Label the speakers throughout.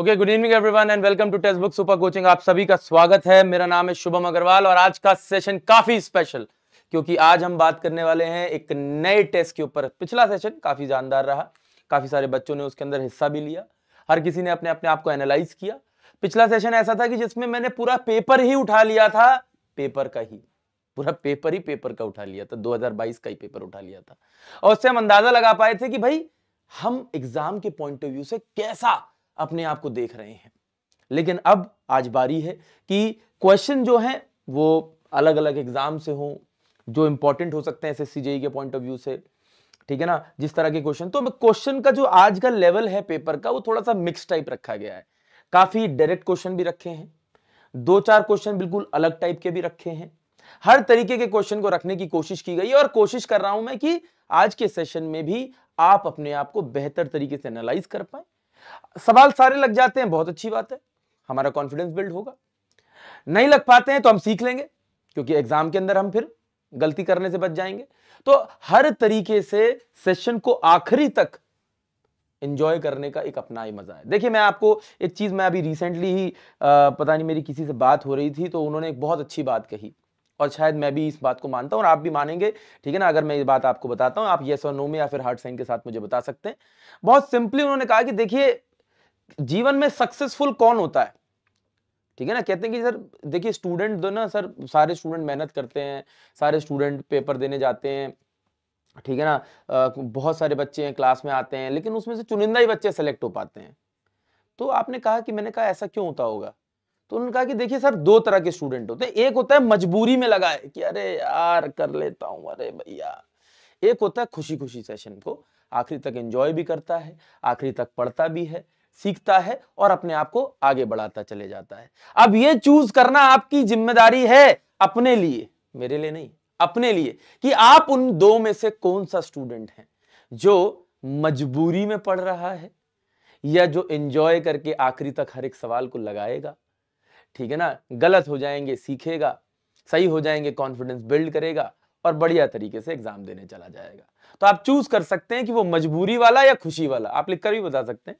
Speaker 1: Okay good evening everyone and welcome to Testbook super coaching आप सभी का स्वागत है मेरा नाम है शुभम अग्रवाल और आज का सेशन काफी स्पेशल क्योंकि आज हम बात करने वाले हैं एक नए टेस्ट के ऊपर पिछला सेशन काफी जानदार रहा काफी सारे बच्चों ने उसके अंदर हिस्सा भी लिया हर किसी ने अपने अपने आप को एनालाइज किया पिछला सेशन ऐसा था कि जिसमें मैंने पूरा पेपर ही उठा लिया था पेपर का ही पूरा पेपर ही पेपर का उठा लिया था 2022 का ही पेपर उठा लिया था और उससे हम अंदाजा लगा पाए थे कि भाई हम एग्जाम के पॉइंट ऑफ व्यू से कैसा अपने आप को देख रहे हैं लेकिन अब आज बारी है कि क्वेश्चन जो है वो अलग अलग एग्जाम से हों जो इंपॉर्टेंट हो सकते हैं एस एस e के पॉइंट ऑफ व्यू से ठीक है ना जिस तरह के क्वेश्चन तो क्वेश्चन का जो आज का लेवल है पेपर का वो थोड़ा सा मिक्स टाइप रखा गया है काफी डायरेक्ट क्वेश्चन भी रखे हैं दो चार क्वेश्चन बिल्कुल अलग टाइप के भी रखे हैं हर तरीके के क्वेश्चन को रखने की कोशिश की गई है और कोशिश कर रहा हूं मैं कि आज के सेशन में भी आप अपने आप को बेहतर तरीके से एनालाइज कर पाए सवाल सारे लग जाते हैं बहुत अच्छी बात है हमारा कॉन्फिडेंस बिल्ड होगा नहीं लग पाते हैं तो हम सीख लेंगे क्योंकि एग्जाम के अंदर हम फिर गलती करने से बच जाएंगे तो हर तरीके से सेशन को आखिरी तक एंजॉय करने का एक अपना ही मज़ा है देखिए मैं आपको एक चीज़ मैं अभी रिसेंटली ही आ, पता नहीं मेरी किसी से बात हो रही थी तो उन्होंने एक बहुत अच्छी बात कही और शायद मैं भी इस बात को मानता हूँ और आप भी मानेंगे ठीक है ना अगर मैं ये बात आपको बताता हूँ आप ये और नो में या फिर हार्ट साइन के साथ मुझे बता सकते हैं बहुत सिंपली उन्होंने कहा कि देखिए जीवन में सक्सेसफुल कौन होता है ठीक है ना कहते हैं कि सर देखिए स्टूडेंट दो तो ना सर सारे स्टूडेंट मेहनत करते हैं सारे स्टूडेंट पेपर देने जाते हैं ठीक है ना बहुत सारे बच्चे हैं क्लास में आते हैं लेकिन उसमें से चुनिंदा ही बच्चे सेलेक्ट हो पाते हैं तो आपने कहा कि मैंने कहा ऐसा क्यों होता होगा तो उन्होंने कहा कि देखिए सर दो तरह के स्टूडेंट होते हैं एक होता है मजबूरी में लगाए कि अरे यार कर लेता हूं अरे भैया एक होता है खुशी खुशी सेशन को आखिरी तक एंजॉय भी करता है आखिरी तक पढ़ता भी है सीखता है और अपने आप को आगे बढ़ाता चले जाता है अब ये चूज करना आपकी जिम्मेदारी है अपने लिए मेरे लिए नहीं अपने लिए कि आप उन दो में से कौन सा स्टूडेंट हैं जो मजबूरी में पढ़ रहा है या जो एंजॉय करके आखिरी तक हर एक सवाल को लगाएगा ठीक है ना गलत हो जाएंगे सीखेगा सही हो जाएंगे कॉन्फिडेंस बिल्ड करेगा और बढ़िया तरीके से एग्जाम देने चला जाएगा तो आप चूज कर सकते हैं कि वो मजबूरी वाला या खुशी वाला आप लिखकर भी बता सकते हैं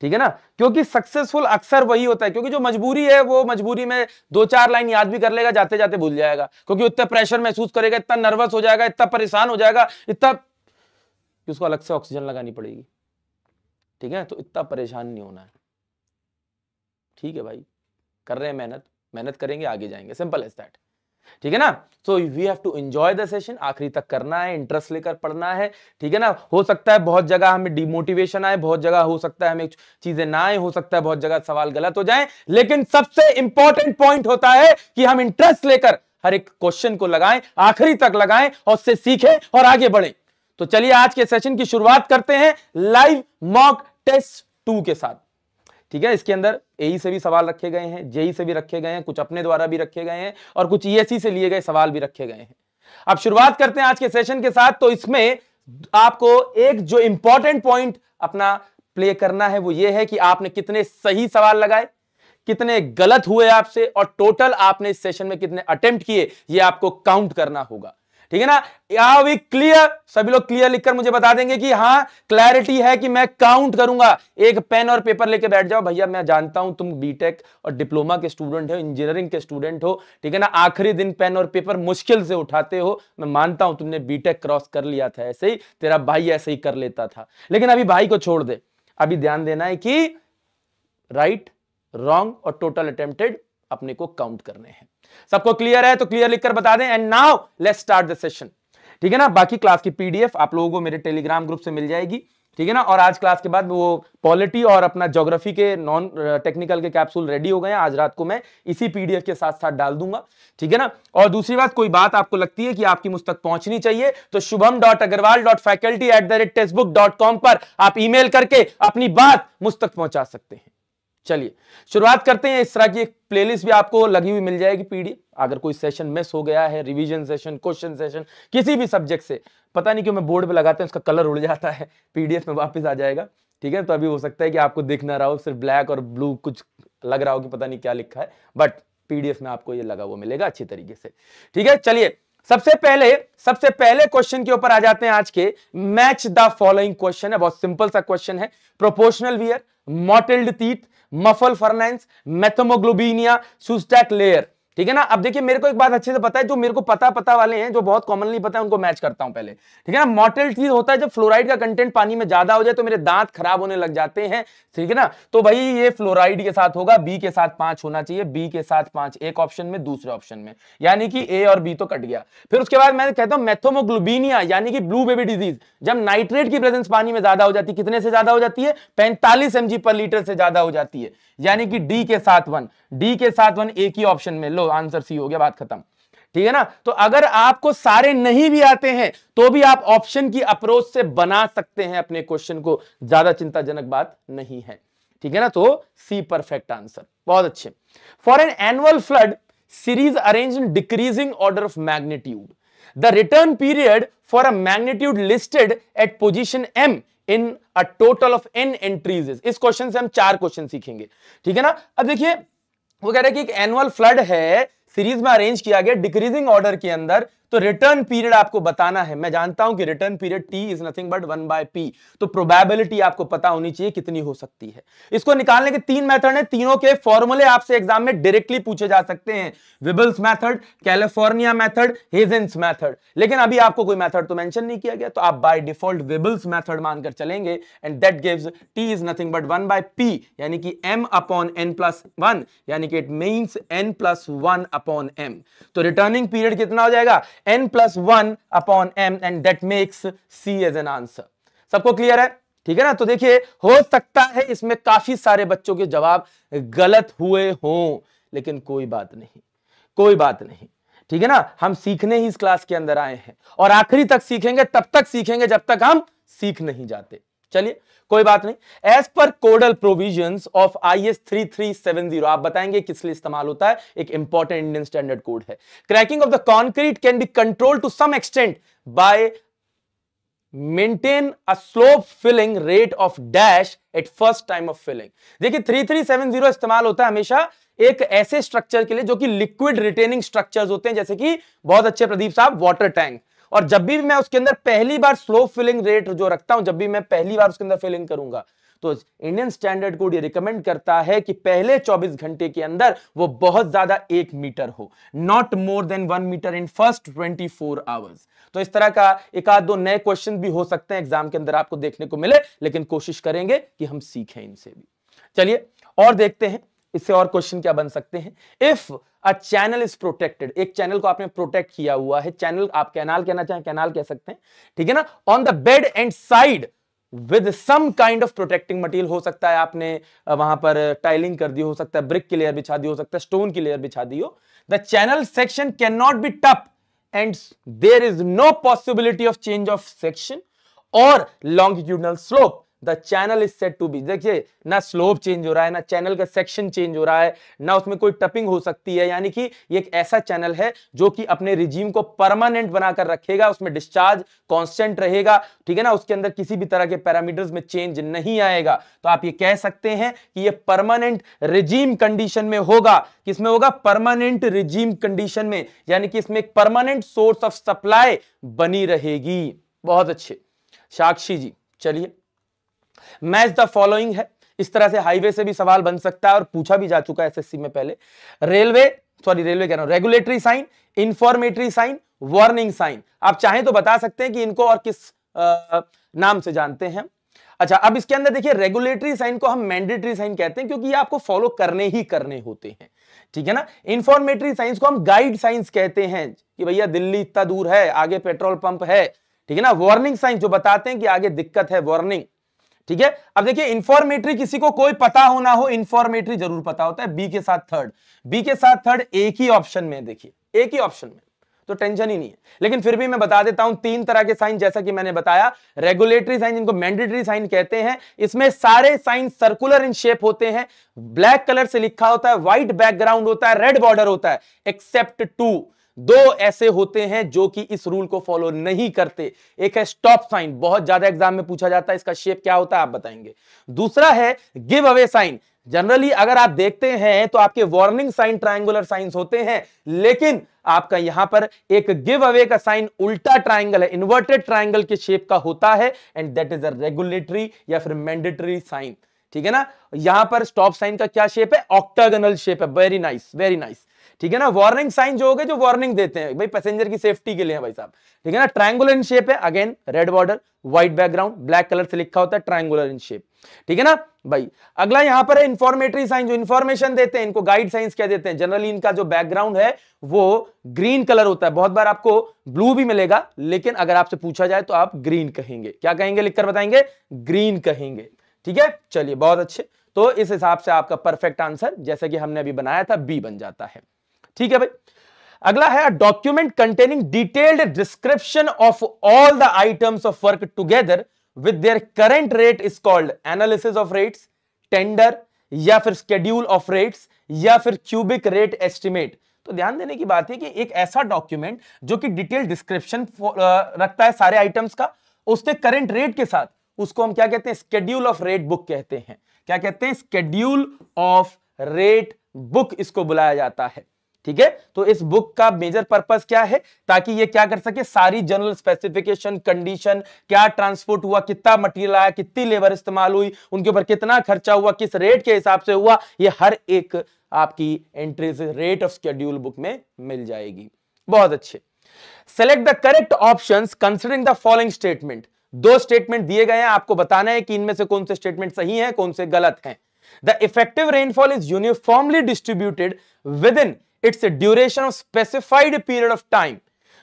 Speaker 1: ठीक है ना क्योंकि सक्सेसफुल अक्सर वही होता है क्योंकि जो मजबूरी है वो मजबूरी में दो चार लाइन याद भी कर लेगा जाते जाते भूल जाएगा क्योंकि उतना प्रेशर महसूस करेगा इतना नर्वस हो जाएगा इतना परेशान हो जाएगा इतना कि उसको अलग से ऑक्सीजन लगानी पड़ेगी ठीक है तो इतना परेशान नहीं होना है ठीक है भाई कर रहे हैं मेहनत मेहनत करेंगे आगे जाएंगे सिंपल इज दैट ठीक है ना so we have to enjoy the session आखिरी तक करना है इंटरेस्ट लेकर पढ़ना है ठीक है ना हो सकता है बहुत जगह हमें डिमोटिवेशन आए बहुत जगह हो सकता है हमें चीजें ना आए हो सकता है बहुत जगह सवाल गलत हो जाए लेकिन सबसे इंपॉर्टेंट पॉइंट होता है कि हम इंटरेस्ट लेकर हर एक क्वेश्चन को लगाएं आखिरी तक लगाएं और उससे सीखें और आगे बढ़े तो चलिए आज के सेशन की शुरुआत करते हैं लाइव मॉक टेस्ट टू के साथ ठीक है इसके अंदर एई से भी सवाल रखे गए हैं जेई से भी रखे गए हैं कुछ अपने द्वारा भी रखे गए हैं और कुछ ई e से लिए गए सवाल भी रखे गए हैं अब शुरुआत करते हैं आज के सेशन के साथ तो इसमें आपको एक जो इंपॉर्टेंट पॉइंट अपना प्ले करना है वो ये है कि आपने कितने सही सवाल लगाए कितने गलत हुए आपसे और टोटल आपने इस सेशन में कितने अटेम्प्ट किए ये आपको काउंट करना होगा ठीक है ना आर वी क्लियर सभी लोग क्लियर लिखकर मुझे बता देंगे कि हाँ क्लैरिटी है कि मैं काउंट करूंगा एक पेन और पेपर लेके बैठ जाओ भैया मैं जानता हूं तुम बीटेक और डिप्लोमा के स्टूडेंट हो इंजीनियरिंग के स्टूडेंट हो ठीक है ना आखिरी दिन पेन और पेपर मुश्किल से उठाते हो मैं मानता हूं तुमने बीटेक क्रॉस कर लिया था ऐसे ही तेरा भाई ऐसे ही कर लेता था लेकिन अभी भाई को छोड़ दे अभी ध्यान देना है कि राइट रॉन्ग और टोटल अटेम्प्टेड अपने को काउंट करने हैं सबको क्लियर है तो क्लियर लिखकर बता दें and now let start the session ठीक है ना बाकी क्लास की पीडीएफ आप लोगों को मेरे टेलीग्राम ग्रुप से मिल जाएगी ठीक है ना और आज क्लास के बाद वो पॉलिटी और अपना ज्योग्राफी के नॉन टेक्निकल uh, के कैप्सूल रेडी हो गए हैं आज रात को मैं इसी पीडीएफ के साथ साथ डाल दूंगा ठीक है ना और दूसरी बात कोई बात आपको लगती है कि आपकी मुझ तक पहुंचनी चाहिए तो Shubham dot Agrawal dot faculty at the rate Testbook dot com पर आप ईमेल करके अपनी बात मुझ तक पहुंचा सकते हैं चलिए शुरुआत करते हैं इस तरह की एक प्लेलिस्ट भी आपको लगी हुई मिल जाएगी पीडी अगर कोई सेशन मिस हो गया है रिवीजन सेशन क्वेश्चन सेशन किसी भी सब्जेक्ट से पता नहीं क्यों मैं बोर्ड पे लगाते हैं उसका कलर उड़ जाता है पीडीएफ में वापस आ जाएगा ठीक है तो अभी हो सकता है कि आपको दिख ना रहा हो सिर्फ ब्लैक और ब्लू कुछ लग रहा हो कि पता नहीं क्या लिखा है बट पीडीएफ में आपको ये लगा हुआ मिलेगा अच्छी तरीके से ठीक है चलिए सबसे पहले सबसे पहले क्वेश्चन के ऊपर आ जाते हैं आज के मैच द फॉलोइंग क्वेश्चन है बहुत सिंपल सा क्वेश्चन है प्रोपोर्शनल वियर मॉटेल्ड तीत मफल फर्नाइंस मेथमोग्लोबीनिया सुस्टैक लेयर ठीक है ना अब देखिए मेरे को एक बात अच्छे से पता है जो मेरे को पता पता वाले हैं जो बहुत कॉमनली पता है उनको मैच करता हूं पहले ठीक है ना मॉटल चीज होता है जब फ्लोराइड का कंटेंट पानी में ज्यादा हो जाए तो मेरे दांत खराब होने लग जाते हैं ठीक है ना तो भाई ये फ्लोराइड के साथ होगा बी के साथ पांच होना चाहिए बी के साथ पांच एक ऑप्शन में दूसरे ऑप्शन में यानी कि ए और बी तो कट गया फिर उसके बाद मैं कहता हूँ मैथोमोग्लोबीनिया यानी कि ब्लू बेबी डिजीज जब नाइट्रेट की प्रेजेंस पानी में ज्यादा हो जाती है कितने से ज्यादा हो जाती है पैंतालीस एमजी पर लीटर से ज्यादा हो जाती है यानी कि डी के साथ वन डी के साथ वन एक ही ऑप्शन में लो आंसर सी हो गया बात खत्म ठीक है ना तो अगर आपको सारे नहीं भी आते हैं तो भी आप ऑप्शन की अप्रोच से बना सकते हैं अपने क्वेश्चन को ज्यादा चिंताजनक बात नहीं है ठीक है ना तो सी परफेक्ट आंसर बहुत अच्छे for an annual flood series arrange in decreasing order of magnitude. The return period for a magnitude listed at position M in a total of N entries इस क्वेश्चन से हम चार क्वेश्चन सीखेंगे ठीक है ना अब देखिए वो कह रहे हैं कि एक एनुअल फ्लड है सीरीज में अरेंज किया गया डिक्रीजिंग ऑर्डर के अंदर तो रिटर्न पीरियड आपको बताना है मैं जानता हूं कि return period T is nothing but one by P तो प्रोबेबिलिटी आपको पता होनी चाहिए कितनी हो सकती है इसको निकालने के तीन मेथड है तीनों के फॉर्मूले आपसे एग्जाम में डायरेक्टली पूछे जा सकते हैं Weibull's method California method Hazen's method लेकिन अभी आपको कोई मैथड तो मैंशन नहीं किया गया तो आप बाई डिफॉल्ट विबल्स मैथड मानकर चलेंगे and that give T is nothing but one by P यानी कि M upon N plus one यानी कि it mean N plus one upon M तो रिटर्निंग पीरियड कितना हो जाएगा N plus one upon M and that makes C as an answer सबको clear है ठीक है ना तो देखिए हो सकता है इसमें काफी सारे बच्चों के जवाब गलत हुए हों लेकिन कोई बात नहीं कोई बात नहीं ठीक है ना हम सीखने ही इस क्लास के अंदर आए हैं और आखिरी तक सीखेंगे तब तक सीखेंगे जब तक हम सीख नहीं जाते चलिए कोई बात नहीं as per codal provision of I S three three seven zero आप बताएंगे किस लिए इस्तेमाल होता है एक इंपॉर्टेंट इंडियन स्टैंडर्ड कोड है cracking of the concrete can be control to some extent by maintain a slope filling rate of dash at first time of filling देखिए थ्री थ्री सेवन जीरो इस्तेमाल होता है हमेशा एक ऐसे structure के लिए जो कि लिक्विड रिटेनिंग स्ट्रक्चर्स होते हैं जैसे कि बहुत अच्छे प्रदीप साहब वाटर टैंक और जब भी मैं उसके अंदर पहली बार स्लो फिलिंग रेट जो रखता हूं जब भी मैं पहली बार उसके अंदर फिलिंग करूंगा तो इंडियन स्टैंडर्ड कोड ये रिकमेंड करता है कि पहले 24 घंटे के अंदर वो बहुत ज्यादा एक मीटर हो not more than one metre in first 24 four hours तो इस तरह का एक आध दो नए क्वेश्चन भी हो सकते हैं एग्जाम के अंदर आपको देखने को मिले लेकिन कोशिश करेंगे कि हम सीखें इनसे भी चलिए और देखते हैं इससे और क्वेश्चन क्या बन सकते हैं if a channel is protected एक चैनल को आपने प्रोटेक्ट किया हुआ है चैनल आप कैनाल कहना चाहें कैनाल कह सकते हैं ठीक है ना on the bed and side with some kind of protecting material हो सकता है आपने वहां पर टाइलिंग कर दी हो सकता है ब्रिक की लेयर बिछा दी हो सकता है स्टोन की लेयर बिछा दी हो the channel section can not be top and there is no possibility of change of section और longitudinal slope the channel is set to be देखिए ना स्लोप चेंज हो रहा है ना चैनल का सेक्शन चेंज हो रहा है ना उसमें कोई टपिंग हो सकती है यानी कि ये एक ऐसा चैनल है जो कि अपने रिजीम को परमानेंट बनाकर रखेगा उसमें डिस्चार्ज कॉन्स्टेंट रहेगा ठीक है ना उसके अंदर किसी भी तरह के पैरामीटर्स में चेंज नहीं आएगा तो आप ये कह सकते हैं कि ये परमानेंट रिजीम कंडीशन में होगा किसमें होगा परमानेंट रिजीम कंडीशन में यानी कि इसमें एक परमानेंट सोर्स ऑफ सप्लाई बनी रहेगी बहुत अच्छे साक्षी जी चलिए मैच द फॉलोइंग है इस तरह से हाईवे से भी सवाल बन सकता है और पूछा भी जा चुका है एसएससी में पहले रेलवे सॉरी रेलवे कह रहा हूं regulatory sign informatory sign warning sign आप चाहें तो बता सकते हैं कि इनको और किस आ, नाम से जानते हैं अच्छा अब इसके अंदर देखिए रेगुलेटरी साइन को हम मैंडेटरी साइन कहते हैं क्योंकि ये आपको फॉलो करने ही करने होते हैं ठीक है ना इंफॉर्मेटरी साइंस को हम गाइड साइंस कहते हैं कि भैया दिल्ली इतना दूर है आगे पेट्रोल पंप है ठीक है ना वार्निंग साइंस जो बताते हैं कि आगे दिक्कत है वार्निंग ठीक है अब देखिए इंफॉर्मेटरी किसी को कोई पता होना हो इंफॉर्मेटरी जरूर पता होता है बी के साथ थर्ड बी के साथ थर्ड एक ही ऑप्शन में देखिए एक ही ऑप्शन में तो टेंशन ही नहीं है लेकिन फिर भी मैं बता देता हूं तीन तरह के साइन जैसा कि मैंने बताया रेगुलेटरी साइन जिनको मैंडेटरी साइन कहते हैं इसमें सारे साइन सर्कुलर इन शेप होते हैं ब्लैक कलर से लिखा होता है व्हाइट बैकग्राउंड होता है रेड बॉर्डर होता है एक्सेप्ट टू दो ऐसे होते हैं जो कि इस रूल को फॉलो नहीं करते एक है स्टॉप साइन बहुत ज्यादा एग्जाम में पूछा जाता है इसका शेप क्या होता है आप बताएंगे दूसरा है गिव अवे साइन जनरली अगर आप देखते हैं तो आपके वार्निंग साइन ट्राइंगुलर साइंस होते हैं लेकिन आपका यहां पर एक गिव अवे का साइन उल्टा ट्राइंगल है इन्वर्टेड ट्राइंगल के शेप का होता है and that is a regulatory या फिर मैंडेटरी साइन ठीक है ना यहां पर स्टॉप साइन का क्या शेप है ऑक्टागनल शेप है वेरी नाइस वेरी नाइस ठीक है ना वार्निंग साइन जो हो गए जो वार्निंग देते हैं भाई पैसेंजर की सेफ्टी के लिए भाई साहब ठीक है ना ट्राइंगुलर इन शेप है again red border white background black colour से लिखा होता है ट्राइंगुलर इन शेप ठीक है ना भाई अगला यहां पर है इंफॉर्मेटरी साइन जो इंफॉर्मेशन देते हैं इनको गाइड साइंस क्या देते हैं जनरली इनका जो बैकग्राउंड है वो ग्रीन कलर होता है बहुत बार आपको ब्लू भी मिलेगा लेकिन अगर आपसे पूछा जाए तो आप ग्रीन कहेंगे क्या कहेंगे लिखकर बताएंगे ग्रीन कहेंगे ठीक है चलिए बहुत अच्छे तो इस हिसाब से आपका परफेक्ट आंसर जैसे कि हमने अभी बनाया था बी बन जाता है ठीक है भाई अगला है document containing detailed description of all the items of work together with their current rate is called analysis of rates tender या फिर स्केड्यूल ऑफ रेट्स या फिर क्यूबिक रेट एस्टिमेट तो ध्यान देने की बात है कि एक ऐसा डॉक्यूमेंट जो कि डिटेल डिस्क्रिप्शन रखता है सारे आइटम्स का उसके करेंट रेट के साथ उसको हम क्या कहते हैं स्केड्यूल ऑफ रेट बुक कहते हैं क्या कहते हैं स्केड्यूल ऑफ रेट बुक इसको बुलाया जाता है ठीक है तो इस बुक का मेजर पर्पस क्या है ताकि ये क्या कर सके सारी जनरल स्पेसिफिकेशन कंडीशन क्या ट्रांसपोर्ट हुआ कितना मटेरियल आया कितनी लेबर इस्तेमाल हुई उनके ऊपर कितना खर्चा हुआ किस रेट के हिसाब से हुआ ये हर एक आपकी entry rate of schedule book में मिल जाएगी बहुत अच्छे select the correct option considering the following statement दो स्टेटमेंट दिए गए हैं आपको बताना है कि इनमें से कौन से स्टेटमेंट सही है कौन से गलत है the effective rainfall is uniformly distributed within its duration of specified period of time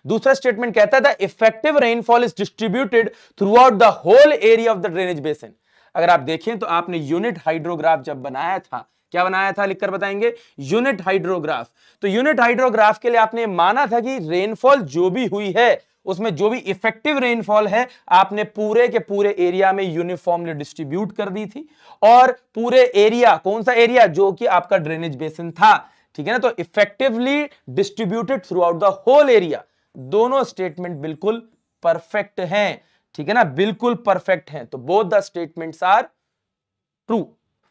Speaker 1: दूसरा स्टेटमेंट कहता था effective rainfall is distributed throughout the whole area of the drainage basin अगर आप देखें तो आपने यूनिट हाइड्रोग्राफ जब बनाया था क्या बनाया था लिखकर बताएंगे यूनिट हाइड्रोग्राफ तो यूनिट हाइड्रोग्राफ के लिए आपने माना था कि रेनफॉल जो भी हुई है उसमें जो भी इफेक्टिव रेनफॉल है आपने पूरे के पूरे एरिया में यूनिफॉर्मली डिस्ट्रीब्यूट कर दी थी और पूरे एरिया कौन सा एरिया जो कि आपका ड्रेनेज बेसिन था ठीक है ना तो effectively distributed throughout the whole area दोनों स्टेटमेंट बिल्कुल परफेक्ट हैं ठीक है ना बिल्कुल परफेक्ट हैं तो both the statements are true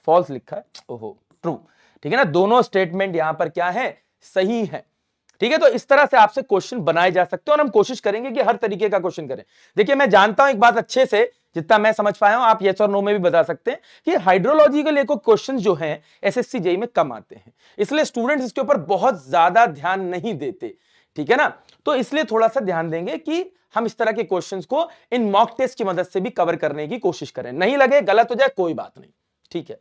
Speaker 1: false लिखा है ओहो ट्रू ठीक है ना दोनों स्टेटमेंट यहां पर क्या है सही है ठीक है तो इस तरह से आपसे क्वेश्चन बनाए जा सकते हैं और हम कोशिश करेंगे कि हर तरीके का क्वेश्चन करें देखिए मैं जानता हूं एक बात अच्छे से जितना मैं समझ पाया हूं आप यस और नो में भी बता सकते हैं कि हाइड्रोलॉजिकल लेकर क्वेश्चन जो है एस एस में कम आते हैं इसलिए स्टूडेंट्स इसके ऊपर बहुत ज्यादा ध्यान नहीं देते ठीक है ना तो इसलिए थोड़ा सा ध्यान देंगे कि हम इस तरह के क्वेश्चंस को इन मॉक टेस्ट की मदद से भी कवर करने की कोशिश करें नहीं लगे गलत हो जाए कोई बात नहीं ठीक है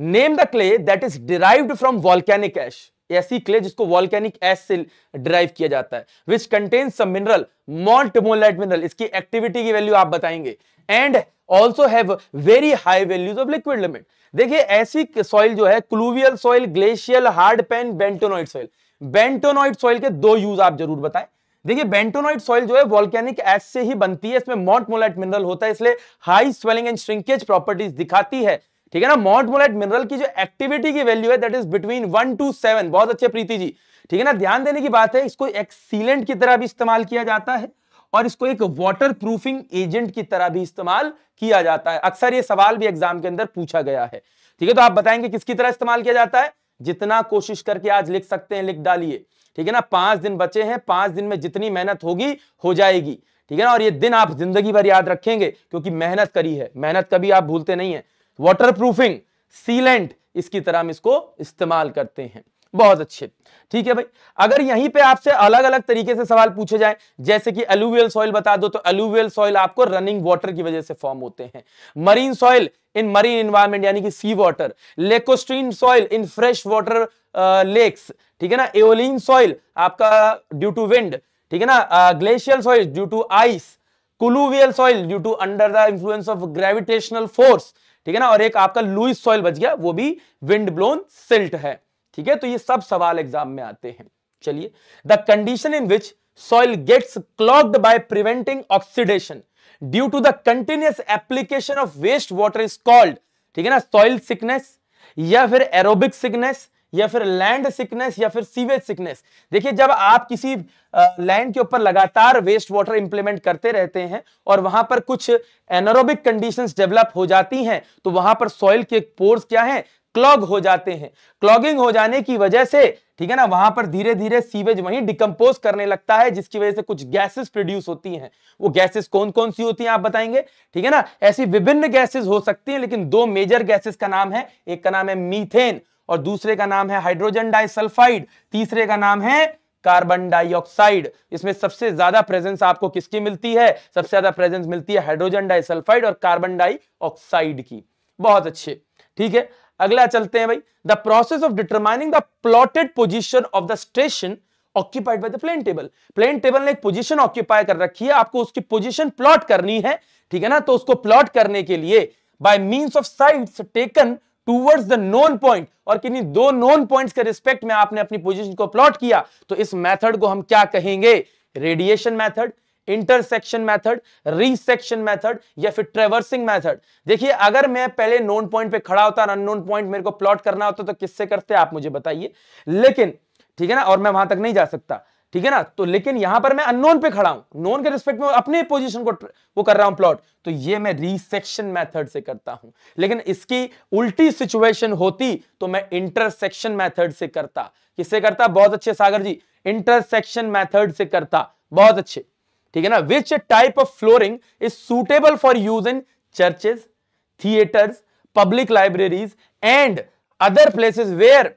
Speaker 1: name the clay that is derived from volcanic ash ऐसी क्ले जिसको वॉल्केनिक एस से ड्राइव किया जाता है which contain some mineral montmorillonite mineral इसकी एक्टिविटी की वैल्यू आप बताएंगे and also have very high values of liquid limit देखिए ऐसी सॉइल जो है colluvial soil glacial hard pan bentonite soil bentonite soil के दो यूज आप जरूर बताएं देखिए बेंटोनॉइड सॉइल जो है वॉल्केनिक एस से ही बनती है इसमें मॉट मोलाइट मिनरल होता है इसलिए high swelling and shrinkage properties दिखाती है ठीक है ना मॉन्टमोलाइट मिनरल की जो एक्टिविटी की वैल्यू है that is between one two seven बहुत अच्छे प्रीति जी ठीक है ना ध्यान देने की बात है इसको एक्सीलेंट की तरह भी इस्तेमाल किया जाता है और इसको एक वाटर प्रूफिंग एजेंट की तरह भी इस्तेमाल किया जाता है अक्सर ये सवाल भी एग्जाम के अंदर पूछा गया है ठीक है तो आप बताएंगे किसकी तरह इस्तेमाल किया जाता है जितना कोशिश करके आज लिख सकते हैं लिख डालिए ठीक है ना पांच दिन बचे हैं पांच दिन में जितनी मेहनत होगी हो जाएगी ठीक है ना और ये दिन आप जिंदगी भर याद रखेंगे क्योंकि मेहनत करी है मेहनत कभी आप भूलते नहीं है वाटर प्रूफिंग सीलेंट इसकी तरह हम इसको इस्तेमाल करते हैं बहुत अच्छे ठीक है भाई अगर यहीं पे आपसे अलग अलग तरीके से सवाल पूछे जाए जैसे कि अलूवियल सॉइल बता दो तो अलूवियल सॉइल आपको रनिंग वाटर की वजह से फॉर्म होते हैं marine soil in marine environment यानी कि sea water lacustrine soil in fresh water lakes ठीक है ना एओलिन सॉइल आपका ड्यू टू विंड ठीक है ना glacial soil due to ice colluvial soil due to under the influence of gravitational force ठीक है ना और एक आपका लुइस सॉइल बच गया वो भी विंड ब्लोन सिल्ट है ठीक है तो ये सब सवाल एग्जाम में आते हैं चलिए the condition in which soil gets clogged by preventing oxidation due to the continuous application of waste water is called ठीक है ना सॉइल सिकनेस या फिर एरोबिक सिकनेस या फिर लैंड सिकनेस या फिर सीवेज सिकनेस देखिए जब आप किसी लैंड के ऊपर लगातार वेस्ट वाटर इंप्लीमेंट करते रहते हैं और वहां पर कुछ एनोरोबिक कंडीशंस डेवलप हो जाती हैं तो वहां पर सॉइल के पोर्स क्या हैं क्लॉग हो जाते हैं क्लॉगिंग हो जाने की वजह से ठीक है ना वहां पर धीरे धीरे सीवेज वहीं डिकम्पोज करने लगता है जिसकी वजह से कुछ गैसेस प्रोड्यूस होती हैं वो गैसेस कौन कौन सी होती हैं आप बताएंगे ठीक है ना ऐसी विभिन्न गैसेस हो सकती हैं लेकिन दो मेजर गैसेस का नाम है एक का नाम है मीथेन और दूसरे का नाम है हाइड्रोजन डाइसल्फाइड तीसरे का नाम है कार्बन डाइऑक्साइड इसमें सबसे ज्यादा प्रेजेंस आपको किसकी मिलती है सबसे ज्यादा प्रेजेंस मिलती है हाइड्रोजन डाइसल्फाइड और कार्बन डाइऑक्साइड की बहुत अच्छे ठीक है अगला चलते हैं भाई the process of determining the plotted position of the station occupied by the plane table plane table ने एक पोजिशन ऑक्यूपाई कर रखी है आपको उसकी पोजिशन प्लॉट करनी है ठीक है ना तो उसको प्लॉट करने के लिए by mean of sides taken towards the known point और किन्हीं दो नोन पॉइंट्स के रिस्पेक्ट में आपने अपनी पोजीशन को प्लॉट किया तो इस मेथड को हम क्या कहेंगे radiation method intersection method resection method या फिर ट्रेवर्सिंग मेथड देखिए अगर मैं पहले नोन पॉइंट पे खड़ा होता अननोन पॉइंट मेरे को प्लॉट करना होता तो किससे करते आप मुझे बताइए लेकिन ठीक है ना और मैं वहां तक नहीं जा सकता ठीक है ना तो लेकिन यहां पर मैं अननोन पे खड़ा हूं नोन के रिस्पेक्ट में अपने पोजीशन को वो कर रहा हूं प्लॉट तो ये मैं रीसेक्शन मेथड से करता हूं लेकिन इसकी उल्टी सिचुएशन होती तो मैं इंटरसेक्शन मेथड से करता किससे करता बहुत अच्छे सागर जी इंटरसेक्शन मेथड से करता बहुत अच्छे ठीक है ना which type of flooring is suitable for use in churches theatres public libraries and other places where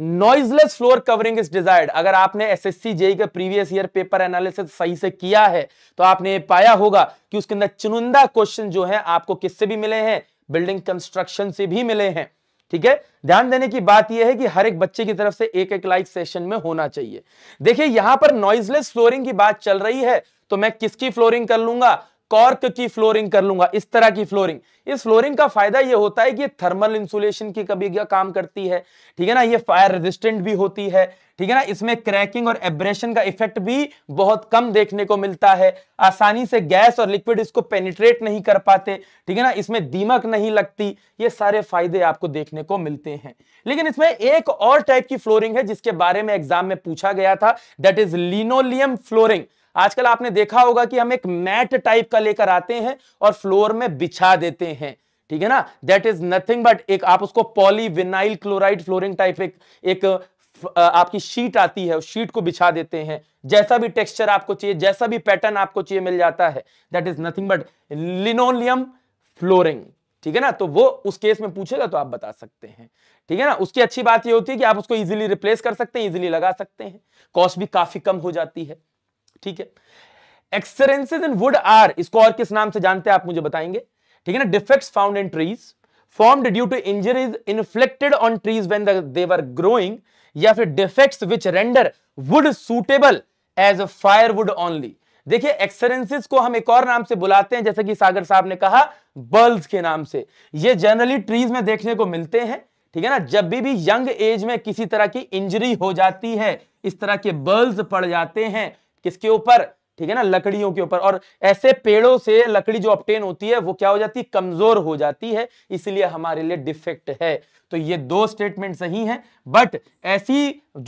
Speaker 1: noiseless floor covering is desired अगर आपने सी जेई का प्रीवियस ईयर पेपर एनालिसिस सही से किया है तो आपने पाया होगा कि उसके अंदर चुनिंदा क्वेश्चन जो है आपको किससे भी मिले हैं बिल्डिंग कंस्ट्रक्शन से भी मिले हैं ठीक है ध्यान देने की बात यह है कि हर एक बच्चे की तरफ से एक एक लाइव सेशन में होना चाहिए देखिए यहां पर नॉइजलेस फ्लोरिंग की बात चल रही है तो मैं किसकी फ्लोरिंग कर लूंगा कॉर्क की फ्लोरिंग कर लूंगा इस तरह की फ्लोरिंग इस फ्लोरिंग का फायदा यह होता है कि थर्मल इंसुलेशन की कभी काम करती है ठीक है ना ये फायर रेजिस्टेंट भी होती है ठीक है ना इसमें क्रैकिंग और एब्रेशन का इफेक्ट भी बहुत कम देखने को मिलता है आसानी से गैस और लिक्विड इसको पेनिट्रेट नहीं कर पाते ठीक है ना इसमें दीमक नहीं लगती ये सारे फायदे आपको देखने को मिलते हैं लेकिन इसमें एक और टाइप की फ्लोरिंग है जिसके बारे में एग्जाम में पूछा गया था दैट इज लिनोलियम फ्लोरिंग आजकल आपने देखा होगा कि हम एक मैट टाइप का लेकर आते हैं और फ्लोर में बिछा देते हैं ठीक है ना दैट इज नथिंग बट एक आप उसको पॉलीविनाइल क्लोराइड फ्लोरिंग टाइप एक एक आपकी शीट आती है उस शीट को बिछा देते हैं जैसा भी टेक्सचर आपको चाहिए जैसा भी पैटर्न आपको चाहिए मिल जाता है that is nothing but linoleum flooring ठीक है ना तो वो उस केस में पूछेगा तो आप बता सकते हैं ठीक है ना उसकी अच्छी बात ये होती है कि आप उसको इजीली रिप्लेस कर सकते हैं इजीली लगा सकते हैं कॉस्ट भी काफी कम हो जाती है ठीक है एक्सरेंसेज इन वुड आर इसको और किस नाम से जानते हैं आप मुझे बताएंगे ठीक है ना defect found in trees formed due to injuries inflicted on trees when they're growing या फिर defect which render wood suitable as a fire wood only देखिए एक्सरेंसिस को हम एक और नाम से बुलाते हैं जैसे कि सागर साहब ने कहा बल्ब के नाम से ये जनरली ट्रीज में देखने को मिलते हैं ठीक है ना जब भी भी यंग एज में किसी तरह की इंजरी हो जाती है इस तरह के बल्ब पड़ जाते हैं किसके ऊपर ठीक है ना लकड़ियों के ऊपर और ऐसे पेड़ों से लकड़ी जो ऑप्टेन होती है वो क्या हो जाती है कमजोर हो जाती है इसलिए हमारे लिए डिफेक्ट है तो ये दो स्टेटमेंट सही हैं बट ऐसी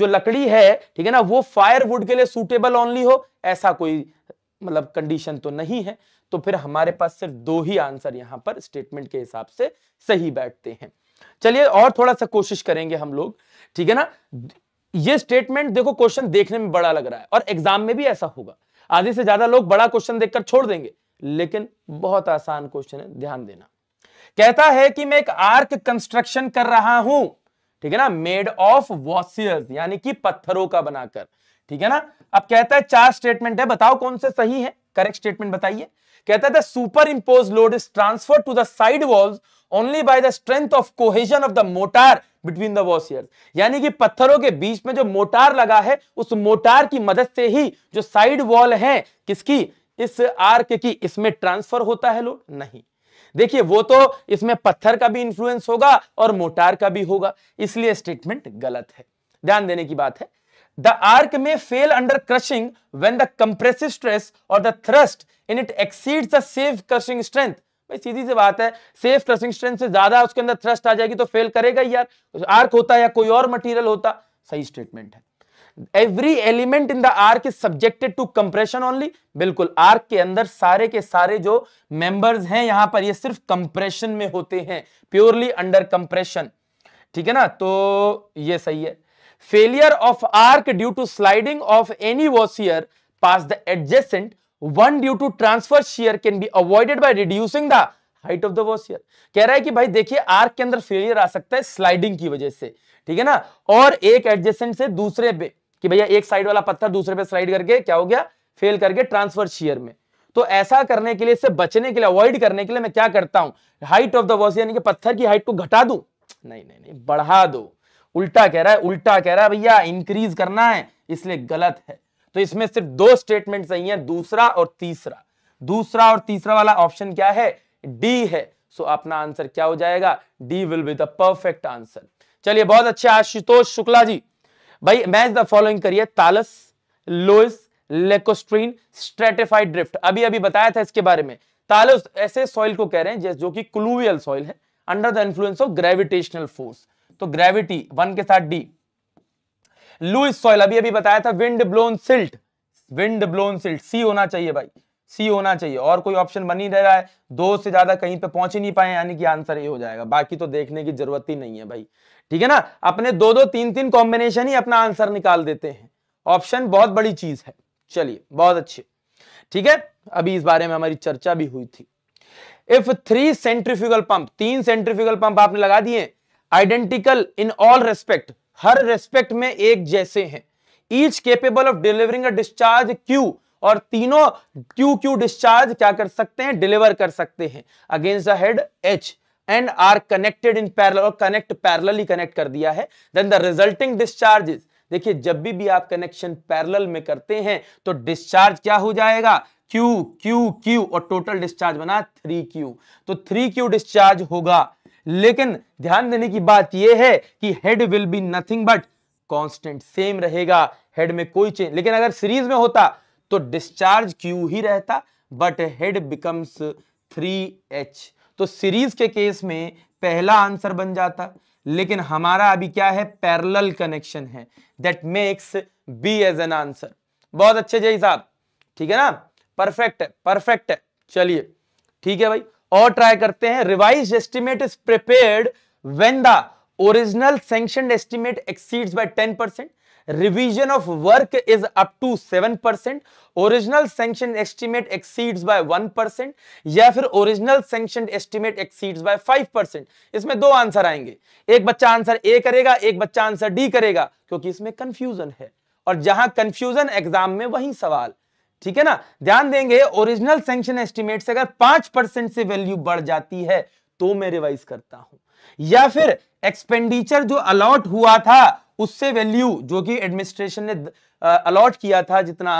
Speaker 1: जो लकड़ी है ठीक है ना वो फायरवुड के लिए सूटेबल ओनली हो ऐसा कोई मतलब कंडीशन तो नहीं है तो फिर हमारे पास सिर्फ दो ही आंसर यहां पर स्टेटमेंट के हिसाब से सही बैठते हैं चलिए और थोड़ा सा कोशिश करेंगे हम लोग ठीक है ना ये स्टेटमेंट देखो क्वेश्चन देखने में बड़ा लग रहा है और एग्जाम में भी ऐसा होगा आधे से ज्यादा लोग बड़ा क्वेश्चन देखकर छोड़ देंगे लेकिन बहुत आसान क्वेश्चन है ध्यान देना कहता है कि मैं एक आर्क कंस्ट्रक्शन कर रहा हूं ठीक है ना मेड ऑफ वॉसियर्स यानी कि पत्थरों का बनाकर ठीक है ना अब कहता है चार स्टेटमेंट है बताओ कौन से सही है करेक्ट स्टेटमेंट बताइए कहता है superimpose load is transfer to the side walls only by the strength of cohesion of the mortar between the voussoirs यानी कि पत्थरों के बीच में जो मोटार लगा है उस मोटार की मदद से ही जो साइड वॉल है किसकी इस आर्क की इसमें ट्रांसफर होता है लोड नहीं देखिए वो तो इसमें पत्थर का भी इंफ्लुएंस होगा और मोटार का भी होगा इसलिए स्टेटमेंट गलत है ध्यान देने की बात है the arch may fail under crushing when the compressive stress और the thrust in it exceeds the safe crushing strength भाई सीधी सी बात है सेफ क्रसिंग स्ट्रेंथ से ज्यादा उसके अंदर थ्रस्ट आ जाएगी तो फेल करेगा यार आर्क तो होता या कोई और मटेरियल होता सही स्टेटमेंट है every element in the arch is subjected to compression only बिल्कुल आर्क के अंदर सारे के सारे जो मेंबर्स हैं यहां पर ये सिर्फ कंप्रेशन में होते हैं प्योरली अंडर कंप्रेशन ठीक है ना तो ये सही है failure of arch due to sliding of any voussoir past the adjacent one due to transfer shear can be avoided by reducing the height of the voussoir कह रहा है कि भाई देखिए आर्क के अंदर फेलियर आ सकता है स्लाइडिंग की वजह से ठीक है ना और एक एडजेसेंट से दूसरे पे कि भैया एक साइड वाला पत्थर दूसरे पे स्लाइड करके क्या हो गया फेल करके ट्रांसफर शेयर में तो ऐसा करने के लिए इससे बचने के लिए अवॉइड करने के लिए मैं क्या करता हूं हाइट ऑफ द वॉश यानी कि पत्थर की हाइट को घटा दू नहीं नहीं नहीं बढ़ा दो उल्टा कह रहा है उल्टा कह रहा है भैया इंक्रीज करना है इसलिए गलत है तो इसमें सिर्फ दो स्टेटमेंट सही है दूसरा और तीसरा दूसरा और तीसरा वाला ऑप्शन क्या है डी है सो so, अपना आंसर क्या हो जाएगा D will be the perfect answer चलिए बहुत अच्छे आशुतोष शुक्ला जी भाई मैच द फॉलोइंग करिए talus loess lacustrine stratified drift अभी अभी बताया था इसके बारे में तालस ऐसे सॉइल को कह रहे हैं जो कि क्लूवियल सॉइल है under the influence of gravitational force तो ग्रेविटी वन के साथ डी लुइस सॉइल अभी अभी बताया था wind blown silt wind blown silt C होना चाहिए भाई सी होना चाहिए और कोई ऑप्शन बन ही रह रहा है दो से ज्यादा कहीं पे पहुंच ही नहीं पाए यानी कि आंसर ये हो जाएगा बाकी तो देखने की जरूरत ही नहीं है भाई ठीक है ना अपने दो दो तीन तीन कॉम्बिनेशन ही अपना आंसर निकाल देते हैं ऑप्शन बहुत बड़ी चीज है चलिए बहुत अच्छे ठीक है अभी इस बारे में हमारी चर्चा भी हुई थी इफ थ्री सेंट्रीफ्यूगल पंप तीन सेंट्रीफ्यूगल पंप आपने लगा दिए आइडेंटिकल इन ऑल रेस्पेक्ट हर रेस्पेक्ट में एक जैसे हैं each capable of delivering a discharge Q और तीनों क्यू क्यू डिस्चार्ज क्या कर सकते हैं डिलीवर कर सकते हैं against the head H and are connected in parallel और कनेक्ट पैरल ही कनेक्ट कर दिया है देन द रिजल्टिंग डिस्चार्जेस देखिए जब भी भी आप कनेक्शन पैरल में करते हैं तो डिस्चार्ज क्या हो जाएगा क्यू क्यू क्यू और टोटल डिस्चार्ज बना थ्री क्यू तो थ्री क्यू डिस्चार्ज होगा लेकिन ध्यान देने की बात यह है कि head will be nothing but constant same रहेगा हेड में कोई चेंज लेकिन अगर सीरीज में होता तो डिस्चार्ज क्यू ही रहता but head becomes three H तो सीरीज के केस में पहला आंसर बन जाता लेकिन हमारा अभी क्या है पैरेलल कनेक्शन है that makes B as an answer बहुत अच्छे जय साहब ठीक है ना परफेक्ट है परफेक्ट है चलिए ठीक है भाई और ट्राई करते हैं revised estimate is prepared when the original sanction estimate exceeds by ten percent revision of work is up to 7% original sanction estimate exceeds by 1% या फिर original sanction estimate exceeds by 5% इसमें दो आंसर आएंगे एक बच्चा answer A करेगा एक बच्चा आंसर डी करेगा क्योंकि इसमें कंफ्यूजन है और जहां कंफ्यूजन एग्जाम में वही सवाल ठीक है ना ध्यान देंगे ओरिजिनल सेंक्शन एस्टिमेट से अगर पांच परसेंट से वैल्यू बढ़ जाती है तो मैं रिवाइज करता हूं या फिर एक्सपेंडिचर जो अलॉट हुआ था उससे वैल्यू जो कि एडमिनिस्ट्रेशन ने अलॉट किया था जितना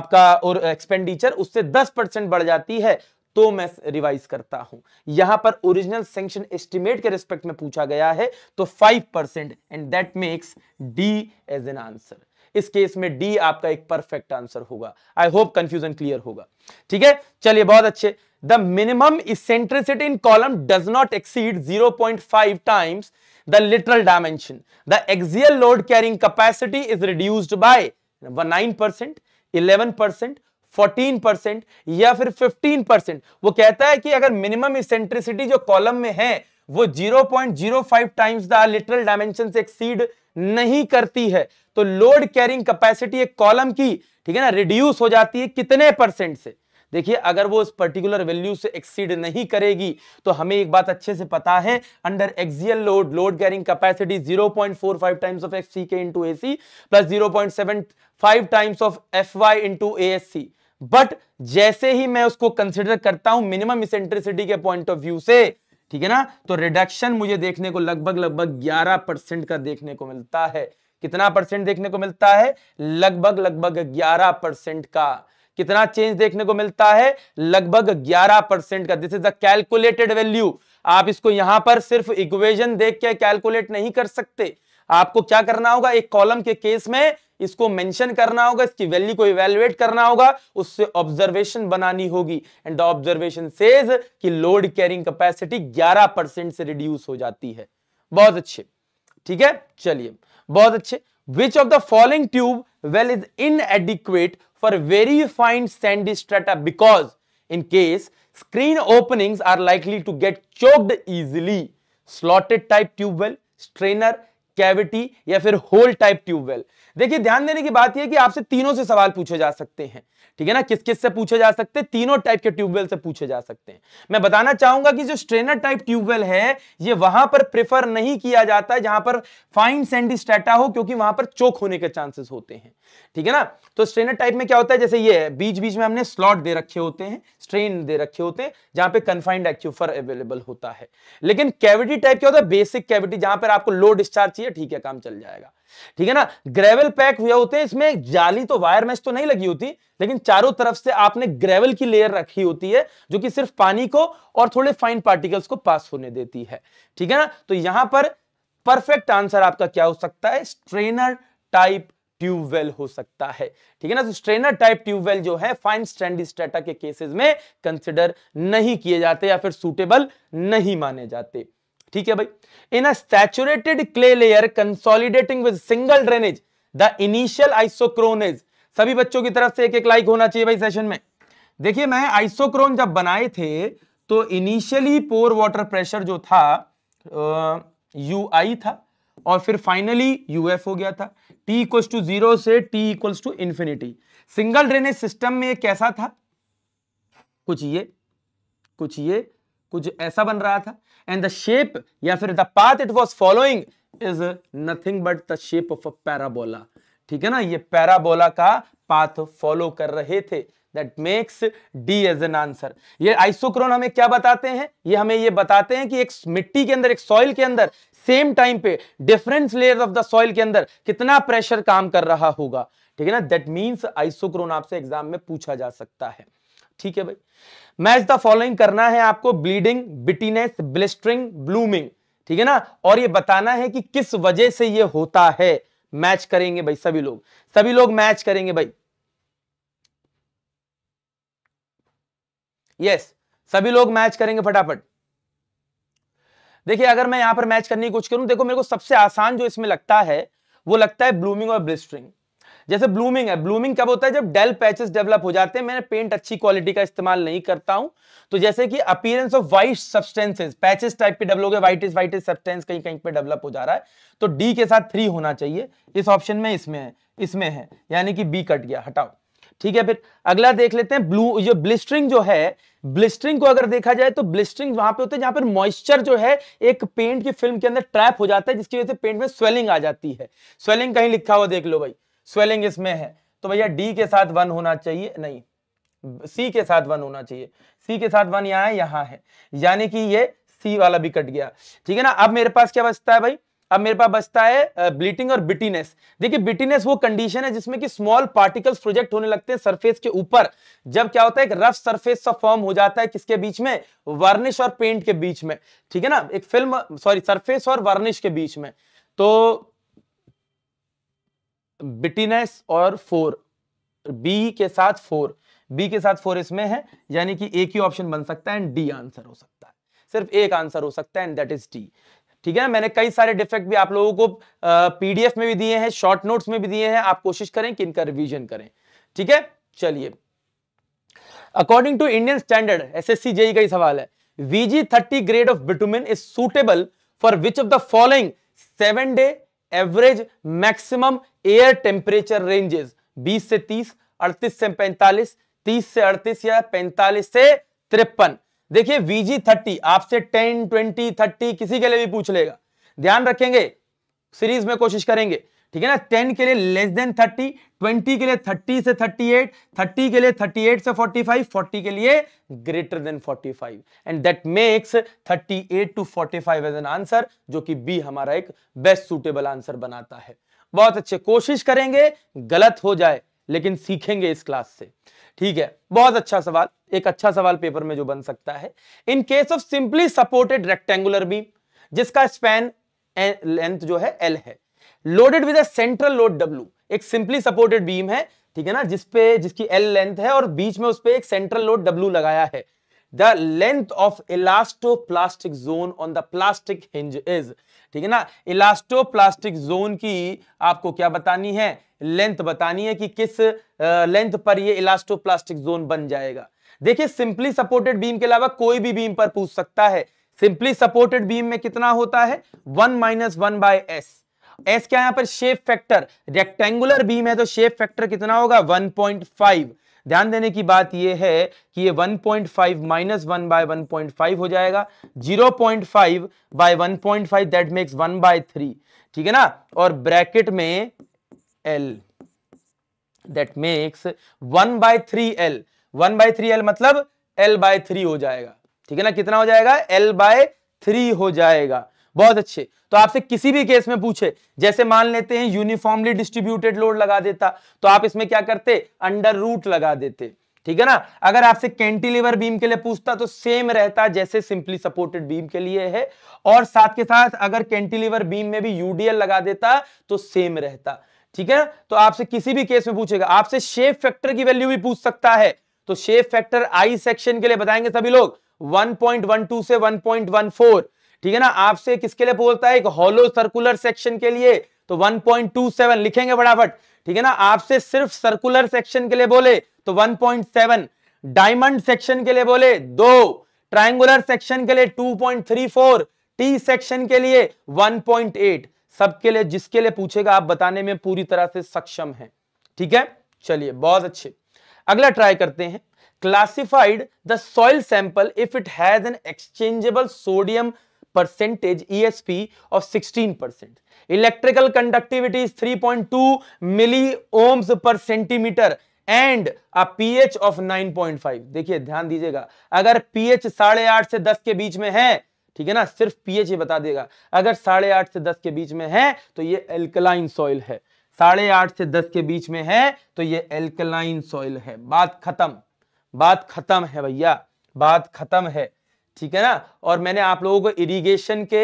Speaker 1: आपका और एक्सपेंडिचर उससे दस परसेंट बढ़ जाती है तो मैं रिवाइज करता हूं यहां पर ओरिजिनल सेंक्शन एस्टिमेट के रिस्पेक्ट में पूछा गया है तो five percent and that makes D as an answer इस केस में डी आपका एक परफेक्ट आंसर होगा आई होप कंफ्यूजन क्लियर होगा ठीक है चलिए बहुत अच्छे the minimum eccentricity in column does not exceed 0.5 times the lateral dimension the axial load carrying capacity is reduced by 9%, 11%, 14% या फिर 15% वो कहता है कि अगर मिनिमम इसेंट्रिसिटी जो कॉलम में है वो 0.05 टाइम्स द लिटरल डायमेंशन से एक्सीड नहीं करती है तो लोड कैरिंग कैपेसिटी एक कॉलम की ठीक है ना रिड्यूस हो जाती है कितने परसेंट से देखिए अगर वो इस पर्टिकुलर वैल्यू से एक्सीड नहीं करेगी तो हमें एक बात अच्छे से पता है under axial load load carrying capacity 0.45 times of F C के into A C plus zero times of F Y into A S C but जैसे ही मैं उसको कंसिडर करता हूं मिनिमम इसेंट्रिसिटी के पॉइंट ऑफ व्यू से ठीक है ना तो रिडक्शन मुझे देखने को लगभग लगभग 11 परसेंट का देखने को मिलता है कितना परसेंट देखने को मिलता है लगभग लगभग ग्यारह परसेंट का कितना चेंज देखने को मिलता है लगभग 11 परसेंट का this is the calculated value आप इसको यहां पर सिर्फ इक्वेशन देख के कैलकुलेट नहीं कर सकते आपको क्या करना होगा एक कॉलम के केस में इसको मेंशन करना होगा इसकी वैल्यू को इवेल्युएट करना होगा उससे ऑब्जर्वेशन बनानी होगी एंड द ऑब्जर्वेशन सेज कि लोड कैरिंग कैपेसिटी 11 परसेंट से रिड्यूस हो जाती है बहुत अच्छे ठीक है चलिए बहुत अच्छे which of the following tube well is inadequate for very fine sandy strata because in case screen openings are likely to get choked easily slotted type tubewell strainer cavity या फिर होल टाइप ट्यूबवेल देखिए ध्यान देने की बात यह कि आपसे तीनों से सवाल पूछे जा सकते हैं ठीक है ना किस किस से पूछे जा सकते हैं तीनों टाइप के ट्यूबवेल से पूछे जा सकते हैं मैं बताना चाहूंगा कि जो स्ट्रेनर टाइप ट्यूबवेल है ये वहां पर प्रेफर नहीं किया जाता है जहां पर फाइन सैंडी स्टेटा हो क्योंकि वहां पर चोक होने के चांसेस होते हैं ठीक है ना तो स्ट्रेनर टाइप में क्या होता है जैसे ये है बीच बीच में हमने स्लॉट दे रखे होते हैं स्ट्रेन दे रखे होते हैं जहां पर कन्फाइंड एक्यूफर अवेलेबल होता है लेकिन कैविटी टाइप क्या होता है बेसिक कैविटी जहां पर आपको लो डिस्चार्ज चाहिए ठीक है काम चल जाएगा ठीक है ना ग्रेवल पैक हुए होते हैं इसमें जाली तो वायर मैच तो नहीं लगी होती लेकिन चारों तरफ से आपने ग्रेवल की लेयर रखी होती है जो कि सिर्फ पानी को और थोड़े फाइन पार्टिकल्स को पास होने देती है ठीक है ना तो यहां पर परफेक्ट आंसर आपका क्या हो सकता है स्ट्रेनर टाइप ट्यूबवेल हो सकता है ठीक है ना तो स्ट्रेनर टाइप ट्यूबवेल जो है फाइन स्टैंड स्टेटा के केसेस में कंसिडर नहीं किए जाते या फिर सूटेबल नहीं माने जाते ठीक है भाई in a saturated clay layer consolidating with single drainage the initial isochrone is सभी बच्चों की तरफ से एक एक लाइक होना चाहिए भाई सेशन में देखिए मैं आइसोक्रोन जब बनाए थे तो इनिशियली पोर वाटर प्रेशर जो था यू आई था और फिर फाइनली यू एफ हो गया था टी इक्वल्स टू जीरो से T equals to infinity single drainage system में ये कैसा था कुछ ये कुछ ये कुछ ऐसा बन रहा था एंड द शेप या फिर the path it was following is nothing but the shape of a parabola ठीक है ना ये पैराबोला का पाथ फॉलो कर रहे थे That makes D as an answer. ये आइसोक्रोन हमें क्या बताते हैं ये हमें ये बताते हैं कि एक मिट्टी के अंदर एक सॉइल के अंदर सेम टाइम पे different layer of the soil के अंदर कितना प्रेशर काम कर रहा होगा ठीक है ना दैट मीन्स आइसोक्रोन आपसे एग्जाम में पूछा जा सकता है ठीक है भाई मैच द फॉलोइंग करना है आपको ब्लीडिंग बिटीनेस ब्लिस्टरिंग ब्लूमिंग ठीक है ना और ये बताना है कि किस वजह से ये होता है मैच करेंगे भाई सभी लोग सभी लोग मैच करेंगे भाई यस सभी लोग मैच करेंगे फटाफट देखिए अगर मैं यहां पर मैच करने की कोशिश करूं देखो मेरे को सबसे आसान जो इसमें लगता है वो लगता है ब्लूमिंग और ब्लिस्टरिंग जैसे ब्लूमिंग है ब्लूमिंग कब होता है जब डेल पैचेस डेवलप हो जाते हैं मैंने पेंट अच्छी क्वालिटी का इस्तेमाल नहीं करता हूं तो जैसे कि appearance of white substances patches type के डेवलप हो गए व्हाइट इज सब्सटेंस कहीं कहीं पे डेवलप हो जा रहा है तो डी के साथ थ्री होना चाहिए इस ऑप्शन में इसमें है इसमें है यानी कि बी कट गया हटाओ ठीक है फिर अगला देख लेते हैं ब्लू ये ब्लिस्टरिंग जो है ब्लिस्टरिंग को अगर देखा जाए तो ब्लिस्टरिंग वहां पे होता है जहां पर मॉइस्चर जो है एक पेंट की फिल्म के अंदर ट्रैप हो जाता है जिसकी वजह से पेंट में स्वेलिंग आ जाती है स्वेलिंग कहीं लिखा हुआ देख लो भाई स्वेलिंग इसमें है तो भैया डी के साथ वन होना चाहिए नहीं सी के साथ वन होना चाहिए सी के साथ वन यहाँ है यहाँ है यानी कि ये सी वाला भी कट गया ठीक है ना अब मेरे पास क्या बचता है भाई अब मेरे पास बचता है ब्लीटिंग और बिटीनेस देखिए बिटीनेस वो कंडीशन है जिसमें कि स्मॉल पार्टिकल्स प्रोजेक्ट होने लगते हैं सरफेस के ऊपर जब क्या होता है एक रफ सरफेस सा फॉर्म हो जाता है किसके बीच में वर्निश और पेंट के बीच में ठीक है ना एक फिल्म सॉरी सरफेस और वर्निश के बीच में तो बिटीनेस और फोर बी के साथ फोर बी के साथ फोर इसमें है यानी कि एक ही ऑप्शन बन सकता है एंड डी आंसर हो सकता है सिर्फ एक आंसर हो सकता है एंड दैट इज डी ठीक है मैंने कई सारे डिफेक्ट भी आप लोगों को पीडीएफ में भी दिए हैं शॉर्ट नोट्स में भी दिए हैं आप कोशिश करें कि इनका रिवीजन करें ठीक है चलिए according to Indian standard SSC JE का ही सवाल है VG thirty grade of bitumen is suitable for which of the following seven day average maximum air temperature ranges 20 से 30, 38 से 45, 30 से 38 या 45 से तिरपन देखिए वीजी 30 आपसे 10, 20, 30 किसी के लिए भी पूछ लेगा ध्यान रखेंगे सीरीज में कोशिश करेंगे ठीक है ना 10 के लिए लेस देन 30, 20 के लिए 30 से 38, 30 के लिए 38 से 45, 40 के लिए greater than 45 and that makes 38 to 45 five as an answer जो कि बी हमारा एक बेस्ट सुटेबल आंसर बनाता है बहुत अच्छे कोशिश करेंगे गलत हो जाए लेकिन सीखेंगे इस क्लास से ठीक है बहुत अच्छा सवाल एक अच्छा सवाल पेपर में जो बन सकता है in case of simply supported rectangular beam जिसका स्पैन लेंथ जो है एल है loaded with central load W एक सिंपली सपोर्टेड बीम है ठीक है ना जिसपे जिसकी एल लेंथ है और बीच में उस पर एक सेंट्रल लोड डब्ल्यू लगाया है the length of elasto plastic zone on the plastic hinge is ठीक है ना इलास्टोप्लास्टिक जोन की आपको क्या बतानी है लेंथ बतानी है कि किस लेंथ पर ये इलास्टोप्लास्टिक जोन बन जाएगा देखिए सिंपली सपोर्टेड बीम के अलावा कोई भी बीम पर पूछ सकता है सिंपली सपोर्टेड बीम में कितना होता है one minus one by S S क्या यहां पर शेप फैक्टर रेक्टेंगुलर बीम है तो शेप फैक्टर कितना होगा वन पॉइंट फाइव ध्यान देने की बात यह है कि ये 1.5 point five minus one by one हो जाएगा 0.5 point five by one point five that makes one by three ठीक है ना और ब्रैकेट में L that makes one by three L one by three L मतलब एल बाय थ्री हो जाएगा ठीक है ना कितना हो जाएगा एल बाय थ्री हो जाएगा बहुत अच्छे तो आपसे किसी भी केस में पूछे जैसे मान लेते हैं यूनिफॉर्मली डिस्ट्रीब्यूटेड लोड लगा देता तो आप इसमें क्या करते अंडर रूट लगा देते ठीक है ना अगर आपसे कैंटिलीवर बीम के लिए पूछता तो सेम रहता जैसे सिंपली सपोर्टेड बीम के लिए है और साथ के साथ अगर कैंटिलीवर बीम में भी यूडीएल लगा देता तो सेम रहता ठीक है तो आपसे किसी भी केस में पूछेगा आपसे शेप फैक्टर की वैल्यू भी पूछ सकता है तो शेप फैक्टर आई सेक्शन के लिए बताएंगे सभी लोग 1.12 से ठीक है ना आपसे किसके लिए बोलता है एक हॉलो सर्कुलर सेक्शन के लिए तो 1.27 लिखेंगे फटाफट ठीक है ना आपसे सिर्फ सर्कुलर सेक्शन के लिए बोले तो 1.7 डायमंड सेक्शन के लिए बोले दो ट्राइंगुलर सेक्शन के लिए 2.34 टी सेक्शन के लिए 1.8 सबके लिए जिसके लिए पूछेगा आप बताने में पूरी तरह से सक्षम है ठीक है चलिए बहुत अच्छे अगला ट्राई करते हैं classified the soil sample if it has an exchangeable sodium percentage ESP of 16%. Electrical conductivity is 3.2 ohms per centimetre and a pH of 9.5 देखिए ध्यान दीजिएगा अगर पीएच साढ़े आठ से दस के बीच में है ठीक है ना सिर्फ पीएच ही बता देगा अगर साढ़े आठ से दस के बीच में है तो ये एल्कलाइन सॉइल है साढ़े आठ से दस के बीच में है तो ये एल्कलाइन सॉइल है बात खत्म बात खत्म है भैया बात खत्म है ठीक है ना और मैंने आप लोगों को इरिगेशन के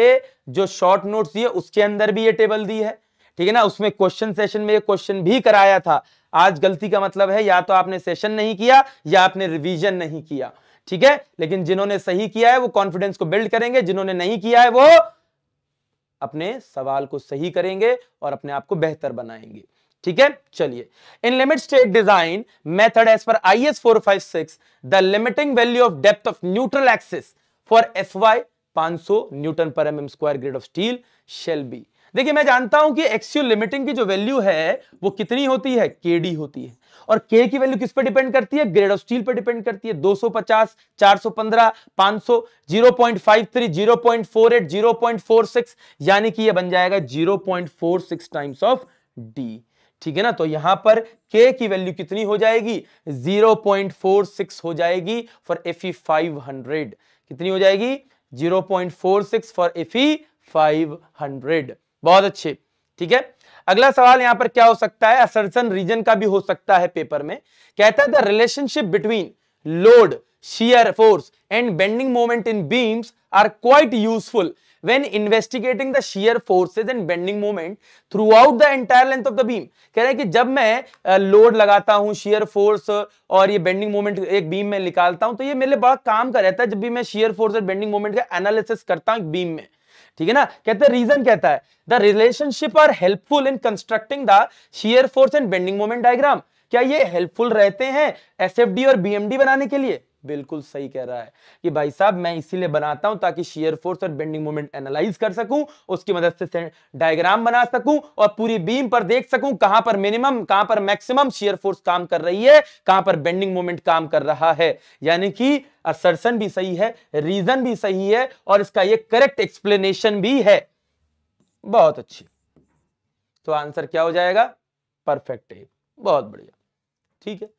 Speaker 1: जो शॉर्ट नोट्स दिए उसके अंदर भी ये टेबल दी है ठीक है ना उसमें क्वेश्चन सेशन में ये क्वेश्चन भी कराया था आज गलती का मतलब है या तो आपने सेशन नहीं किया या आपने रिवीजन नहीं किया ठीक है लेकिन जिन्होंने सही किया है वो कॉन्फिडेंस को बिल्ड करेंगे जिन्होंने नहीं किया है वो अपने सवाल को सही करेंगे और अपने आप को बेहतर बनाएंगे ठीक है चलिए in limit state design method as पर I S four five six the limiting value of depth of neutral axis for S Y पांच सौ newton per M M square grade of steel shall be देखिए मैं जानता हूं कि axial limiting की जो वैल्यू है वो कितनी होती है के होती है और के की वैल्यू किस पर डिपेंड करती है ग्रेड ऑफ स्टील पर डिपेंड करती है 250, 415, 500, 0.53, 0.48, 0.46 यानी कि ये बन जाएगा 0.46 टाइम्स ऑफ डी ठीक है ना तो यहां पर के की वैल्यू कितनी हो जाएगी 0.46 हो जाएगी फॉर एफ ई फाइव कितनी हो जाएगी 0.46 फॉर एफी हंड्रेड बहुत अच्छे ठीक है अगला सवाल यहां पर क्या हो सकता है असरसन रीजन का भी हो सकता है पेपर में कहता है the relationship between load shear force and bending moment in beams are quite useful when investigating the shear forces and bending moment throughout the entire length of the beam कह रहे हैं कि जब मैं लोड लगाता हूं shear force और ये bending moment एक beam में निकालता हूं तो ये मेरे लिए बड़ा काम का रहता है जब भी मैं shear force और bending moment का analysis करता हूं beam में ठीक है ना कहते हैं रीजन कहता है the relationship are helpful in constructing the shear force and bending moment diagram क्या ये हेल्पफुल रहते हैं एसएफडी और बीएमडी बनाने के लिए बिल्कुल सही कह रहा है कि भाई साहब मैं इसीलिए बनाता हूं ताकि शेयर फोर्स और बेंडिंग मोमेंट एनालाइज कर सकूं उसकी मदद से डायग्राम बना सकूं और पूरी बीम पर देख सकूं कहां पर मिनिमम कहां पर मैक्सिमम शेयर फोर्स काम कर रही है कहां पर बेंडिंग मोमेंट काम कर रहा है यानी कि असरसन भी सही है रीजन भी सही है और इसका यह करेक्ट एक्सप्लेनेशन भी है बहुत अच्छी तो आंसर क्या हो जाएगा परफेक्ट बहुत बढ़िया ठीक है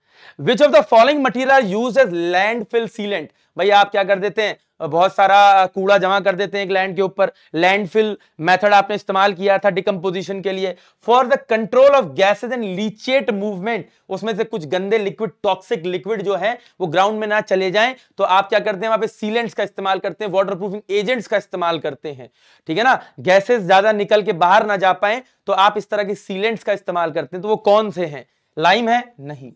Speaker 1: which of the following material use as landfill sealant भाई आप क्या कर देते हैं बहुत सारा कूड़ा जमा कर देते हैं एक लैंड के ऊपर लैंडफिल मेथड आपने इस्तेमाल किया था डिकम्पोजिशन के लिए for the control of gases and leachate movement उसमें से कुछ गंदे लिक्विड टॉक्सिक लिक्विड जो है वो ग्राउंड में ना चले जाएं तो आप क्या करते हैं वहां पे सीलेंट्स का इस्तेमाल करते हैं वाटर प्रूफिंग एजेंट्स का इस्तेमाल करते हैं ठीक है ना गैसेज ज्यादा निकल के बाहर ना जा पाए तो आप इस तरह के सीलेंट्स का इस्तेमाल करते हैं तो वो कौन से हैं लाइम है नहीं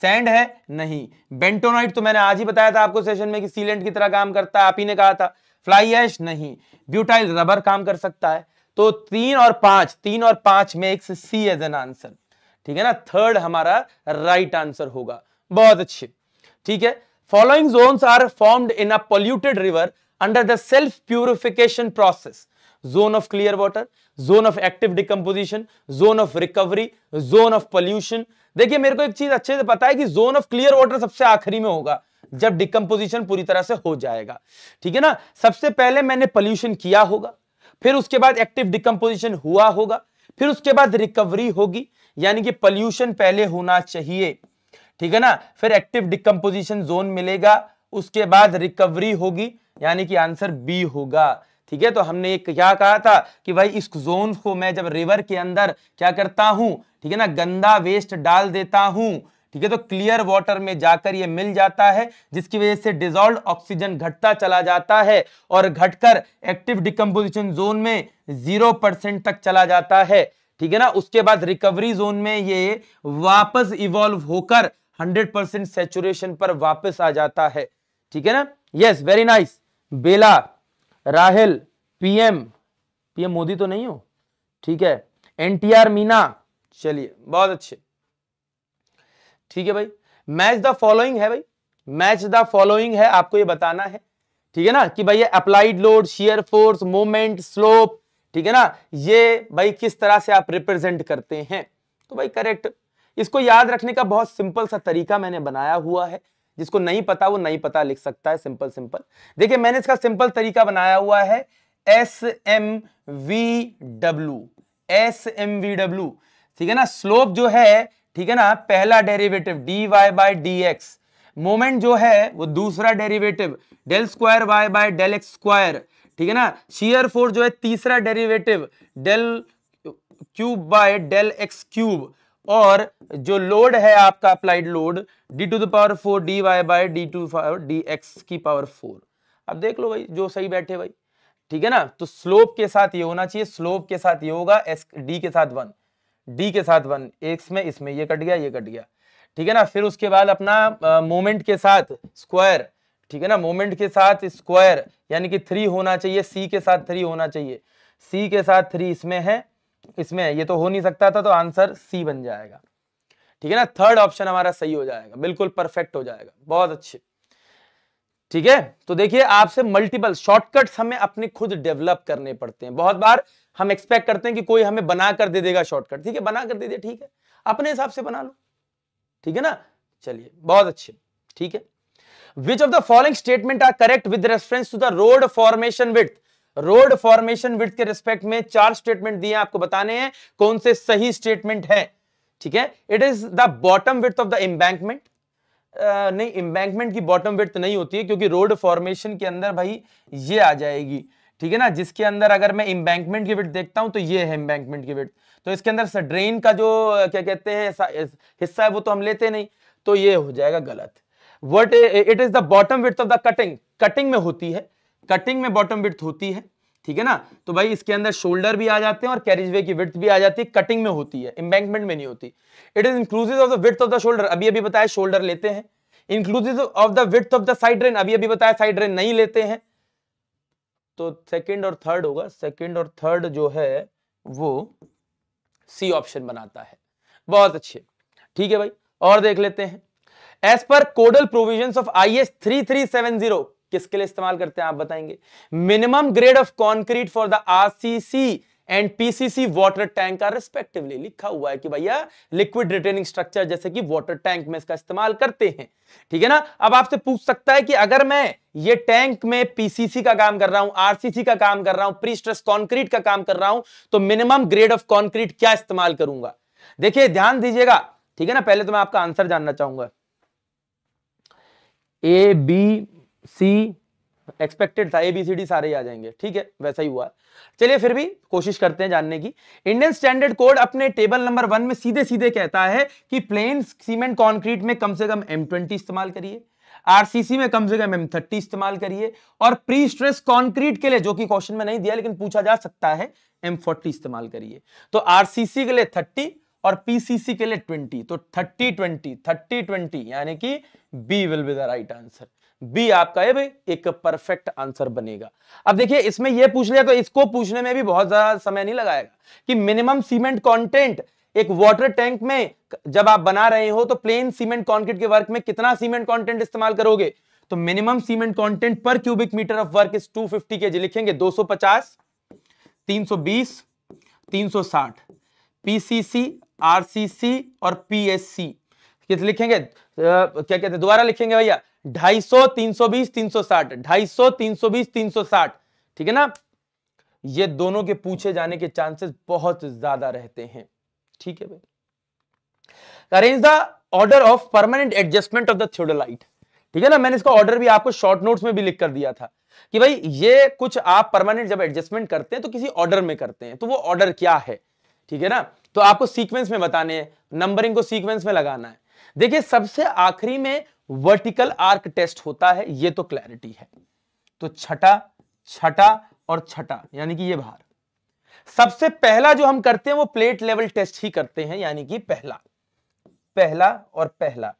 Speaker 1: सैंड है नहीं बेंटोनाइट तो मैंने आज ही बताया था आपको सेशन में कि सीलेंट की तरह काम करता है आप ही ने कहा था फ्लाई एश नहीं ब्यूटाइल रबर काम कर सकता है तो तीन और पांच तीन और पांच में एक सी एज एन आंसर ठीक है ना थर्ड हमारा राइट आंसर होगा बहुत अच्छे ठीक है following zone are formed in a polluted river under the self purification process zone of clear water zone of active decomposition zone of recovery zone of pollution देखिए मेरे को एक चीज अच्छे से पता है कि जोन ऑफ क्लियर वाटर सबसे आखिरी में होगा जब डिकम्पोजिशन पूरी तरह से हो जाएगा ठीक है ना सबसे पहले मैंने पॉल्यूशन किया होगा फिर उसके बाद एक्टिव डिकम्पोजिशन हुआ होगा फिर उसके बाद रिकवरी होगी यानी कि पॉल्यूशन पहले होना चाहिए ठीक है ना फिर एक्टिव डिकम्पोजिशन जोन मिलेगा उसके बाद रिकवरी होगी यानी कि आंसर बी होगा ठीक है तो हमने एक क्या कहा था कि भाई इस जोन को मैं जब रिवर के अंदर क्या करता हूं ठीक है ना गंदा वेस्ट डाल देता हूं ठीक है तो क्लियर वाटर में जाकर ये मिल जाता है जिसकी वजह से डिजोल्व ऑक्सीजन घटता चला जाता है और घटकर एक्टिव डिकम्पोजिशन जोन में जीरो परसेंट तक चला जाता है ठीक है ना उसके बाद रिकवरी जोन में ये वापस इवॉल्व होकर हंड्रेड परसेंट सेचुरेशन पर वापस आ जाता है ठीक है ना yes very nice Bela Rahul PM PM Modi तो नहीं हो ठीक है एनटीआर मीना चलिए बहुत अच्छे ठीक है भाई मैच द फॉलोइंग है भाई मैच द फॉलोइंग है आपको ये बताना है ठीक है ना कि भाई ये applied load shear force moment slope ठीक है ना ये भाई किस तरह से आप रिप्रेजेंट करते हैं तो भाई करेक्ट इसको याद रखने का बहुत सिंपल सा तरीका मैंने बनाया हुआ है जिसको नहीं पता वो नहीं पता लिख सकता है सिंपल सिंपल देखिए मैंने इसका सिंपल तरीका बनाया हुआ है S M V W S M V W ठीक है ना स्लोप जो है ठीक है ना पहला derivative D Y by D X moment जो है वो दूसरा derivative del square Y by del X square ठीक है ना शीयर फोर्स जो है तीसरा derivative del cube by del X cube और जो लोड है आपका applied load D to the power four D Y by D to D X की पावर फोर अब देख लो भाई जो सही बैठे भाई ठीक है ना तो स्लोप के साथ ये होना चाहिए स्लोप के साथ ये होगा एस डी के साथ वन डी के साथ वन एक्स में इसमें ये कट गया ये कट गया ठीक है ना फिर उसके बाद अपना मोमेंट के साथ स्क्वायर ठीक है ना मोमेंट के साथ स्क्वायर यानी कि थ्री होना चाहिए सी के साथ थ्री होना चाहिए सी के साथ थ्री इसमें है इसमें ये तो हो नहीं सकता था तो आंसर सी बन जाएगा ठीक है ना थर्ड ऑप्शन हमारा सही हो जाएगा बिल्कुल परफेक्ट हो जाएगा बहुत अच्छे ठीक है तो देखिए आपसे मल्टीपल शॉर्टकट्स हमें अपने खुद डेवलप करने पड़ते हैं बहुत बार हम एक्सपेक्ट करते हैं कि कोई हमें बना कर दे देगा शॉर्टकट ठीक है बना कर दे दे ठीक है अपने हिसाब से बना लो ठीक है ना चलिए बहुत अच्छे ठीक है which of the following statement are correct with reference to the road formation with road formation with के रिस्पेक्ट में चार स्टेटमेंट दिए आपको बताने हैं कौन से सही स्टेटमेंट है ठीक है it is the bottom width of the embankment नहीं एम्बैंकमेंट की बॉटम विथ नहीं होती है क्योंकि रोड फॉर्मेशन के अंदर भाई ये आ जाएगी ठीक है ना जिसके अंदर अगर मैं इम्बैंकमेंट की विथ देखता हूं तो ये है इम्बैंकमेंट की विथ तो इसके अंदर ड्रेन का जो क्या कहते हैं हिस्सा है वो तो हम लेते नहीं तो ये हो जाएगा गलत what it is the bottom width of the cutting cutting में होती है कटिंग में बॉटम विथ होती है ठीक है ना तो भाई इसके अंदर शोल्डर भी आ जाते हैं और कैरिज वे की विथ भी आ जाती है कटिंग में होती है इम्बैंकमेंट में नहीं होती it is inclusive of the width of the shoulder अभी अभी बताया शोल्डर लेते हैं inclusive of the width of the side drain अभी अभी बताया साइड रेन नहीं लेते हैं तो सेकेंड और थर्ड होगा सेकेंड और थर्ड जो है वो सी ऑप्शन बनाता है बहुत अच्छे ठीक है भाई और देख लेते हैं as per codal provision of I S three three seven zero किसके लिए इस्तेमाल करते हैं आप बताएंगे minimum grade of concrete for the RCC and PCC water tank का रिस्पेक्टिवली लिखा हुआ है कि भैया लिक्विड रिटेनिंग स्ट्रक्चर जैसे कि वाटर टैंक में इसका इस्तेमाल करते हैं ठीक है ना अब आपसे पूछ सकता है कि अगर मैं ये टैंक में पीसीसी का काम कर रहा हूं आरसीसी का काम कर रहा हूं प्री स्ट्रेस कॉन्क्रीट का काम कर रहा हूं तो मिनिमम ग्रेड ऑफ कॉन्क्रीट क्या इस्तेमाल करूंगा देखिए ध्यान दीजिएगा ठीक है ना पहले तो मैं आपका आंसर जानना चाहूंगा ए बी सी एक्सपेक्टेड था ए बी सी डी सारे आ जाएंगे ठीक है वैसा ही हुआ चलिए फिर भी कोशिश करते हैं जानने की इंडियन स्टैंडर्ड कोड अपने टेबल नंबर वन में सीधे सीधे कहता है कि प्लेन सीमेंट कॉन्क्रीट में कम से कम एम ट्वेंटी इस्तेमाल करिए आरसीसी में कम से कम एम थर्टी इस्तेमाल करिए और प्री स्ट्रेस कॉन्क्रीट के लिए जो कि क्वेश्चन में नहीं दिया लेकिन पूछा जा सकता है एम फोर्टी इस्तेमाल करिए तो आरसीसी के लिए थर्टी और पीसीसी के लिए ट्वेंटी तो थर्टी ट्वेंटी थर्टी ट्वेंटी यानी कि B will be the right answer B आपका ये भाई एक परफेक्ट आंसर बनेगा अब देखिए इसमें ये पूछ लिया तो इसको पूछने में भी बहुत ज्यादा समय नहीं लगाएगा कि मिनिमम सीमेंट कंटेंट एक वाटर टैंक में जब आप बना रहे हो तो प्लेन सीमेंट कॉन्क्रीट के वर्क में कितना सीमेंट कंटेंट इस्तेमाल करोगे तो minimum cement content per cubic metre of work is 250 जी लिखेंगे 250 320 360 पीसीसी आरसीसी और पीएससी लिखेंगे क्या कहते हैं दोबारा लिखेंगे भैया ढाई सौ तीन सौ बीस तीन सौ साठ ढाई सौ तीन सौ बीस तीन सौ साठ ठीक है ना ये दोनों के पूछे जाने के चांसेस बहुत ज्यादा रहते हैं ठीक है भाई arrange the order of permanent adjustment of the theodolite ठीक है ना मैंने इसका ऑर्डर भी आपको शॉर्ट नोट्स में भी लिख कर दिया था कि भाई ये कुछ आप परमानेंट जब एडजस्टमेंट करते हैं तो किसी ऑर्डर में करते हैं तो वो ऑर्डर क्या है ठीक है ना तो आपको सीक्वेंस में बताने हैं नंबरिंग को सीक्वेंस में लगाना है देखिए सबसे आखिरी में वर्टिकल आर्क टेस्ट होता है ये तो क्लैरिटी है तो छठा छठा और छठा यानी कि ये भार सबसे पहला जो हम करते हैं वो प्लेट लेवल टेस्ट ही करते हैं यानी कि पहला पहला और पहला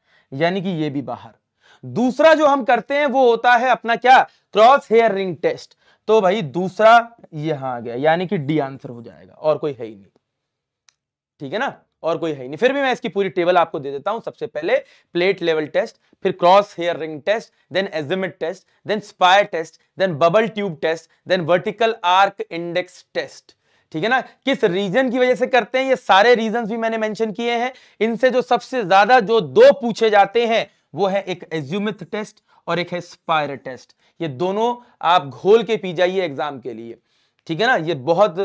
Speaker 1: यानी कि ये भी बाहर दूसरा जो हम करते हैं वो होता है अपना क्या क्रॉस हेयर रिंग टेस्ट तो भाई दूसरा यहां आ गया यानी कि डी आंसर हो जाएगा और कोई है ही नहीं ठीक है ना और कोई है नहीं फिर भी मैं इसकी पूरी टेबल आपको दे देता हूं सबसे पहले प्लेट लेवल टेस्ट फिर cross hair ring test then azimuth test then spire test then bubble tube test then vertical arc index test ठीक है ना किस रीजन की वजह से करते हैं ये सारे रीजन भी मैंने मैंशन किए हैं इनसे जो सबसे ज्यादा जो दो पूछे जाते हैं वो है एक एज्यूमिथ टेस्ट और एक है स्पायर टेस्ट ये दोनों आप घोल के पी जाइए एग्जाम के लिए ठीक है ना ये बहुत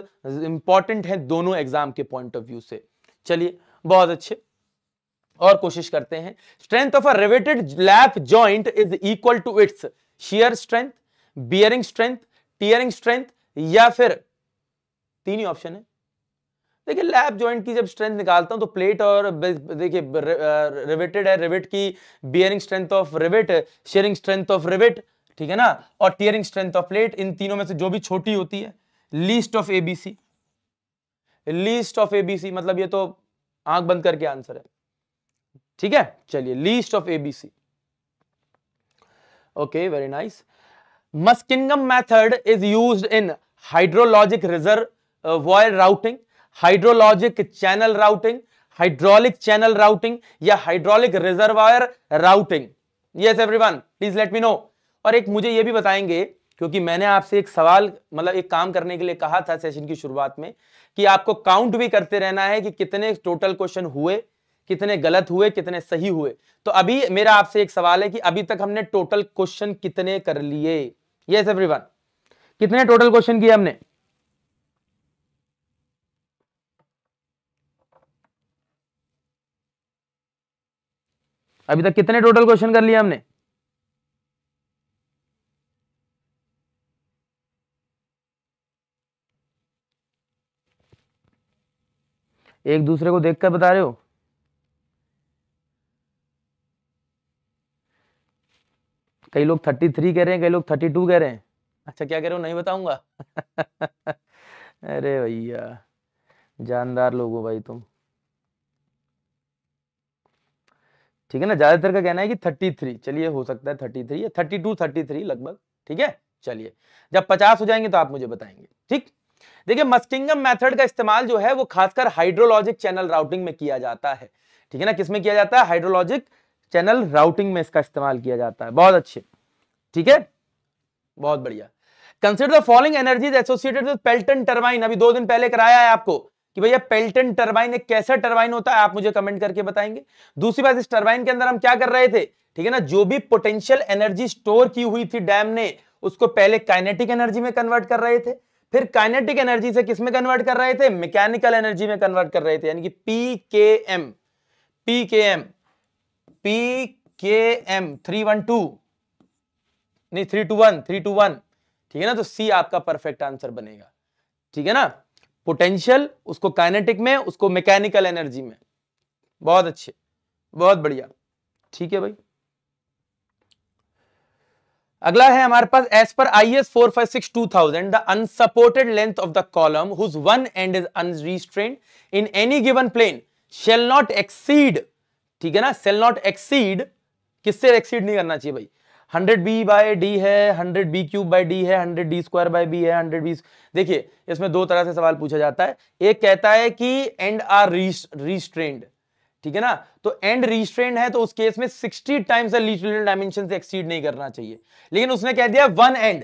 Speaker 1: इंपॉर्टेंट है दोनों एग्जाम के पॉइंट ऑफ व्यू से चलिए बहुत अच्छे और कोशिश करते हैं strength of a riveted lap joint is equal to its shear strength bearing strength tearing strength या फिर तीन ही ऑप्शन है देखिए लैप जॉइंट की जब स्ट्रेंथ निकालता हूं तो प्लेट और देखिए रिवेटेड है रिवेट की bearing strength of rivet shearing strength of rivet ठीक है ना और टीयरिंग स्ट्रेंथ ऑफ प्लेट इन तीनों में से जो भी छोटी होती है least of ABC least of ABC मतलब ये तो आंख बंद करके आंसर है ठीक है चलिए least of ABC okay very nice Muskingum method is used in hydrologic reservoir routing hydrologic channel routing hydraulic channel routing या hydraulic reservoir routing yes everyone please let me know और एक मुझे यह भी बताएंगे क्योंकि मैंने आपसे एक सवाल मतलब एक काम करने के लिए कहा था सेशन की शुरुआत में कि आपको काउंट भी करते रहना है कि कितने टोटल क्वेश्चन हुए कितने गलत हुए कितने सही हुए तो अभी मेरा आपसे एक सवाल है कि अभी तक हमने टोटल क्वेश्चन कितने कर लिए यस एवरीवन कितने टोटल क्वेश्चन किए हमने अभी तक कितने टोटल क्वेश्चन कर लिए हमने एक दूसरे को देखकर बता रहे हो कई लोग थर्टी थ्री कह रहे हैं कई लोग थर्टी टू कह रहे हैं अच्छा क्या कह रहे हो नहीं बताऊंगा अरे भैया जानदार लोग हो भाई तुम ठीक है ना ज्यादातर का कहना है कि थर्टी थ्री चलिए हो सकता है थर्टी थ्री या थर्टी टू थर्टी थ्री लगभग ठीक है चलिए जब पचास हो जाएंगे तो आप मुझे बताएंगे ठीक देखिए मस्टिंगम मेथड का इस्तेमाल जो है वो खासकर हाइड्रोलॉजिक चैनल राउटिंग में किया जाता है ठीक है ना किसमें किया जाता है हाइड्रोलॉजिक चैनल राउटिंग में इसका इस्तेमाल किया जाता है बहुत अच्छे ठीक है बहुत बढ़िया consider the following energies associated with Pelton turbine अभी दो दिन पहले कराया है आपको कि भैया पेल्टन टर्बाइन एक कैसा टर्बाइन होता है आप मुझे कमेंट करके बताएंगे दूसरी बात इस टर्बाइन के अंदर हम क्या कर रहे थे ठीक है ना जो भी पोटेंशियल एनर्जी स्टोर की हुई थी डैम ने उसको पहले काइनेटिक एनर्जी में कन्वर्ट कर रहे थे फिर काइनेटिक एनर्जी से किस में कन्वर्ट कर रहे थे मैकेनिकल एनर्जी में कन्वर्ट कर रहे थे यानी कि P K M P K M P K M three one two नहीं three two one three two one ठीक है ना तो सी आपका परफेक्ट आंसर बनेगा ठीक है ना पोटेंशियल उसको काइनेटिक में उसको मैकेनिकल एनर्जी में बहुत अच्छे बहुत बढ़िया ठीक है भाई अगला है हमारे पास एज पर I S four five six two thousand the unsupported length of the column whose one end is unrestrained in any given plane shall not exceed ठीक है ना सेल नॉट एक्सीड किससे एक्सीड नहीं करना चाहिए भाई 100b बी बाय डी है hundred B cube by D है hundred D square by B है हंड्रेड बी देखिए इसमें दो तरह से सवाल पूछा जाता है एक कहता है कि एंड आर रिस्ट्रेंड ठीक है ना तो एंड रिस्ट्रेंड है तो उस केस में 60 टाइम्स डायमेंशन से एक्सीड नहीं करना चाहिए लेकिन उसने कह दिया वन एंड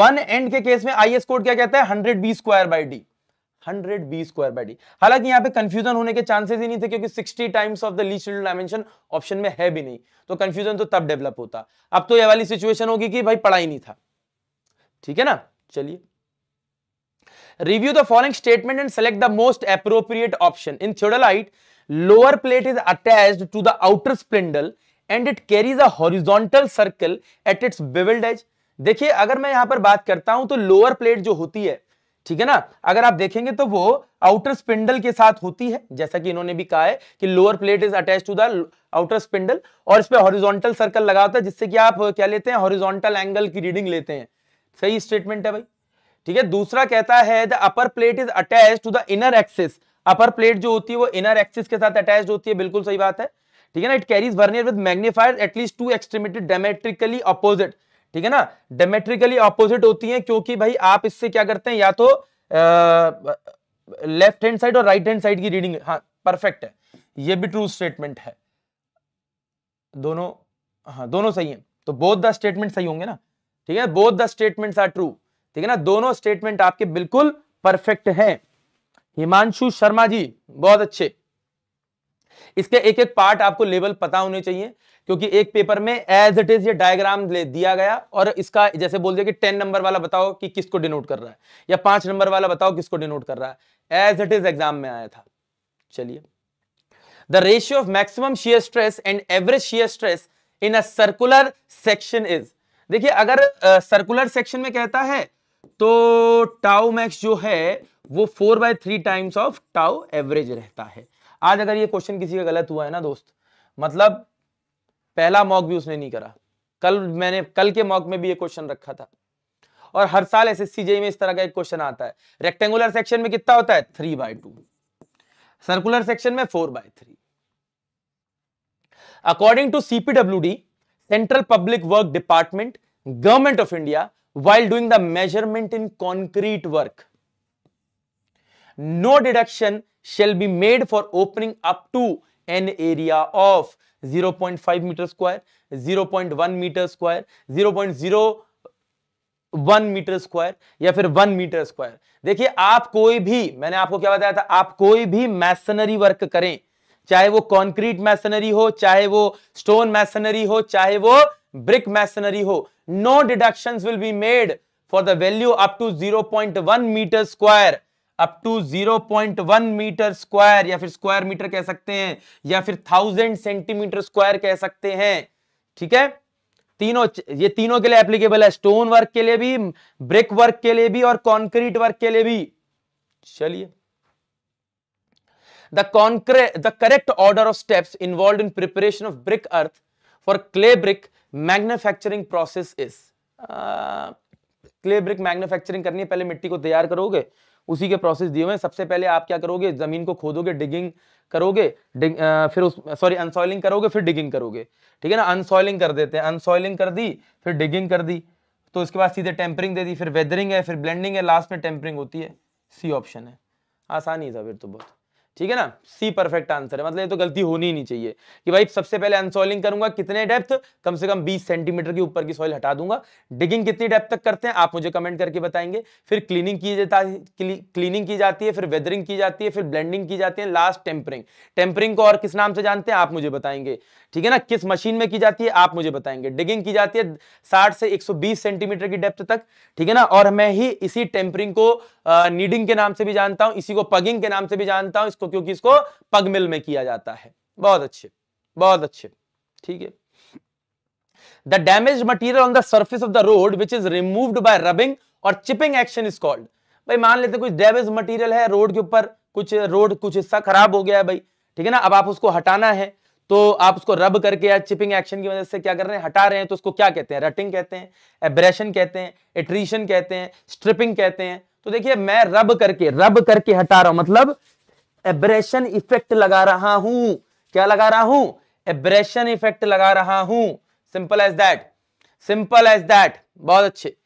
Speaker 1: वन एंड के केस में आईएस कोड क्या कहता है hundred B square by D hundred B square by D हालांकि यहां पे कंफ्यूजन होने के चांसेस ही नहीं थे क्योंकि 60 times of the least dimension option में है भी नहीं तो कंफ्यूजन तो तब डेवलप होता अब तो यह वाली सिचुएशन होगी कि भाई पढ़ाई नहीं था ठीक है ना चलिए review the following statement and select the most appropriate option in theodolite lower plate is attach to the outer spindle and it carries horizontal circle at its bevelled edge देखिए अगर मैं यहां पर बात करता हूं तो लोअर प्लेट जो होती है ठीक है ना अगर आप देखेंगे तो वो आउटर स्पिंडल के साथ होती है जैसा कि इन्होंने भी कहा है कि lower plate is attach to the outer spindle और इस पर हॉरिजोंटल सर्कल लगा होता है जिससे कि आप क्या लेते हैं हॉरिजोंटल एंगल की रीडिंग लेते हैं सही स्टेटमेंट है भाई ठीक है दूसरा कहता है the upper plate is attach to the inner axis upper plate जो होती है वो इनर एक्सिस के साथ अटैच होती है बिल्कुल सही बात है ठीक है ना it carries vernier with magnifier at least two extremity diametrically opposite ठीक है ना डेमेट्रिकली अपोजिट होती है क्योंकि भाई आप इससे क्या करते हैं या तो लेफ्ट हैंड साइड और राइट हैंड साइड की रीडिंग हाँ परफेक्ट है ये भी ट्रू स्टेटमेंट है दोनों हाँ दोनों सही है तो बोथ द स्टेटमेंट सही होंगे ना ठीक है both the statements are true ठीक है ना दोनों स्टेटमेंट आपके बिल्कुल परफेक्ट है हिमांशु शर्मा जी बहुत अच्छे इसके एक एक पार्ट आपको लेवल पता होने चाहिए क्योंकि एक पेपर में एज इट इज ये डायग्राम दिया गया और इसका जैसे बोल दिया कि टेन नंबर वाला बताओ कि किसको डिनोट कर रहा है या पांच नंबर वाला बताओ किसको डिनोट कर रहा है एज इट इज एग्जाम में आया था चलिए the ratio of maximum shear stress and average shear stress in a circular section is देखिए अगर सर्कुलर uh, सेक्शन में कहता है तो टाउ मैक्स जो है वो four by three times of tau average रहता है आज अगर ये क्वेश्चन किसी का गलत हुआ है ना दोस्त मतलब पहला मॉक भी उसने नहीं करा कल मैंने कल के मॉक में भी ये क्वेश्चन रखा था और हर साल एस एस में इस तरह का एक क्वेश्चन आता है रेक्टेंगुलर सेक्शन में कितना होता है three by two circular section में four by three according to CPWD central public work department government of India while doing the measurement in concrete work. No deduction shall be made for opening up to an area of 0.5 meter square, 0.1 meter square, 0.01 metre square या फिर 1 metre square देखिए आप कोई भी मैंने आपको क्या बताया था आप कोई भी मैसनरी वर्क करें चाहे वो कंक्रीट मैसनरी हो चाहे वो स्टोन मैसनरी हो चाहे वो ब्रिक मैसनरी हो will no deductions will be made for zero point one metre square up to zero point one metre square या फिर स्क्वायर मीटर कह सकते हैं या फिर थाउजेंड सेंटीमीटर square कह सकते हैं ठीक है तीनों ये तीनों के लिए एप्लीकेबल है स्टोन वर्क के लिए भी ब्रिक वर्क के लिए भी और कॉन्क्रीट वर्क के लिए भी चलिए the concrete the correct order of steps involve in preparation of brick earth for clay brick manufacturing process is clay brick manufacturing करनी है पहले मिट्टी को तैयार करोगे उसी के प्रोसेस दिए हुए हैं सबसे पहले आप क्या करोगे जमीन को खोदोगे डिगिंग करोगे डिग, आ, फिर उस सॉरी अनसॉइलिंग करोगे फिर डिगिंग करोगे ठीक है ना अनसॉइलिंग कर देते हैं अनसॉइलिंग कर दी फिर डिगिंग कर दी तो उसके बाद सीधे टेम्परिंग दे दी फिर वेदरिंग है फिर ब्लेंडिंग है लास्ट में टेम्परिंग होती है सी ऑप्शन है आसानी था फिर तो बहुत ठीक है ना सी परफेक्ट आंसर है मतलब ये तो गलती होनी ही नहीं चाहिए कि भाई सबसे पहले अनसोलिंग करूंगा कितने डेप्थ कम से कम 20 सेंटीमीटर के ऊपर की सॉइल हटा दूंगा डिगिंग कितनी डेप्थ तक करते हैं आप मुझे कमेंट करके बताएंगे फिर क्लीनिंग की जाता क्लीनिंग की जाती है फिर वेदरिंग की जाती है फिर ब्लेंडिंग की जाती है लास्ट टेम्परिंग टेम्परिंग को और किस नाम से जानते हैं आप मुझे बताएंगे ठीक है ना किस मशीन में की जाती है आप मुझे बताएंगे डिगिंग की जाती है साठ से 120 सेंटीमीटर की डेप्थ तक ठीक है ना और मैं ही इसी टेम्परिंग को नीडिंग के नाम से भी जानता हूं इसी को पगिंग के नाम से भी जानता हूं इसको क्योंकि इसको पग मिल में किया जाता है बहुत अच्छे बहुत अच्छे ठीक है the damage material on the surface of the road which is removed by rubbing और चिपिंग एक्शन इज कॉल्ड भाई मान लेते कुछ डैमेज मटीरियल है रोड के ऊपर कुछ रोड कुछ हिस्सा खराब हो गया है भाई ठीक है ना अब आप उसको हटाना है तो आप उसको रब करके या चिपिंग एक्शन की वजह से क्या कर रहे हैं हटा रहे हैं तो उसको क्या कहते हैं रटिंग कहते हैं एब्रेशन कहते हैं एट्रीशन कहते हैं स्ट्रिपिंग कहते हैं तो देखिए मैं रब करके रब करके हटा रहा हूं मतलब एब्रेशन इफेक्ट लगा रहा हूं क्या लगा रहा हूं एब्रेशन इफेक्ट लगा रहा हूं simple as that simple as that बहुत अच्छे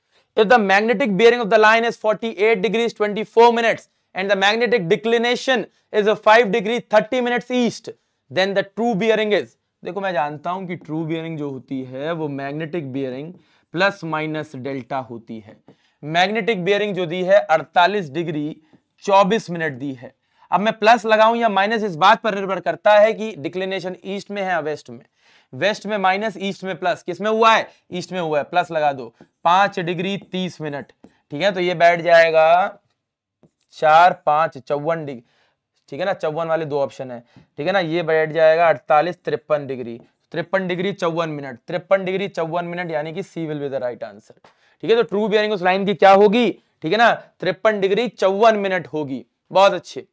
Speaker 1: if the magnetic bearing of the line is 48 degrees 24 minutes and the magnetic declination is 5 degree 30 minutes east then the true bearing is देखो मैं जानता हूं कि ट्रू बियरिंग जो होती है वो magnetic bearing plus minus delta होती है मैग्नेटिक बियरिंग जो दी है 48 डिग्री 24 मिनट दी है अब मैं प्लस लगाऊं या माइनस इस बात पर निर्भर करता है कि डिक्लिनेशन ईस्ट में है या वेस्ट में वेस्ट में माइनस ईस्ट में प्लस किस में हुआ है ईस्ट में हुआ है प्लस लगा दो पांच डिग्री तीस मिनट ठीक है तो ये बैठ जाएगा चार पांच चौवन डिग्री ठीक है ना चौवन वाले दो ऑप्शन है ठीक है ना ये बैठ जाएगा अड़तालीस तिरपन डिग्री तिरपन डिग्री चौवन मिनट तिरपन डिग्री चौवन मिनट यानी कि C will be the right answer ठीक है तो ट्रू बियरिंग उस लाइन की क्या होगी ठीक है ना तिरपन डिग्री चौवन मिनट होगी बहुत अच्छे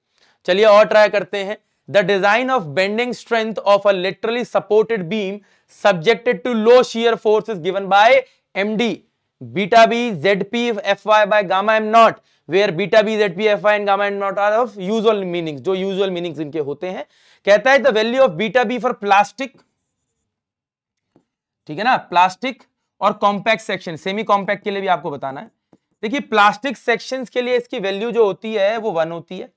Speaker 1: चलिए और ट्राई करते हैं the design of bending strength of a laterally supported beam subjected to low shear force is given by MD F Y zp gamma M not where beta B Z P F fy and gamma M not are of usual meaning जो usual meaning इनके होते हैं कहता है the value of beta B for plastic ठीक है ना plastic और कॉम्पैक्ट सेक्शन सेमी कॉम्पैक्ट के लिए भी आपको बताना है देखिए प्लास्टिक सेक्शंस के लिए इसकी वैल्यू जो होती है वो वन होती है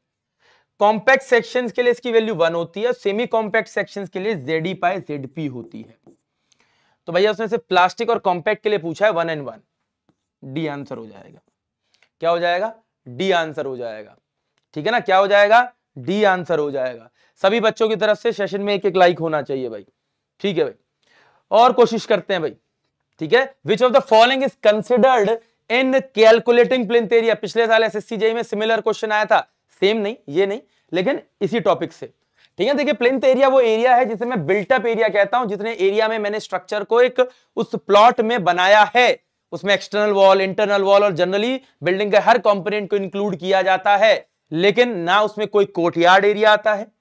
Speaker 1: कॉम्पैक्ट सेक्शंस के लिए इसकी वैल्यू वन होती है सेमी कॉम्पैक्ट सेक्शंस के लिए जेडी जेड जेडपी होती है तो भैया उसमें से प्लास्टिक और कॉम्पैक्ट के लिए पूछा है one and one D answer हो जाएगा क्या हो जाएगा डी आंसर हो जाएगा ठीक है ना क्या हो जाएगा डी आंसर हो जाएगा सभी बच्चों की तरफ से सेशन में एक एक लाइक होना चाहिए भाई ठीक है भाई और कोशिश करते हैं भाई ठीक है which of the following is considered in calculating plinth area पिछले साल एसएससी जेई में सिमिलर क्वेश्चन आया था सेम नहीं ये नहीं लेकिन इसी टॉपिक से ठीक है देखिए प्लिंथ एरिया वो एरिया है जिसे मैं बिल्टअप एरिया कहता हूं जितने एरिया में मैंने स्ट्रक्चर को एक उस प्लॉट में बनाया है उसमें एक्सटर्नल वॉल इंटरनल वॉल और जनरली बिल्डिंग के हर कॉम्पोनेंट को इंक्लूड किया जाता है लेकिन ना उसमें कोई कोर्टयार्ड एरिया आता है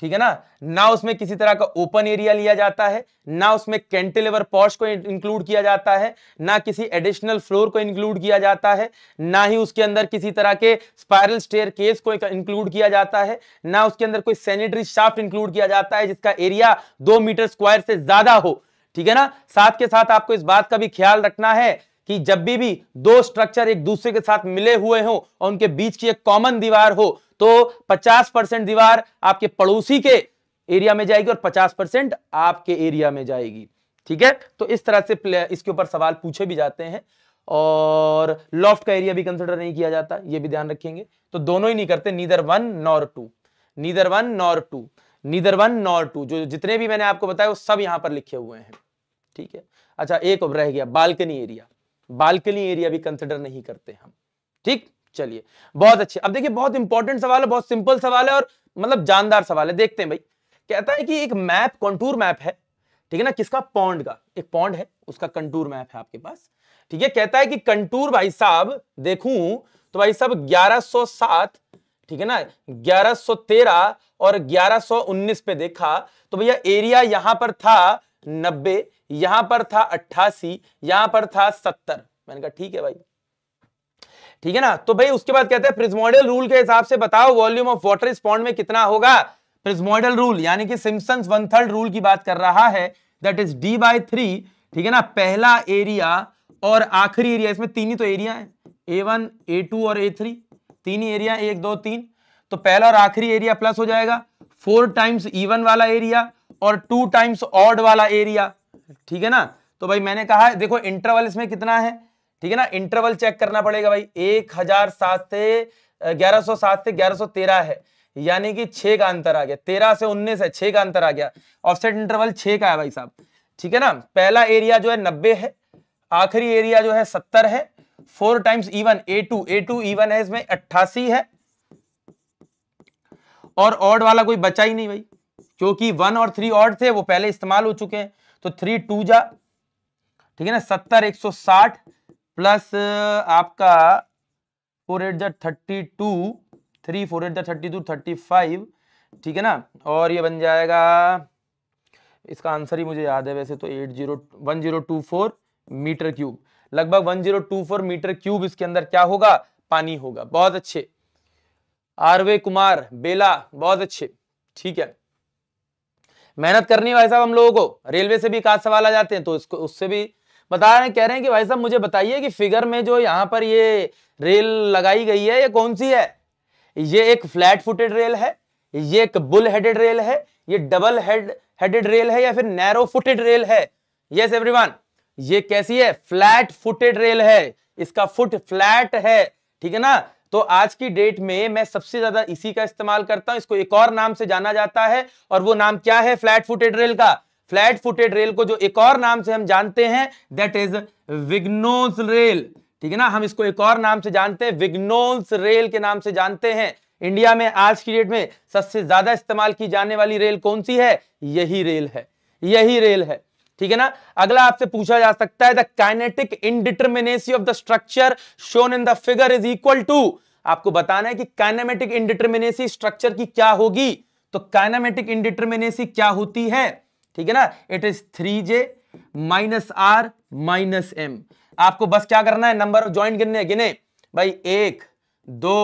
Speaker 1: ठीक है ना ना उसमें किसी तरह का ओपन एरिया लिया जाता है ना उसमें कैंटिलेवर पॉर्च को इंक्लूड किया जाता है ना किसी एडिशनल फ्लोर को इंक्लूड किया जाता है ना ही उसके अंदर किसी तरह के स्पायरल स्टेयर केस को इंक्लूड किया जाता है ना उसके अंदर कोई सैनिटरी शाफ्ट इंक्लूड किया जाता है जिसका एरिया दो मीटर स्क्वायर से ज्यादा हो ठीक है ना साथ के साथ आपको इस बात का भी ख्याल रखना है कि जब भी भी दो स्ट्रक्चर एक दूसरे के साथ मिले हुए हो और उनके बीच की एक कॉमन दीवार हो तो 50 परसेंट दीवार आपके पड़ोसी के एरिया में जाएगी और 50 परसेंट आपके एरिया में जाएगी ठीक है तो इस तरह से इसके ऊपर सवाल पूछे भी जाते हैं और लॉफ्ट का एरिया भी कंसिडर नहीं किया जाता ये भी ध्यान रखेंगे तो दोनों ही नहीं करते neither one nor two neither one nor two neither one nor two जो जितने भी मैंने आपको बताया वो सब यहां पर लिखे हुए हैं ठीक है अच्छा एक अब रह गया बालकनी एरिया बालकनी एरिया भी कंसिडर नहीं करते हम ठीक चलिए बहुत अच्छे अब देखिए बहुत इंपॉर्टेंट सवाल है बहुत सिंपल सवाल है और मतलब जानदार सवाल है देखते हैं भाई कहता है कि एक मैप कंटूर मैप है ठीक है ना किसका पॉन्ड का एक पॉन्ड है उसका कंटूर मैप है आपके पास ठीक है कहता है कि कंटूर भाई साहब देखू तो भाई साहब 1107 ठीक है ना 1113 और 1119 पे देखा तो भैया एरिया यहां पर था नब्बे यहां पर था अट्ठासी यहां पर था सत्तर मैंने कहा ठीक है भाई ठीक है ना तो भाई उसके बाद कहते हैं प्रिजमोडल रूल के हिसाब से बताओ वॉल्यूम ऑफ वॉटर इस पॉन्ड में कितना होगा प्रिजमोडल रूल यानी कि सिम्सन वन थर्ड रूल की बात कर रहा है that is D by three ठीक है ना पहला एरिया और आखिरी एरिया इसमें तीन ही तो एरिया है ए वन ए टू और ए थ्री तीन ही एरिया एक दो तीन तो पहला और आखिरी एरिया प्लस हो जाएगा फोर टाइम्स ई वन वाला एरिया और टू टाइम्स ऑड वाला एरिया ठीक है ना तो भाई मैंने कहा देखो इंटरवल इसमें कितना है ठीक है ना इंटरवल चेक करना पड़ेगा भाई एक हजार सात से ग्यारह सौ सात से ग्यारह सौ तेरह है यानी कि छह का अंतर आ गया तेरह से उन्नीस है छह का अंतर आ गया ऑफसेट इंटरवल छह का है भाई साहब ठीक है ना पहला एरिया जो है नब्बे है आखिरी एरिया जो है सत्तर है four times even A two A two even है इसमें अट्ठासी है और ऑड वाला कोई बचा ही नहीं भाई क्योंकि वन और थ्री ऑड थे वो पहले इस्तेमाल हो चुके हैं तो थ्री टू जा ठीक है ना सत्तर एक सौ साठ प्लस आपका फोर एट जा thirty two three four eight जा थर्टी टू थर्टी फाइव ठीक है ना और ये बन जाएगा इसका आंसर ही मुझे याद है वैसे तो eight zero one zero two four metre cube लगभग one zero two four metre cube इसके अंदर क्या होगा पानी होगा बहुत अच्छे आरवे कुमार बेला बहुत अच्छे ठीक है मेहनत करनी है भाई साहब हम लोगों को रेलवे से भी काज सवाल आ जाते हैं तो इसको उससे भी बता रहे हैं कह रहे हैं कि भाई साहब मुझे बताइए कि फिगर में जो यहाँ पर ये रेल लगाई गई है ये कौन सी है ये एक फ्लैट फुटेड रेल है ये एक बुल हेडेड रेल है ये डबल हेड हेडेड रेल है या फिर नैरो फुटेड रेल है यस एवरीवन ये कैसी है फ्लैट फुटेड रेल है इसका फुट फ्लैट है ठीक है ना तो आज की डेट में मैं सबसे ज्यादा इसी का इस्तेमाल करता हूं इसको एक और नाम से जाना जाता है और वो नाम क्या है फ्लैट फुटेड रेल का फ्लैट फुटेड रेल को जो एक और नाम से हम जानते हैं दैट इज विग्नोस रेल ठीक है ना हम इसको एक और नाम से जानते हैं विग्नोस रेल के नाम से जानते हैं इंडिया में आज की डेट में सबसे ज्यादा इस्तेमाल की जाने वाली रेल कौन सी है यही रेल है यही रेल है ठीक है ना अगला आपसे पूछा जा सकता है the kinetic indeterminacy of the structure shown in the figure is equal to आपको बताना है कि काइनामेटिक इनडिटर्मिनेसी स्ट्रक्चर की क्या होगी तो काइनामेटिक इनडिटर्मिनेसी क्या होती है ठीक है ना it is three J minus R minus M आपको बस क्या करना है नंबर ज्वाइंट गिनने गिने भाई एक दो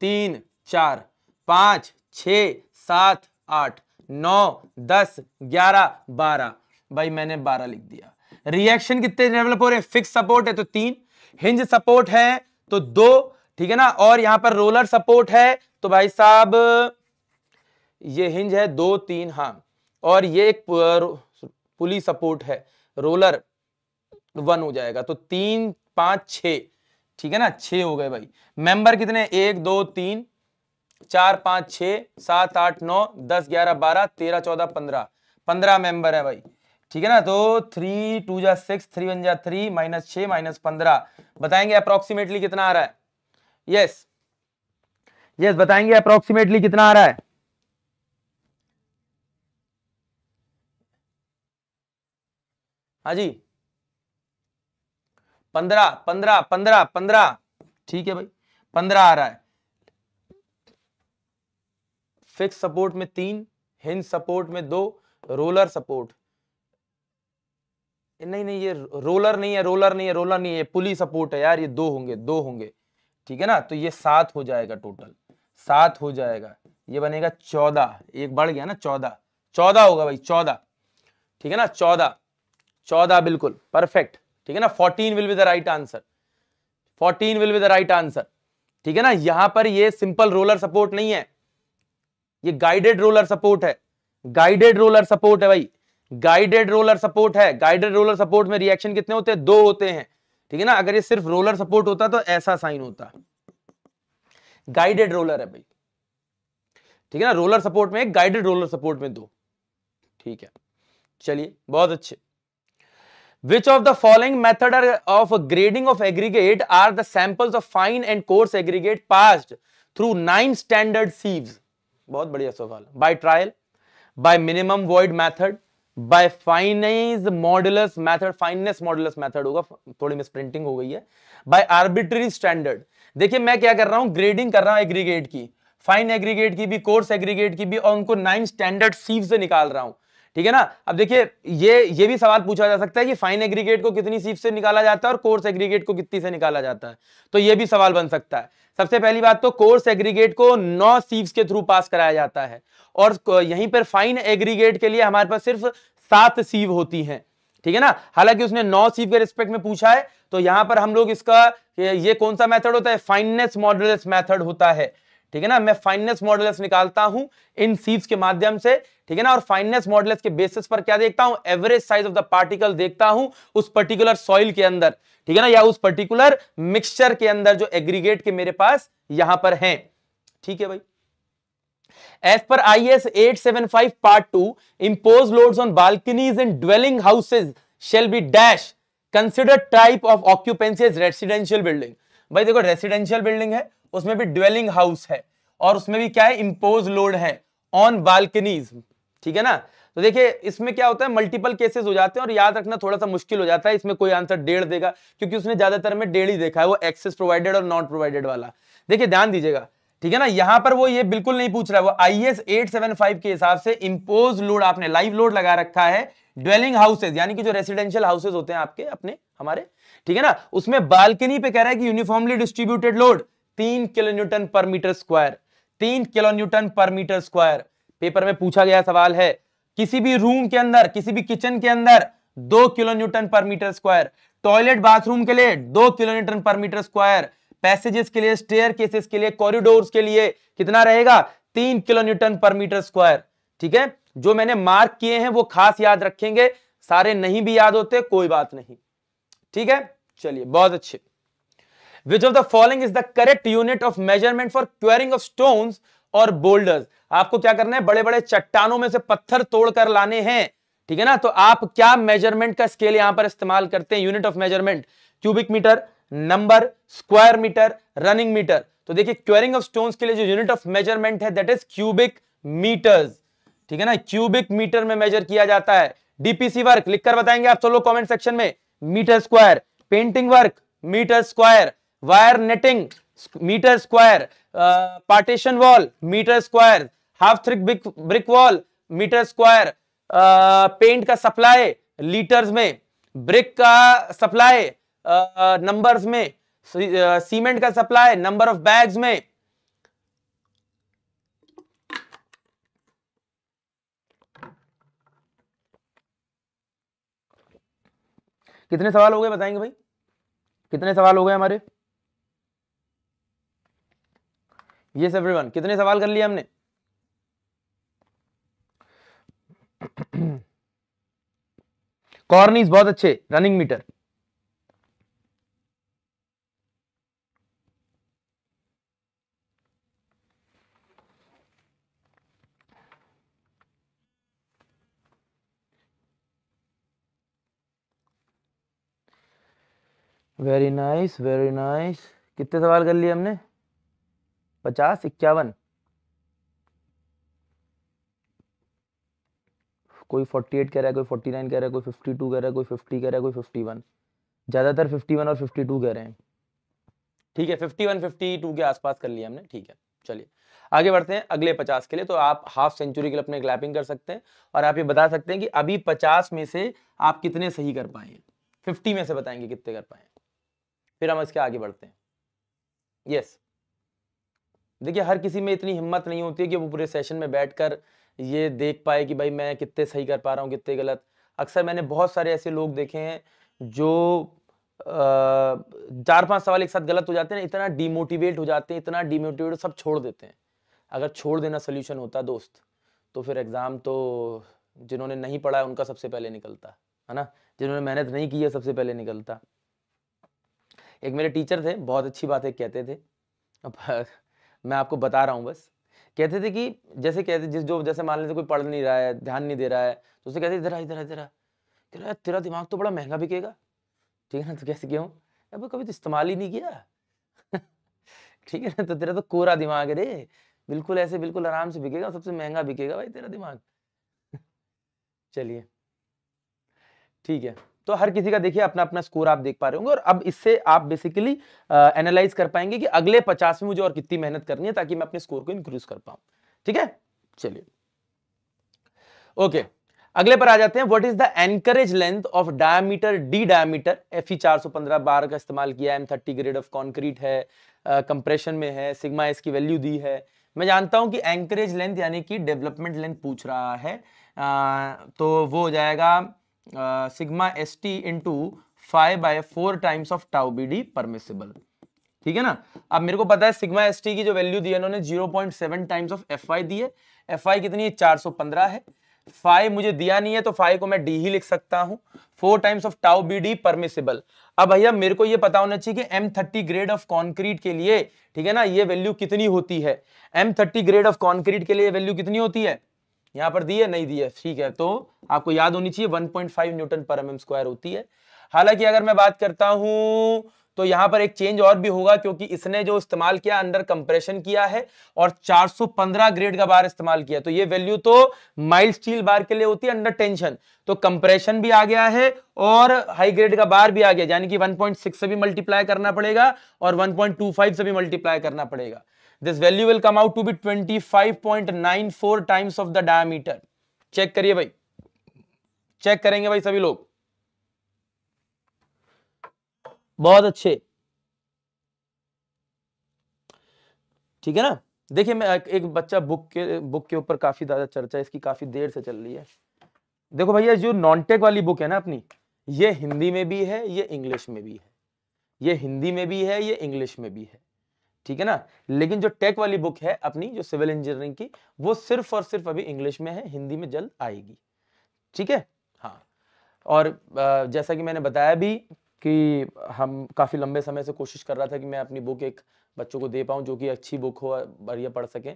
Speaker 1: तीन चार पांच छ सात आठ नौ दस ग्यारह बारह भाई मैंने बारह लिख दिया रिएक्शन कितने डेवलप हो रहे हैं फिक्स सपोर्ट है तो तीन हिंज सपोर्ट है तो दो ठीक है ना और यहां पर रोलर सपोर्ट है तो भाई साहब ये हिंज है दो तीन हाँ और ये एक पुली सपोर्ट है रोलर वन हो जाएगा तो तीन पांच छ ठीक है ना छे हो गए भाई मेंबर कितने एक दो तीन चार पांच छ सात आठ नौ दस ग्यारह बारह तेरह चौदह पंद्रह पंद्रह मेंबर है भाई ठीक है ना तो थ्री टू जा सिक्स थ्री वन जा थ्री माइनस छ माइनस पंद्रह बताएंगे अप्रोक्सीमेटली कितना आ रहा है यस यस बताएंगे अप्रोक्सीमेटली कितना आ रहा है हा जी पंद्रह पंद्रह पंद्रह पंद्रह ठीक है भाई पंद्रह आ रहा है फिक्स सपोर्ट में तीन हिंज सपोर्ट में दो रोलर सपोर्ट नहीं नहीं ये रोलर नहीं है रोलर नहीं है रोलर नहीं है पुली सपोर्ट है यार ये दो होंगे दो होंगे ठीक है ना तो ये सात हो जाएगा टोटल सात हो जाएगा ये बनेगा चौदह एक बढ़ गया ना चौदह चौदह होगा भाई चौदह ठीक है ना चौदह चौदह बिल्कुल परफेक्ट ठीक है ना fourteen will be the right answer fourteen will be the right answer ठीक है ना यहां पर ये सिंपल रोलर सपोर्ट नहीं है ये गाइडेड रोलर सपोर्ट है गाइडेड रोलर सपोर्ट है भाई गाइडेड रोलर सपोर्ट है गाइडेड रोलर सपोर्ट में रिएक्शन कितने होते हैं दो होते हैं ठीक है ना अगर ये सिर्फ रोलर सपोर्ट होता तो ऐसा साइन होता गाइडेड रोलर है भाई ठीक है ना रोलर सपोर्ट में एक गाइडेड रोलर सपोर्ट में दो ठीक है चलिए बहुत अच्छे which of the following method of grading of aggregate are the samples of fine and coarse aggregate pass through nine standard sieves बहुत बढ़िया सवाल by trial by minimum void method by fineness modulus method fineness modulus method होगा थोड़ी miss printing हो गई है bye arbitrary standard देखिए मैं क्या कर रहा हूं ग्रेडिंग कर रहा हूं एग्रीगेट की फाइन एग्रीगेट की भी कोर्स एग्रीगेट की भी और उनको नाइन स्टैंडर्ड सीव से निकाल रहा हूं ठीक है ना अब देखिए ये ये भी सवाल पूछा जा सकता है कि फाइन एग्रीगेट को कितनी सीप से निकाला जाता है और कोर्स एग्रीगेट को कितनी से निकाला जाता है तो ये भी सवाल बन सकता है सबसे पहली बात तो कोर्स एग्रीगेट को नौ सीप्स के थ्रू पास कराया जाता है और यहीं पर फाइन एग्रीगेट के लिए हमारे पास सिर्फ सात सीव होती हैं ठीक है ना हालांकि उसने नौ सीव के रिस्पेक्ट में पूछा है तो यहां पर हम लोग इसका ये कौन सा मेथड होता है फाइननेस मॉडल मेथड होता है ठीक है ना मैं फाइनेंस मॉडल्स निकालता हूं इन सीव्स के माध्यम से ठीक है ना और फाइनेंस मॉडल्स के बेसिस पर क्या देखता हूं average size of the particle देखता हूं उस पर्टिकुलर सॉइल के अंदर ठीक है ना या उस पर्टिकुलर मिक्सचर के अंदर जो एग्रीगेट के मेरे पास यहां पर है ठीक है भाई As per IS 875 part two imposed load on balconies in dwelling houses shall be dash consider type of occupancy as residential building भाई देखो रेसिडेंशियल बिल्डिंग है उसमें भी ड्वेलिंग हाउस है और उसमें भी क्या है इम्पोज लोड है ऑन बालकनीज ठीक है ना तो देखिए इसमें क्या होता है मल्टीपल केसेस हो जाते हैं और याद रखना थोड़ा सा मुश्किल हो जाता है इसमें कोई आंसर डेढ़ देगा क्योंकि उसने ज्यादातर में डेढ़ ही देखा है वो एक्सेस प्रोवाइडेड और नॉट प्रोवाइडेड वाला देखिए ध्यान दीजिएगा ठीक है ना यहां पर वो ये बिल्कुल नहीं पूछ रहा है वो I S eight seven five के हिसाब से इम्पोज लोड आपने लाइव लोड लगा रखा है ड्वेलिंग हाउसेज यानी कि जो रेसिडेंशियल हाउसेज होते हैं आपके अपने हमारे ठीक है ना उसमें बालकनी पे कह रहा है कि यूनिफॉर्मली डिस्ट्रीब्यूटेड लोड तीन kilo newton per metre square तीन kilo newton per metre square paper में पूछा गया सवाल है किसी भी रूम के अंदर किसी भी किचन के अंदर दो kilo newton per metre square toilet bathroom के लिए दो kilo newton per metre square passages के लिए स्टेयर केसेस के लिए कॉरिडोर के लिए कितना रहेगा तीन kilo newton per metre square ठीक है जो मैंने मार्क किए हैं वो खास याद रखेंगे सारे नहीं भी याद होते कोई बात नहीं ठीक है चलिए बहुत अच्छे which of the following is the correct unit of measurement for quarrying of stone और बोल्डर्स आपको क्या करना है बड़े बड़े चट्टानों में से पत्थर तोड़कर लाने हैं ठीक है ना तो आप क्या मेजरमेंट का स्केल यहां पर इस्तेमाल करते हैं unit of measurement cubic metre number square metre running metre तो देखिए क्वेरिंग ऑफ स्टोन्स के लिए जो यूनिट ऑफ मेजरमेंट है दैट इज क्यूबिक मीटर्स ठीक है ना क्यूबिक मीटर में मेजर किया जाता है डीपीसी वर्क लिखकर बताएंगे आप सब लोग कॉमेंट सेक्शन में metre square painting work metre square wire netting metre square partition wall metre square half thick brick wall metre square paint का सप्लाई लीटर्स में ब्रिक का सप्लाई नंबर्स में सीमेंट का सप्लाई नंबर ऑफ बैग्स में कितने सवाल हो गए बताएंगे भाई कितने सवाल हो गए हमारे ये एवरीवन कितने सवाल कर लिए हमने कॉर्नीज बहुत अच्छे running metre very nice very nice कितने सवाल कर लिए हमने पचास इक्यावन कोई फोर्टी एट कह रहा है कोई फोर्टी नाइन कह रहा है कोई फिफ्टी टू कह रहा है कोई फिफ्टी कह रहा है कोई फिफ्टी वन ज़्यादातर फिफ्टी वन और फिफ्टी टू कह रहे हैं ठीक है फिफ्टी वन फिफ्टी टू के आसपास कर लिया हमने ठीक है चलिए आगे बढ़ते हैं अगले पचास के लिए तो आप हाफ सेंचुरी के लिए अपने क्लैपिंग कर सकते हैं और आप ये बता सकते हैं कि अभी पचास में से आप कितने सही कर पाए फिफ्टी में से बताएंगे कितने कर पाए फिर हम इसके आगे बढ़ते हैं यस yes. देखिए हर किसी में इतनी हिम्मत नहीं होती है कि वो पूरे सेशन में बैठकर ये देख पाए कि भाई मैं कितने सही कर पा रहा हूँ कितने गलत अक्सर मैंने बहुत सारे ऐसे लोग देखे हैं जो चार पांच सवाल एक साथ गलत हो जाते हैं इतना डिमोटिवेट हो जाते हैं इतना डिमोटिवेट सब छोड़ देते हैं अगर छोड़ देना सोल्यूशन होता दोस्त तो फिर एग्ज़ाम तो जिन्होंने नहीं पढ़ा है उनका सबसे पहले निकलता है ना जिन्होंने मेहनत नहीं की है सबसे पहले निकलता एक मेरे टीचर थे बहुत अच्छी बात कहते थे मैं आपको बता रहा हूँ बस कहते थे कि जैसे कहते जिस जो जैसे मान लेते कोई पढ़ नहीं रहा है ध्यान नहीं दे रहा है तो उसे कहते इधर आ इधर इधर कह रहा तेरा दिमाग तो बड़ा महंगा बिकेगा ठीक है ना तो कैसे क्यों अब कभी तो इस्तेमाल ही नहीं किया ठीक है ना तो तेरा तो कोरा दिमाग है रे बिल्कुल ऐसे बिल्कुल आराम से बिकेगा सबसे महंगा बिकेगा भाई तेरा दिमाग चलिए ठीक है तो हर किसी का देखिए अपना अपना स्कोर आप देख पा रहे होंगे और अब इससे आप बेसिकली एनालाइज कर पाएंगे कि अगले पचास में मुझे और कितनी मेहनत करनी है ताकि मैं अपने स्कोर को इंक्रीज कर पाऊं ठीक है चलिए ओके अगले पर आ जाते हैं what is the anchorage length of diameter D diameter F E चार सौ पंद्रह बार का इस्तेमाल किया M thirty grade of concrete है कंप्रेशन uh, में है सिग्मा एस की वैल्यू दी है मैं जानता हूं कि एंकरेज लेंथ यानी कि डेवलपमेंट लेंथ पूछ रहा है uh, तो वो हो जाएगा sigma S T into five by four times of tau B D permissible ठीक है ना अब मेरे को पता है सिग्मा एस टी की जो वैल्यू दी है उन्होंने zero point seven times of F I दी है एफ आई कितनी है चार सौ पंद्रह है फाइव मुझे दिया नहीं है तो फाइव को मैं डी ही लिख सकता हूँ four times of tau B D permissible अब भैया मेरे को ये पता होना चाहिए कि M thirty grade of concrete के लिए ठीक है ना ये वैल्यू कितनी होती है M thirty grade of concrete के लिए वैल्यू कितनी होती है यहाँ पर दी है नहीं दी है ठीक है तो आपको याद होनी चाहिए 1.5 न्यूटन पर एम स्क्वायर होती है हालांकि अगर मैं बात करता हूं तो यहां पर एक चेंज और भी होगा क्योंकि इसने जो इस्तेमाल किया अंडर कंप्रेशन किया है और 415 ग्रेड का बार इस्तेमाल किया तो ये वैल्यू तो माइल्ड स्टील बार के लिए होती है अंडर टेंशन तो कंप्रेशन भी आ गया है और हाई ग्रेड का बार भी आ गया यानी कि 1.6 से भी मल्टीप्लाई करना पड़ेगा और 1.25 से भी मल्टीप्लाई करना पड़ेगा this value will come out to be 25.94 times of the diameter check करिए भाई चेक करेंगे भाई सभी लोग बहुत अच्छे ठीक है ना देखिए मैं एक बच्चा बुक के बुक के ऊपर काफी ज्यादा चर्चा इसकी काफी देर से चल रही है देखो भैया जो नॉनटेक वाली बुक है ना अपनी ये हिंदी में भी है ये इंग्लिश में भी है ये हिंदी में भी है ये इंग्लिश में भी है ठीक है ना लेकिन जो टेक वाली बुक है अपनी जो सिविल इंजीनियरिंग की वो सिर्फ और सिर्फ अभी इंग्लिश में है हिंदी में जल्द आएगी ठीक है हाँ और जैसा कि मैंने बताया भी कि हम काफ़ी लंबे समय से कोशिश कर रहा था कि मैं अपनी बुक एक बच्चों को दे पाऊँ जो कि अच्छी बुक हो बढ़िया पढ़ सकें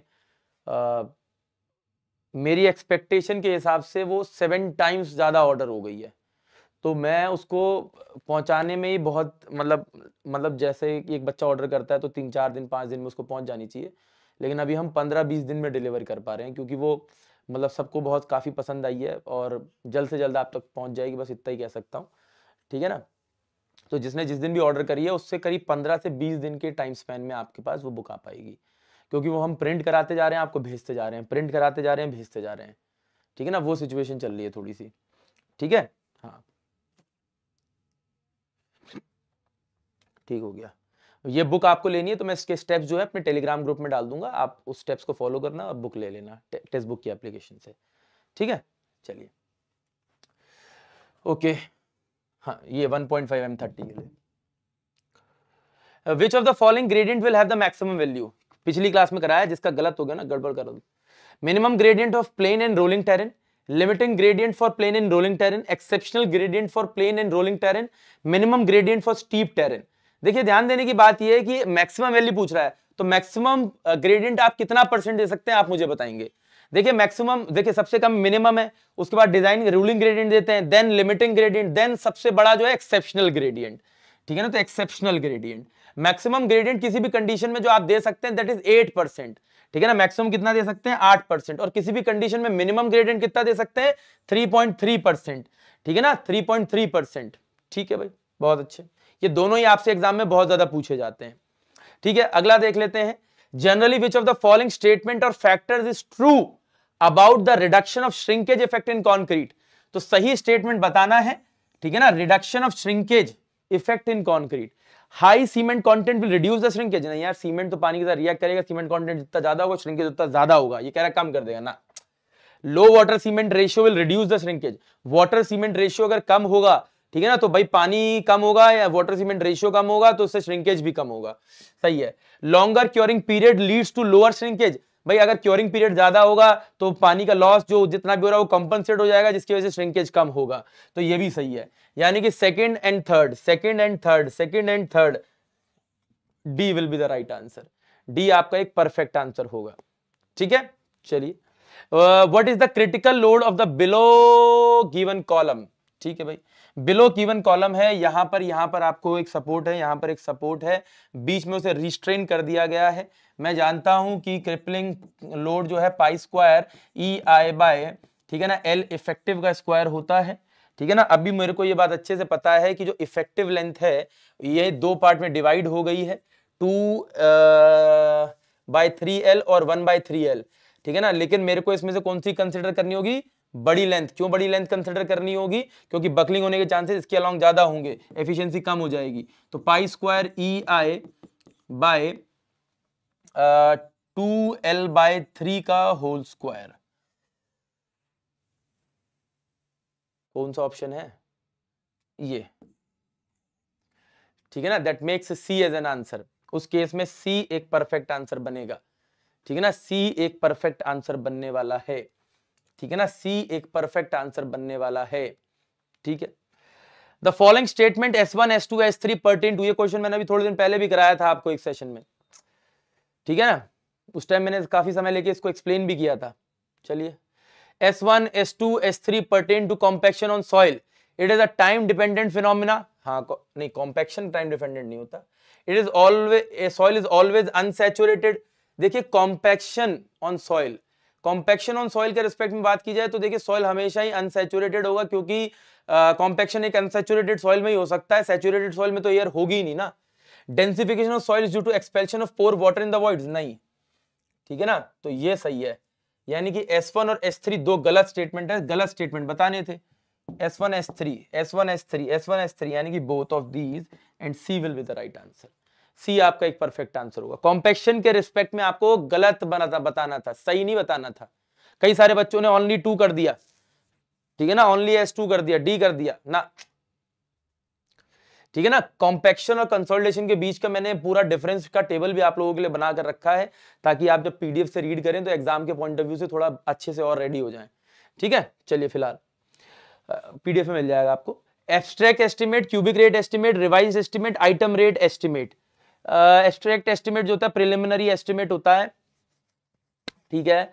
Speaker 1: मेरी एक्सपेक्टेशन के हिसाब से वो सेवन टाइम्स ज़्यादा ऑर्डर हो गई है तो मैं उसको पहुंचाने में ही बहुत मतलब मतलब जैसे कि एक बच्चा ऑर्डर करता है तो तीन चार दिन पाँच दिन में उसको पहुंच जानी चाहिए लेकिन अभी हम पंद्रह बीस दिन में डिलीवर कर पा रहे हैं क्योंकि वो मतलब सबको बहुत काफ़ी पसंद आई है और जल्द से जल्द आप तक पहुँच जाएगी बस इतना ही कह सकता हूँ ठीक है ना तो जिसने जिस दिन भी ऑर्डर करी है उससे करीब पंद्रह से बीस दिन के टाइम स्पैन में आपके पास वो बुक आ पाएगी क्योंकि वो हम प्रिंट कराते जा रहे हैं आपको भेजते जा रहे हैं प्रिंट कराते जा रहे हैं भेजते जा रहे हैं ठीक है ना वो सिचुएशन चल रही है थोड़ी सी ठीक है हाँ ठीक हो गया ये बुक आपको लेनी है तो मैं इसके स्टेप्स जो है अपने टेलीग्राम ग्रुप में डाल दूंगा आप उस स्टेप्स को फॉलो करना और बुक ले लेना टे, टेक्स्ट बुक की एप्लीकेशन से ठीक है चलिए ओके हाँ ये one point five M thirty के लिए which of the following gradient will have the maximum value पिछली क्लास में कराया जिसका गलत हो गया ना गड़बड़ कर minimum gradient of plain and rolling terrain limiting gradient for plain and rolling terrain exceptional gradient for plain and rolling terrain minimum gradient for steep terrain देखिए ध्यान देने की बात यह है कि मैक्सिमम वैल्यू पूछ रहा है तो मैक्सिमम ग्रेडियंट uh, आप कितना परसेंट दे सकते हैं आप मुझे बताएंगे देखिए मैक्सिमम देखिए सबसे कम मिनिमम है उसके बाद डिजाइन रूलिंग ग्रेडियंट देते हैं देन लिमिटिंग ग्रेडियंट देन सबसे बड़ा जो है एक्सेप्शनल ग्रेडियंट ठीक है ना तो एक्सेप्शनल ग्रेडियंट मैक्सिमम ग्रेडियंट किसी भी कंडीशन में जो आप दे सकते हैं दैट इज एट परसेंट ठीक है ना मैक्सिमम कितना दे सकते हैं आठ परसेंट और किसी भी कंडीशन में मिनिमम ग्रेडियंट कितना दे सकते हैं थ्री पॉइंट थ्री परसेंट ठीक है ना थ्री पॉइंट थ्री परसेंट ठीक है भाई बहुत अच्छे ये दोनों ही आपसे एग्जाम में बहुत ज्यादा पूछे जाते हैं ठीक है अगला देख लेते हैं generally which of the following statement और factor is true about the reduction of shrinkage effect in concrete तो सही स्टेटमेंट बताना है ठीक है ना reduction of shrinkage effect in concrete high cement content will reduce the shrinkage नहीं यार सीमेंट तो पानी के साथ रिएक्ट करेगा सीमेंट कंटेंट जितना ज्यादा होगा श्रिंकेज उतना ज्यादा होगा ये कह रहा कम कर देगा ना low water cement ratio will reduce the shrinkage water cement ratio अगर कम होगा ठीक है ना तो भाई पानी कम होगा या वाटर सीमेंट रेशियो कम होगा तो उससे श्रिंकेज भी कम होगा सही है longer curing period leads to lower shrinkage भाई अगर क्योरिंग पीरियड ज्यादा होगा तो पानी का लॉस जो जितना भी हो रहा है वो कंपनसेट हो जाएगा जिसकी वजह से श्रिंकेज कम होगा तो ये भी सही है यानी कि second and third second and third second and third D will be the right answer D आपका एक परफेक्ट आंसर होगा ठीक है चलिए what is the critical load of the below given column ठीक है भाई बिलो गिवन कॉलम है यहाँ पर यहाँ पर आपको एक सपोर्ट है यहाँ पर एक सपोर्ट है बीच में उसे रिस्ट्रेन कर दिया गया है मैं जानता हूं कि क्रिपलिंग लोड जो है pi square E e I by ठीक है ना एल इफेक्टिव का स्क्वायर होता है ठीक है ना अभी मेरे को ये बात अच्छे से पता है कि जो इफेक्टिव लेंथ है ये दो पार्ट में डिवाइड हो गई है टू बाय थ्री एल और वन बाय थ्री एल ठीक है ना लेकिन मेरे को इसमें से कौन सी कंसिडर करनी होगी बड़ी लेंथ क्यों बड़ी लेंथ कंसिडर करनी होगी क्योंकि बकलिंग होने के चांसेस इसके अलॉन्ग ज़्यादा होंगे एफिशिएंसी कम हो जाएगी तो pi square E I by two L by three का होल स्क्वायर कौन सा ऑप्शन है ये ठीक है ना that makes C as an answer उस केस में सी एक परफेक्ट आंसर बनेगा ठीक है ना सी एक परफेक्ट आंसर बनने वाला है ठीक है ना सी एक परफेक्ट आंसर बनने वाला है ठीक है the following statement S one S two S three pertain to ये क्वेश्चन मैंने अभी थोड़े दिन पहले भी कराया था आपको एक सेशन में ठीक है ना उस टाइम मैंने काफी समय लेके इसको एक्सप्लेन भी किया था चलिए S one S two S three pertain to compaction on soil it is a time dependent phenomena हाँ नहीं कॉम्पेक्शन टाइम डिपेंडेंट नहीं होता it is always soil is always unsaturated देखिए compaction on soil compaction on soil के respect में बात की जाए तो देखिए सॉइल हमेशा ही अनसेचुरेटेड होगा क्योंकि कॉम्पेक्शन uh, एक अनसेचुरेटेड सॉइल में ही हो सकता है सेचुरेटेड सॉइल में तो एयर होगी ही नहीं ना densification of soil due to expulsion of pore water in the void नहीं ठीक है ना तो ये सही है यानी कि S1 और S3 दो गलत स्टेटमेंट है गलत स्टेटमेंट बताने थे S1 S3 S1 S3 S1 S3 यानी कि both of these and C will be the right answer C आपका एक परफेक्ट आंसर होगा कॉम्पेक्शन के रिस्पेक्ट में आपको गलत बना था बताना था सही नहीं बताना था कई सारे बच्चों ने ओनली टू कर दिया ठीक है ना ओनली एस टू कर दिया डी कर दिया ना ठीक है ना कॉम्पेक्शन और कंसोल्टेशन के बीच का मैंने पूरा डिफरेंस का टेबल भी आप लोगों के लिए बनाकर रखा है ताकि आप जब पीडीएफ से रीड करें तो एग्जाम के पॉइंट ऑफ व्यू से थोड़ा अच्छे से और रेडी हो जाए ठीक है चलिए फिलहाल पीडीएफ में मिल जाएगा आपको abstract estimate cubic rate estimate revise estimate item rate estimate abstract estimate जो होता है प्रिलिमिनरी एस्टिमेट होता है ठीक है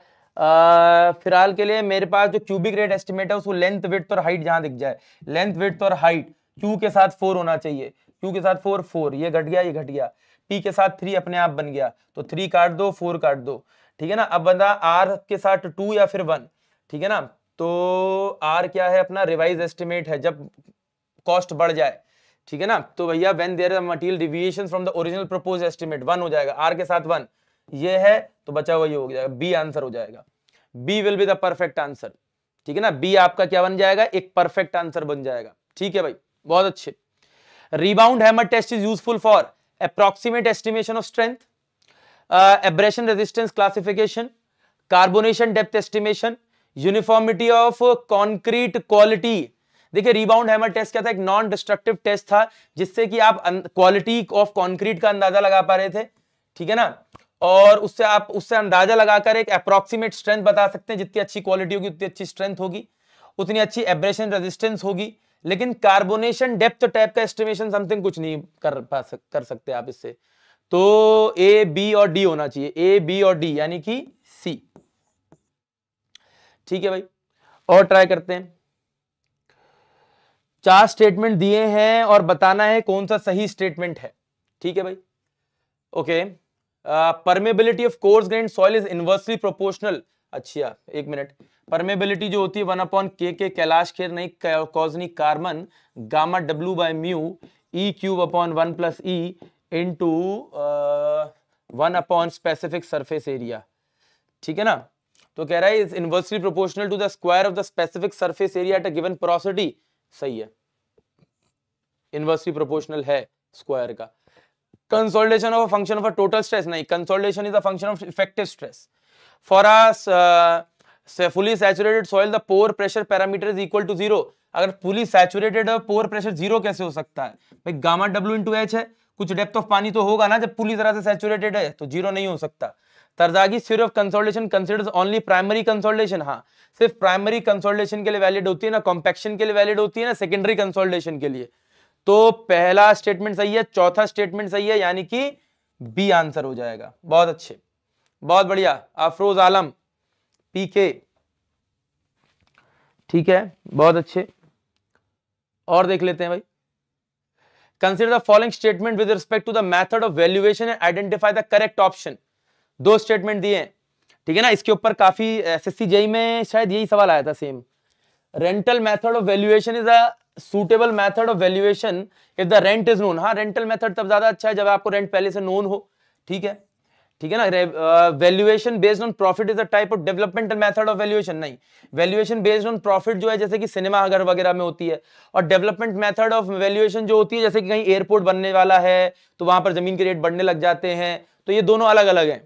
Speaker 1: फिलहाल के लिए मेरे पास जो क्यूबिक रेट एस्टिमेट है उसको लेंथ विथ और हाइट जहां दिख जाए लेंथ विथ और हाइट क्यू के साथ फोर होना चाहिए क्यू के साथ फोर फोर ये घट गया ये घट गया पी के साथ थ्री अपने आप बन गया तो थ्री काट दो फोर काट दो ठीक है ना अब बंदा आर के साथ टू या फिर वन ठीक है ना तो आर क्या है अपना रिवाइज एस्टिमेट है जब कॉस्ट बढ़ जाए ठीक है ना तो भैया when there material deviation from the original propose estimate one हो जाएगा आर के साथ वन ये है तो बचा हुआ ये हो जाएगा बी आंसर हो जाएगा B will be the perfect answer ठीक है ना बी आपका क्या बन जाएगा एक परफेक्ट आंसर बन जाएगा ठीक है भाई बहुत अच्छे rebound hammer test is useful for approximate estimation of strength abrasion resistance classification carbonation depth estimation uniformity of concrete quality देखिए रिबाउंड हैमर टेस्ट क्या था एक नॉन डिस्ट्रक्टिव टेस्ट था जिससे कि आप क्वालिटी ऑफ कॉन्क्रीट का अंदाजा लगा पा रहे थे ठीक है ना और उससे आप उससे अंदाजा लगाकर एक अप्रोक्सीमेट स्ट्रेंथ बता सकते हैं जितनी अच्छी क्वालिटी होगी उतनी अच्छी स्ट्रेंथ होगी उतनी अच्छी एब्रेशन रेजिस्टेंस होगी लेकिन कार्बोनेशन डेप्थ टाइप का एस्टिमेशन समथिंग कुछ नहीं कर पा सक, कर सकते आप इससे तो ए बी और डी होना चाहिए ए बी और डी यानी कि सी ठीक है भाई और ट्राई करते हैं चार स्टेटमेंट दिए हैं और बताना है कौन सा सही स्टेटमेंट है ठीक है भाई okay permeability of coarse grain soil is inversely proportional अच्छा एक मिनट परमेबिलिटी जो होती है वन अपॉन के के कैलाश खेर नहीं Kozeny Carman gamma W by mu E cube upon one plus E into one upon specific surface area ठीक है ना तो कह रहा है is inversely proportional to the square of the specific surface area at a given porosity सही है inversely proportional है स्क्वायर का consolidation of function of a total stress नहीं consolidation is a function of effective stress for a fully saturated soil the pore pressure parameter is equal to zero अगर fully saturated है pore pressure zero कैसे हो सकता है भाई gamma W into H है कुछ डेप्थ ऑफ पानी तो होगा ना जब पूरी तरह से सैचुरेटेड है तो जीरो नहीं हो सकता Terzaghi theory of consolidation considers only primary consolidation हाँ सिर्फ प्राइमरी कंसोलिडेशन के लिए वैलिड होती है ना कॉम्पेक्शन के लिए वैलिड होती है ना सेकेंडरी कंसोलिडेशन के लिए तो पहला स्टेटमेंट सही है चौथा स्टेटमेंट सही है यानी कि बी आंसर हो जाएगा बहुत अच्छे बहुत बढ़िया अफरोज आलम पीके ठीक है बहुत अच्छे और देख लेते हैं भाई consider the following statement with respect to the method of valuation and identify the correct option दो स्टेटमेंट दिए ठीक है ना इसके ऊपर काफी एसएससी जेई में शायद यही सवाल आया था same rental method of valuation is a suitable method of valuation if the rent is known हाँ रेंटल मेथड तब ज्यादा अच्छा है जब आपको रेंट पहले से नोन हो ठीक है ठीक है ना valuation based on profit is a type of developmental method of valuation नहीं वैल्यूएशन बेस्ड ऑन प्रॉफिट जो है जैसे कि सिनेमा घर वगैरह में होती है और डेवलपमेंट मेथड ऑफ वैल्यूएशन जो होती है जैसे कि कहीं एयरपोर्ट बनने वाला है तो वहां पर जमीन के रेट बढ़ने लग जाते हैं तो ये दोनों अलग अलग हैं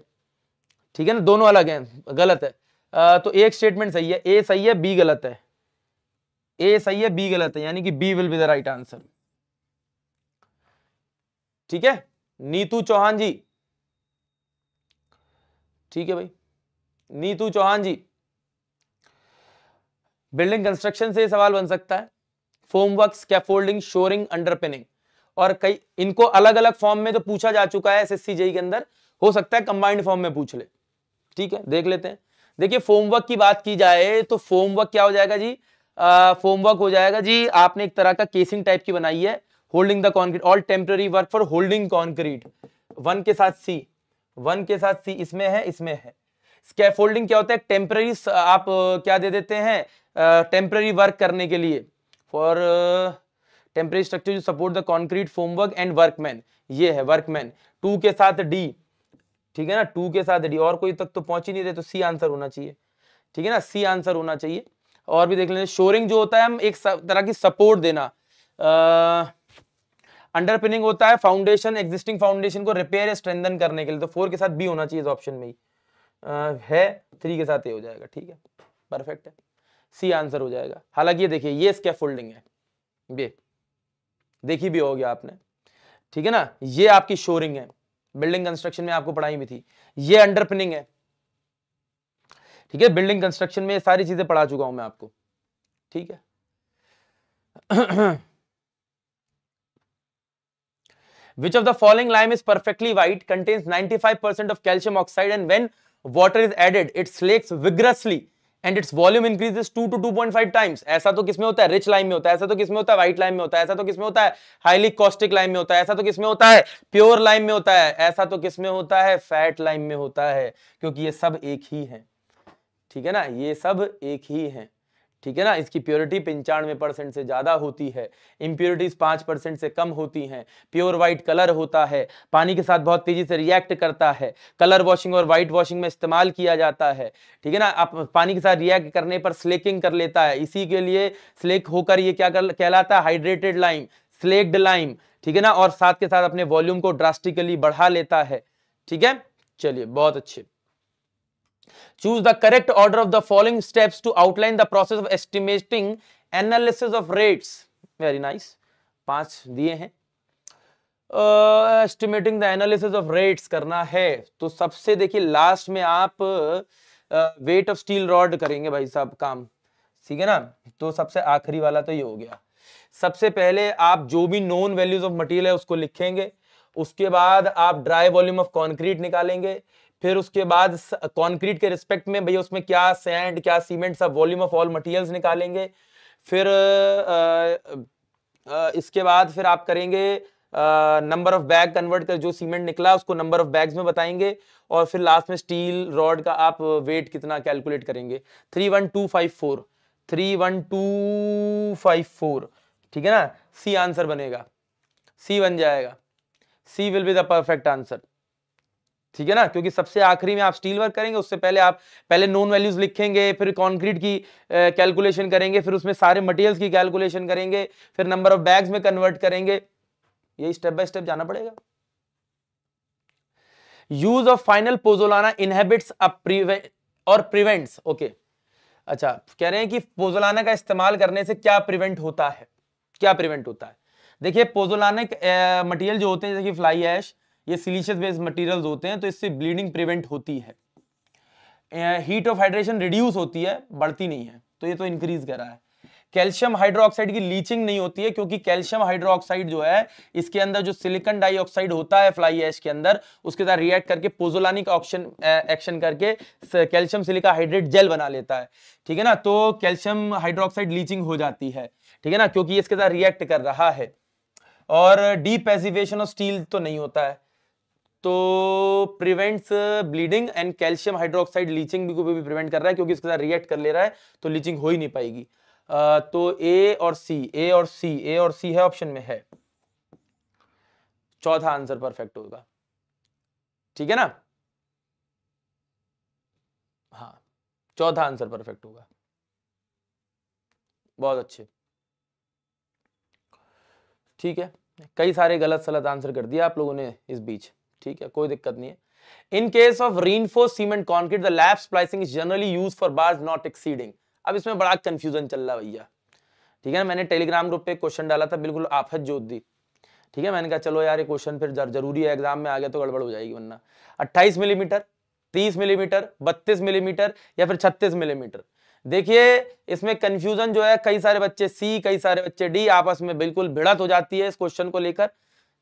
Speaker 1: ठीक है ना दोनों अलग हैं गलत है आ, तो एक स्टेटमेंट सही है ए सही है बी गलत है ए सही है बी गलत है यानी कि B will be the right answer ठीक है नीतू चौहान जी ठीक है भाई नीतू चौहान जी बिल्डिंग कंस्ट्रक्शन से सवाल बन सकता है वर्क स्कैफोल्डिंग शोरिंग अंडरपिनिंग और कई इनको अलग अलग फॉर्म में तो पूछा जा चुका है एसएससी जेई के अंदर हो सकता है कंबाइंड फॉर्म में पूछ ले ठीक है देख लेते हैं देखिए फोमवर्क की बात की जाए तो फोमवर्क क्या हो जाएगा जी फोमवर्क हो जाएगा जी आपने एक तरह का केसिंग टाइप की बनाई है holding the concrete all temporary work for holding concrete one के साथ सी वन के साथ सी इसमें है इसमें है स्कैफोल्डिंग क्या होता है टेम्पररी आप क्या दे देते हैं टेम्पररी वर्क करने के लिए फॉर टेम्पररी स्ट्रक्चर जो support the concrete formwork and workman ये है वर्कमैन टू के साथ डी ठीक है ना टू के साथ डी और कोई तक तो पहुंच ही नहीं रहे तो सी आंसर होना चाहिए ठीक है ना सी आंसर होना चाहिए और भी देख लेंगे शोरिंग जो होता है हम एक तरह की सपोर्ट देना अंडरपिनिंग uh, होता है फाउंडेशन एग्जिस्टिंग फाउंडेशन को रिपेयर या स्ट्रेंथन करने के लिए तो फोर के साथ बी होना चाहिए इस ऑप्शन में ही uh, है थ्री के साथ ए हो जाएगा ठीक है परफेक्ट है सी आंसर हो जाएगा हालांकि ये देखिए ये इसके फोल्डिंग है ये देखी भी हो गया आपने ठीक है ना ये आपकी शोरिंग है बिल्डिंग कंस्ट्रक्शन में आपको पढ़ाई भी थी ये अंडरपिनिंग है ठीक है बिल्डिंग कंस्ट्रक्शन में सारी चीजें पढ़ा चुका हूं मैं आपको ठीक है which of the following lime is perfectly white contains 95% of calcium oxide and when water is added it slakes vigorously and its volume increases two to two point five times ऐसा तो किसमें होता है रिच लाइन में होता है ऐसा तो किसमें होता है व्हाइट लाइन में होता है ऐसा तो किसमें होता है हाईली कॉस्टिक लाइन में होता है ऐसा तो किसमें होता है प्योर लाइन में होता है ऐसा तो किसमें होता है फैट लाइन में होता है क्योंकि ये सब एक ही है ठीक है ना ये सब एक ही है ठीक है ना इसकी प्योरिटी पंचानवे परसेंट से ज़्यादा होती है इम्प्योरिटीज पांच परसेंट से कम होती हैं प्योर व्हाइट कलर होता है पानी के साथ बहुत तेज़ी से रिएक्ट करता है कलर वॉशिंग और व्हाइट वॉशिंग में इस्तेमाल किया जाता है ठीक है ना आप पानी के साथ रिएक्ट करने पर स्लेकिंग कर लेता है इसी के लिए स्लेक होकर ये क्या कर कहलाता है हाइड्रेटेड लाइम स्लेक्ड लाइम ठीक है ना और साथ के साथ अपने वॉल्यूम को ड्रास्टिकली बढ़ा लेता है ठीक है चलिए बहुत अच्छे choose the correct order of the following steps to outline the process of estimating analysis of rates very nice पांच दिए हैं estimating the analysis of rates करना है तो सबसे देखिए लास्ट में आप वेट ऑफ स्टील रॉड करेंगे भाई साहब काम ठीक है ना तो सबसे आखिरी वाला तो ये हो गया सबसे पहले आप जो भी नॉन वैल्यूज ऑफ मटेरियल है उसको लिखेंगे उसके बाद आप ड्राई वॉल्यूम ऑफ कॉन्क्रीट निकालेंगे फिर उसके बाद कॉन्क्रीट के रिस्पेक्ट में भैया उसमें क्या सैंड क्या सीमेंट सब वॉल्यूम ऑफ ऑल मटेरियल्स निकालेंगे फिर आ, आ, इसके बाद फिर आप करेंगे नंबर ऑफ बैग कन्वर्ट कर जो सीमेंट निकला उसको नंबर ऑफ बैग्स में बताएंगे और फिर लास्ट में स्टील रॉड का आप वेट कितना कैलकुलेट करेंगे three one two five four three one two five four ठीक है ना सी आंसर बनेगा सी बन जाएगा C will be the perfect answer ठीक है ना क्योंकि सबसे आखिरी में आप स्टील वर्क करेंगे उससे पहले आप पहले नॉन वैल्यूज लिखेंगे फिर कंक्रीट की कैलकुलेशन करेंगे फिर उसमें सारे मटेरियल्स की कैलकुलेशन करेंगे फिर नंबर ऑफ बैग्स में कन्वर्ट करेंगे यही स्टेप बाय स्टेप जाना पड़ेगा use of final pozzolana inhibits और प्रिवेंट्स ओके अच्छा कह रहे हैं कि पोजोलाना का इस्तेमाल करने से क्या प्रिवेंट होता है क्या प्रिवेंट होता है देखिए पोजोलानिक मटेरियल जो होते हैं जैसे कि फ्लाई ऐश ये सिलीशियस बेस्ड मटीरियल होते हैं तो इससे ब्लीडिंग प्रिवेंट होती है हीट ऑफ हाइड्रेशन रिड्यूस होती है बढ़ती नहीं है तो ये तो इंक्रीज कर रहा है कैल्शियम हाइड्रोक्साइड की लीचिंग नहीं होती है क्योंकि कैल्शियम हाइड्रोक्साइड जो है इसके अंदर जो सिलिकॉन डाइऑक्साइड होता है फ्लाई एश के अंदर उसके साथ रिएक्ट करके पोजोलानिक ऑक्शन एक्शन करके कैल्शियम सिलिका हाइड्रेट जेल बना लेता है ठीक है ना तो कैल्शियम हाइड्रोक्साइड लीचिंग हो जाती है ठीक है ना क्योंकि इसके साथ रिएक्ट कर रहा है और डीपेसिवेशन ऑफ स्टील तो नहीं होता है तो prevents bleeding and calcium hydroxide leaching भी को भी प्रिवेंट कर रहा है क्योंकि इसके साथ रिएक्ट कर ले रहा है तो लीचिंग हो ही नहीं पाएगी तो ए और सी ए और सी ए और सी है ऑप्शन में है चौथा आंसर परफेक्ट होगा ठीक है ना हाँ चौथा आंसर परफेक्ट होगा बहुत अच्छे ठीक है कई सारे गलत सलत आंसर कर दिया आप लोगों ने इस बीच ठीक है कोई दिक्कत नहीं है in case of reinforce cement concrete the lap splicing is generally used for bars not exceeding अब इसमें बड़ा कंफ्यूजन चल रहा भैया ठीक है ना मैंने टेलीग्राम ग्रुप पे क्वेश्चन डाला था बिल्कुल आफत जोत दी ठीक है मैंने कहा चलो यार ये क्वेश्चन फिर जर, जरूरी है एग्जाम में आ गया तो गड़बड़ हो जाएगी वरना 28 मिलीमीटर 30 मिलीमीटर 32 मिलीमीटर या फिर 36 मिलीमीटर देखिए इसमें कंफ्यूजन जो है कई सारे बच्चे सी कई सारे बच्चे डी आपस में बिल्कुल भिड़त हो जाती है इस क्वेश्चन को लेकर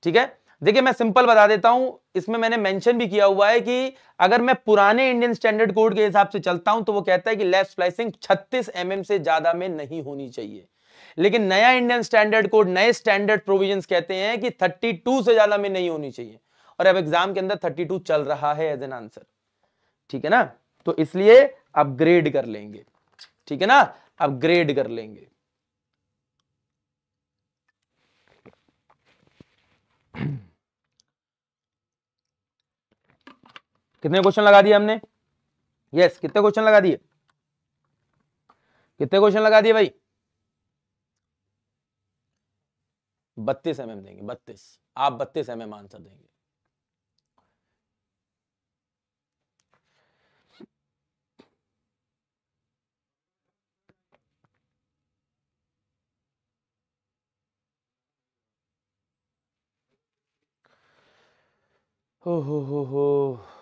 Speaker 1: ठीक है देखिए मैं सिंपल बता देता हूं इसमें मैंने मेंशन भी किया हुआ है कि अगर मैं पुराने इंडियन स्टैंडर्ड कोड के हिसाब से चलता हूं तो वो कहता है कि लेफ्ट स्लाइसिंग 36 एमएम mm से ज्यादा में नहीं होनी चाहिए लेकिन नया इंडियन स्टैंडर्ड कोड नए स्टैंडर्ड प्रोविजन कहते हैं कि 32 से ज्यादा में नहीं होनी चाहिए और अब एग्जाम के अंदर थर्टी चल रहा है एज एन आंसर ठीक है ना तो इसलिए अपग्रेड कर लेंगे ठीक है ना अपग्रेड कर लेंगे कितने क्वेश्चन लगा दिए हमने यस कितने क्वेश्चन लगा दिए कितने क्वेश्चन लगा दिए भाई बत्तीस एमएम देंगे बत्तीस आप बत्तीस एमएम आंसर देंगे हो हो हो हो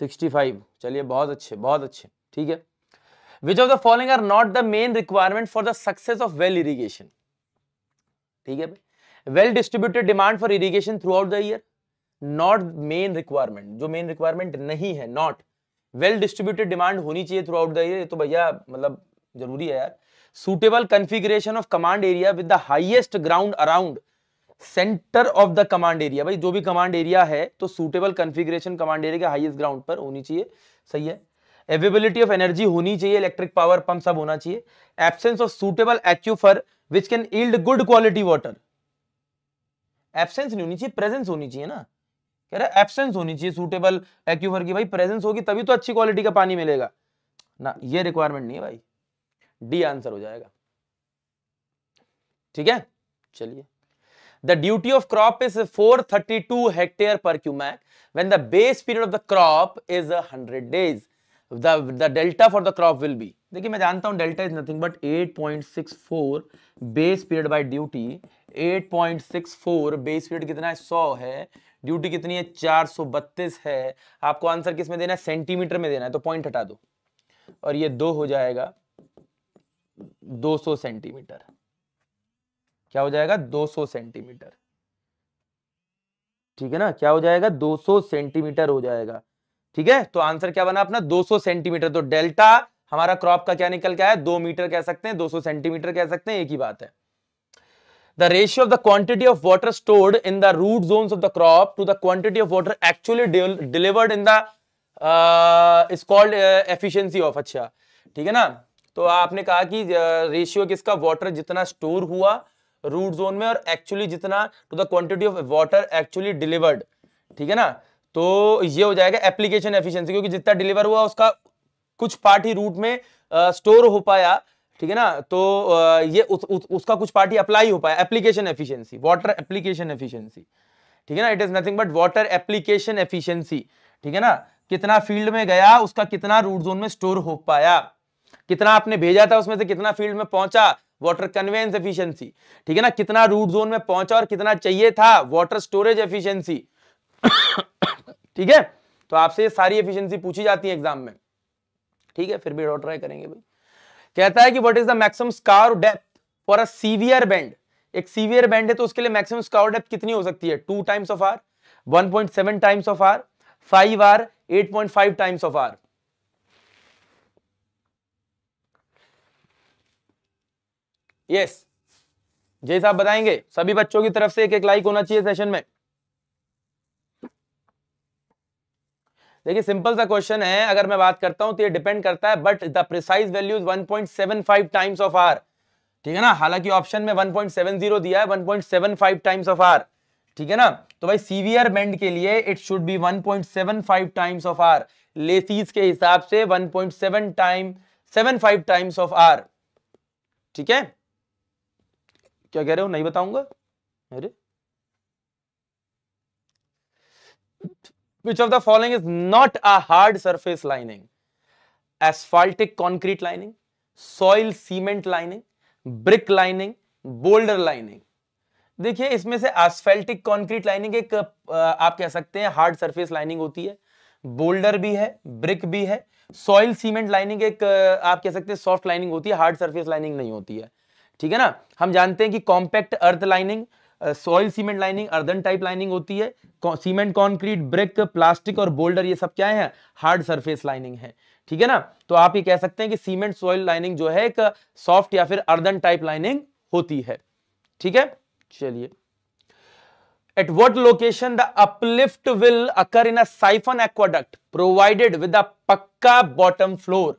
Speaker 1: सिक्सटी फाइव चलिए बहुत अच्छे बहुत अच्छे ठीक है which of the following are not the main requirement for the success of well irrigation ठीक है well distributed demand for irrigation throughout the year not main requirement जो मेन रिक्वायरमेंट नहीं है नॉट वेल डिस्ट्रीब्यूटेड डिमांड होनी चाहिए through throughout the year ये तो भैया मतलब जरूरी है यार suitable configuration of command area with the highest ground around centre of the command area भाई जो भी कमांड एरिया है तो सूटेबल कन्फिग्रेशन कमांड एरिया के हाईएस्ट ग्राउंड पर होनी चाहिए सही है एवेबिलिटी ऑफ एनर्जी होनी चाहिए इलेक्ट्रिक पावर पंप सब होना चाहिए absence of suitable aquifer which can yield good quality water absence नहीं होनी चाहिए प्रेजेंस होनी चाहिए ना कह रहा एबसेंस होनी चाहिए सूटेबल एक्यूफर की भाई प्रेजेंस होगी तभी तो अच्छी क्वालिटी का पानी मिलेगा ना ये रिक्वायरमेंट नहीं है भाई डी आंसर हो जाएगा ठीक है चलिए the duty of crop is 432 hectare per cumac when the base period of the crop is 100 days the the delta for the crop will be देखिए मैं जानता हूँ delta is nothing but 8.64 base period by duty 8.64 base period कितना है 100 है duty कितनी है 432 है आपको आंसर किस में देना है सेंटीमीटर में देना है तो पॉइंट हटा दो और ये दो हो जाएगा 200 सेंटीमीटर क्या हो जाएगा 200 सेंटीमीटर ठीक है ना क्या हो जाएगा 200 सेंटीमीटर हो जाएगा ठीक है तो आंसर क्या बना अपना 200 सेंटीमीटर तो डेल्टा हमारा क्रॉप का क्या निकल के आया दो मीटर कह सकते हैं 200 सेंटीमीटर कह सकते हैं एक ही बात है the ratio of the quantity of water stored in the root zone of the crop to the quantity of water actually delivered in the the uh, uh अच्छा ठीक है ना तो आपने कहा कि रेशियो uh, किसका वाटर जितना स्टोर हुआ रूट जोन में और एक्चुअली जितना to the quantity of water actually delivered ठीक है ना तो ये हो जाएगा एप्लीकेशन एफिशिएंसी क्योंकि जितना डिलीवर हुआ उसका कुछ पार्ट ही रूट में स्टोर हो पाया ठीक है ना तो आ, ये उस, उस, उसका कुछ पार्ट ही अप्लाई हो पाया application efficiency water application efficiency ठीक है ना it is nothing but water application efficiency ठीक है ना कितना फील्ड में गया उसका कितना रूट जोन में स्टोर हो पाया कितना आपने भेजा था उसमें से कितना फील्ड में पहुंचा वाटर कन्वेंस एफिशिएंसी ठीक है ना कितना रूट जोन में पहुंचा और कितना चाहिए था वाटर स्टोरेज एफिशिएंसी ठीक है तो आपसे ये सारी एफिशिएंसी पूछी जाती है एग्जाम में ठीक है फिर भी डॉट ट्राई करेंगे भाई कहता है कि what is the maximum scour depth for a severe bend एक सीवियर बैंड है तो उसके लिए मैक्सिमम स्कार डेप्थ कितनी हो सकती है 2 times of R 1.7 times of R 5 R 8.5 times of R yes Jai साहब बताएंगे सभी बच्चों की तरफ से एक एक लाइक होना चाहिए सेशन में देखिए सिंपल सा क्वेश्चन है अगर मैं बात करता हूं तो ये डिपेंड करता है but the precise value 1.75 times of R ठीक है ना हालांकि ऑप्शन में 1.70 दिया है 1.75 टाइम्स ऑफ आर ठीक है ना तो भाई सीवियर बेंड के लिए it should be 1.75 times of R Lacey's के हिसाब से 1.7 टाइम 75 टाइम्स ऑफ आर ठीक है क्या कह रहे हो नहीं बताऊंगा अरे which of the following is not a hard surface lining asphaltic concrete lining soil cement lining brick lining boulder lining देखिए इसमें से एस्फेल्टिक कॉन्क्रीट लाइनिंग एक आप कह सकते हैं हार्ड सरफेस लाइनिंग होती है बोल्डर भी है ब्रिक भी है सॉइल सीमेंट लाइनिंग एक आप कह सकते हैं सॉफ्ट लाइनिंग होती है हार्ड सरफेस लाइनिंग नहीं होती है ठीक है ना हम जानते हैं कि compact earth lining soil cement lining earthen type lining होती है सीमेंट कॉन्क्रीट ब्रिक प्लास्टिक और बोल्डर ये सब क्या है हार्ड सरफेस लाइनिंग है ठीक है ना तो आप ये कह सकते हैं कि सीमेंट सॉइल लाइनिंग जो है एक सॉफ्ट या फिर अर्दन टाइप लाइनिंग होती है ठीक है चलिए at what location the uplift will occur in siphon aqueduct provided with with a pakka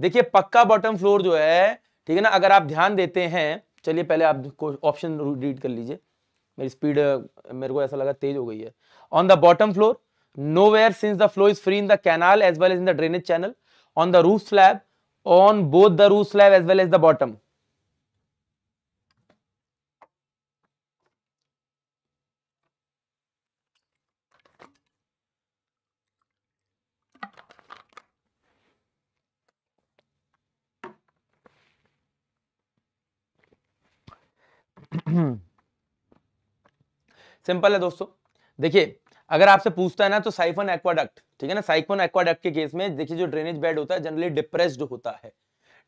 Speaker 1: देखिए पक्का बॉटम फ्लोर जो है ठीक है ना अगर आप ध्यान देते हैं चलिए पहले आप ऑप्शन रीड कर लीजिए मेरी स्पीड मेरे को ऐसा लगा तेज हो गई है on the bottom floor nowhere since the flow is free in the canal as well as in the drainage channel on the roof slab on both the roof slab as well as the bottom hmm. Simple है दोस्तों देखिए अगर आपसे पूछता है ना तो siphon aqueduct ठीक है ना साइफन एक्वाडक्ट के केस में देखिए जो ड्रेनेज बेड होता है जनरली डिप्रेस्ड होता है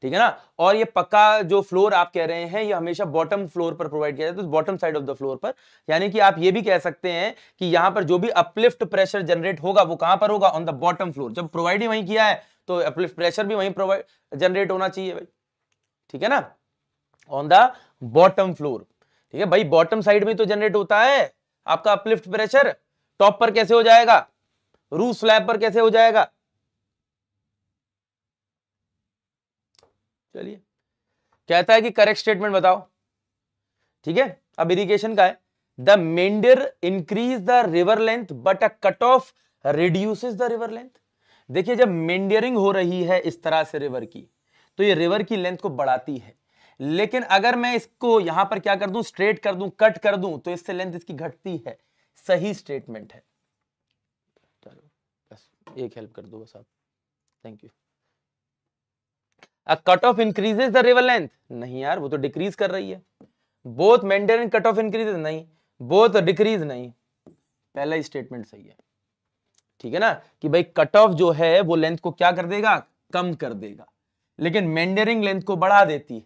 Speaker 1: ठीक है ना और ये पक्का जो फ्लोर आप कह रहे हैं ये हमेशा बॉटम फ्लोर पर प्रोवाइड किया जाता है तो bottom side of the floor पर यानी कि आप ये भी कह सकते हैं कि यहां पर जो भी अपलिफ्ट प्रेशर जनरेट होगा वो कहां पर होगा ऑन द बॉटम फ्लोर जब प्रोवाइड ही वहीं किया है तो अपलिफ्ट प्रेशर भी वहीं प्रोवाइड जनरेट होना चाहिए भाई ठीक है ना ऑन द बॉटम फ्लोर ठीक है भाई बॉटम साइड में तो जनरेट होता है आपका अपलिफ्ट प्रेशर टॉप पर कैसे हो जाएगा रू स्लैब पर कैसे हो जाएगा चलिए कहता है कि करेक्ट स्टेटमेंट बताओ ठीक है अब इरिगेशन का है the meander increase the river length but a cut off reduces the river length देखिए जब मेंडियरिंग हो रही है इस तरह से रिवर की तो ये रिवर की लेंथ को बढ़ाती है लेकिन अगर मैं इसको यहां पर क्या कर दूं स्ट्रेट कर दूं कट कर दूं तो इससे लेंथ इसकी घटती है सही स्टेटमेंट है चलो बस एक हेल्प कर दो बस आप thank you cut off increases the river length नहीं यार वो तो डिक्रीज कर रही है both maintain cut off increases नहीं बोथ डिक्रीज नहीं पहला स्टेटमेंट सही है ठीक है ना कि भाई कट ऑफ जो है वो लेंथ को क्या कर देगा कम कर देगा लेकिन मेंडेरिंग लेंथ को बढ़ा देती है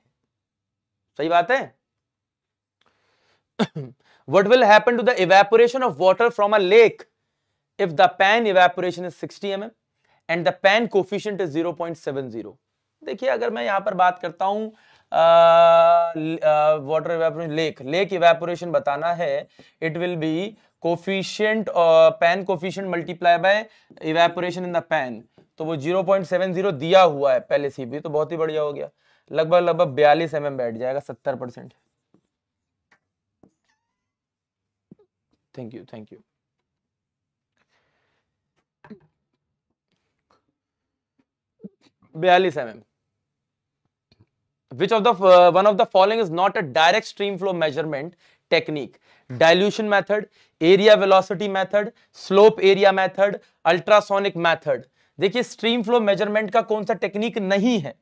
Speaker 1: सही बात है the evaporation of water from a lake if the pan evaporation is sixty M M and the pan coefficient is zero point seven zero देखिए अगर मैं यहां पर बात करता हूं water evaporation lake lake evaporation बताना है it will be coefficient pan coefficient multiply by evaporation in the pan तो वो 0.70 दिया हुआ है पहले से भी तो बहुत ही बढ़िया हो गया लगभग लगभग बयालीस एम बैठ जाएगा सत्तर percent thank you thank you बयालीस M which of the uh, one of the following is not a direct stream flow measurement technique dilution method area velocity method slope area method ultrasonic method देखिए stream flow measurement का कौन सा technique नहीं है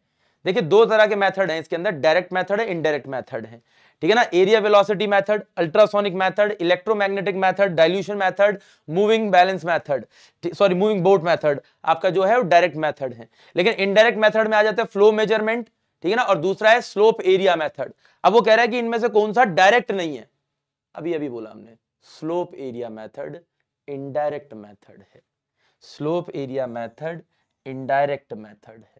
Speaker 1: देखिए दो तरह के मेथड हैं इसके अंदर डायरेक्ट मेथड है इनडायरेक्ट मेथड है ठीक है ना area velocity method ultrasonic method electromagnetic method dilution method moving balance method sorry moving boat method आपका जो है वो डायरेक्ट मेथड है लेकिन इनडायरेक्ट मेथड में आ जाता है फ्लो मेजरमेंट ठीक है ना और दूसरा है स्लोप एरिया मेथड अब वो कह रहा है कि इनमें से कौन सा डायरेक्ट नहीं है अभी अभी बोला हमने slope area method indirect method है slope area method indirect method है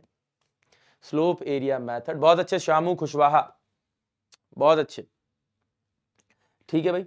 Speaker 1: स्लोप एरिया मेथड बहुत अच्छे शामू खुशवाहा बहुत अच्छे ठीक है भाई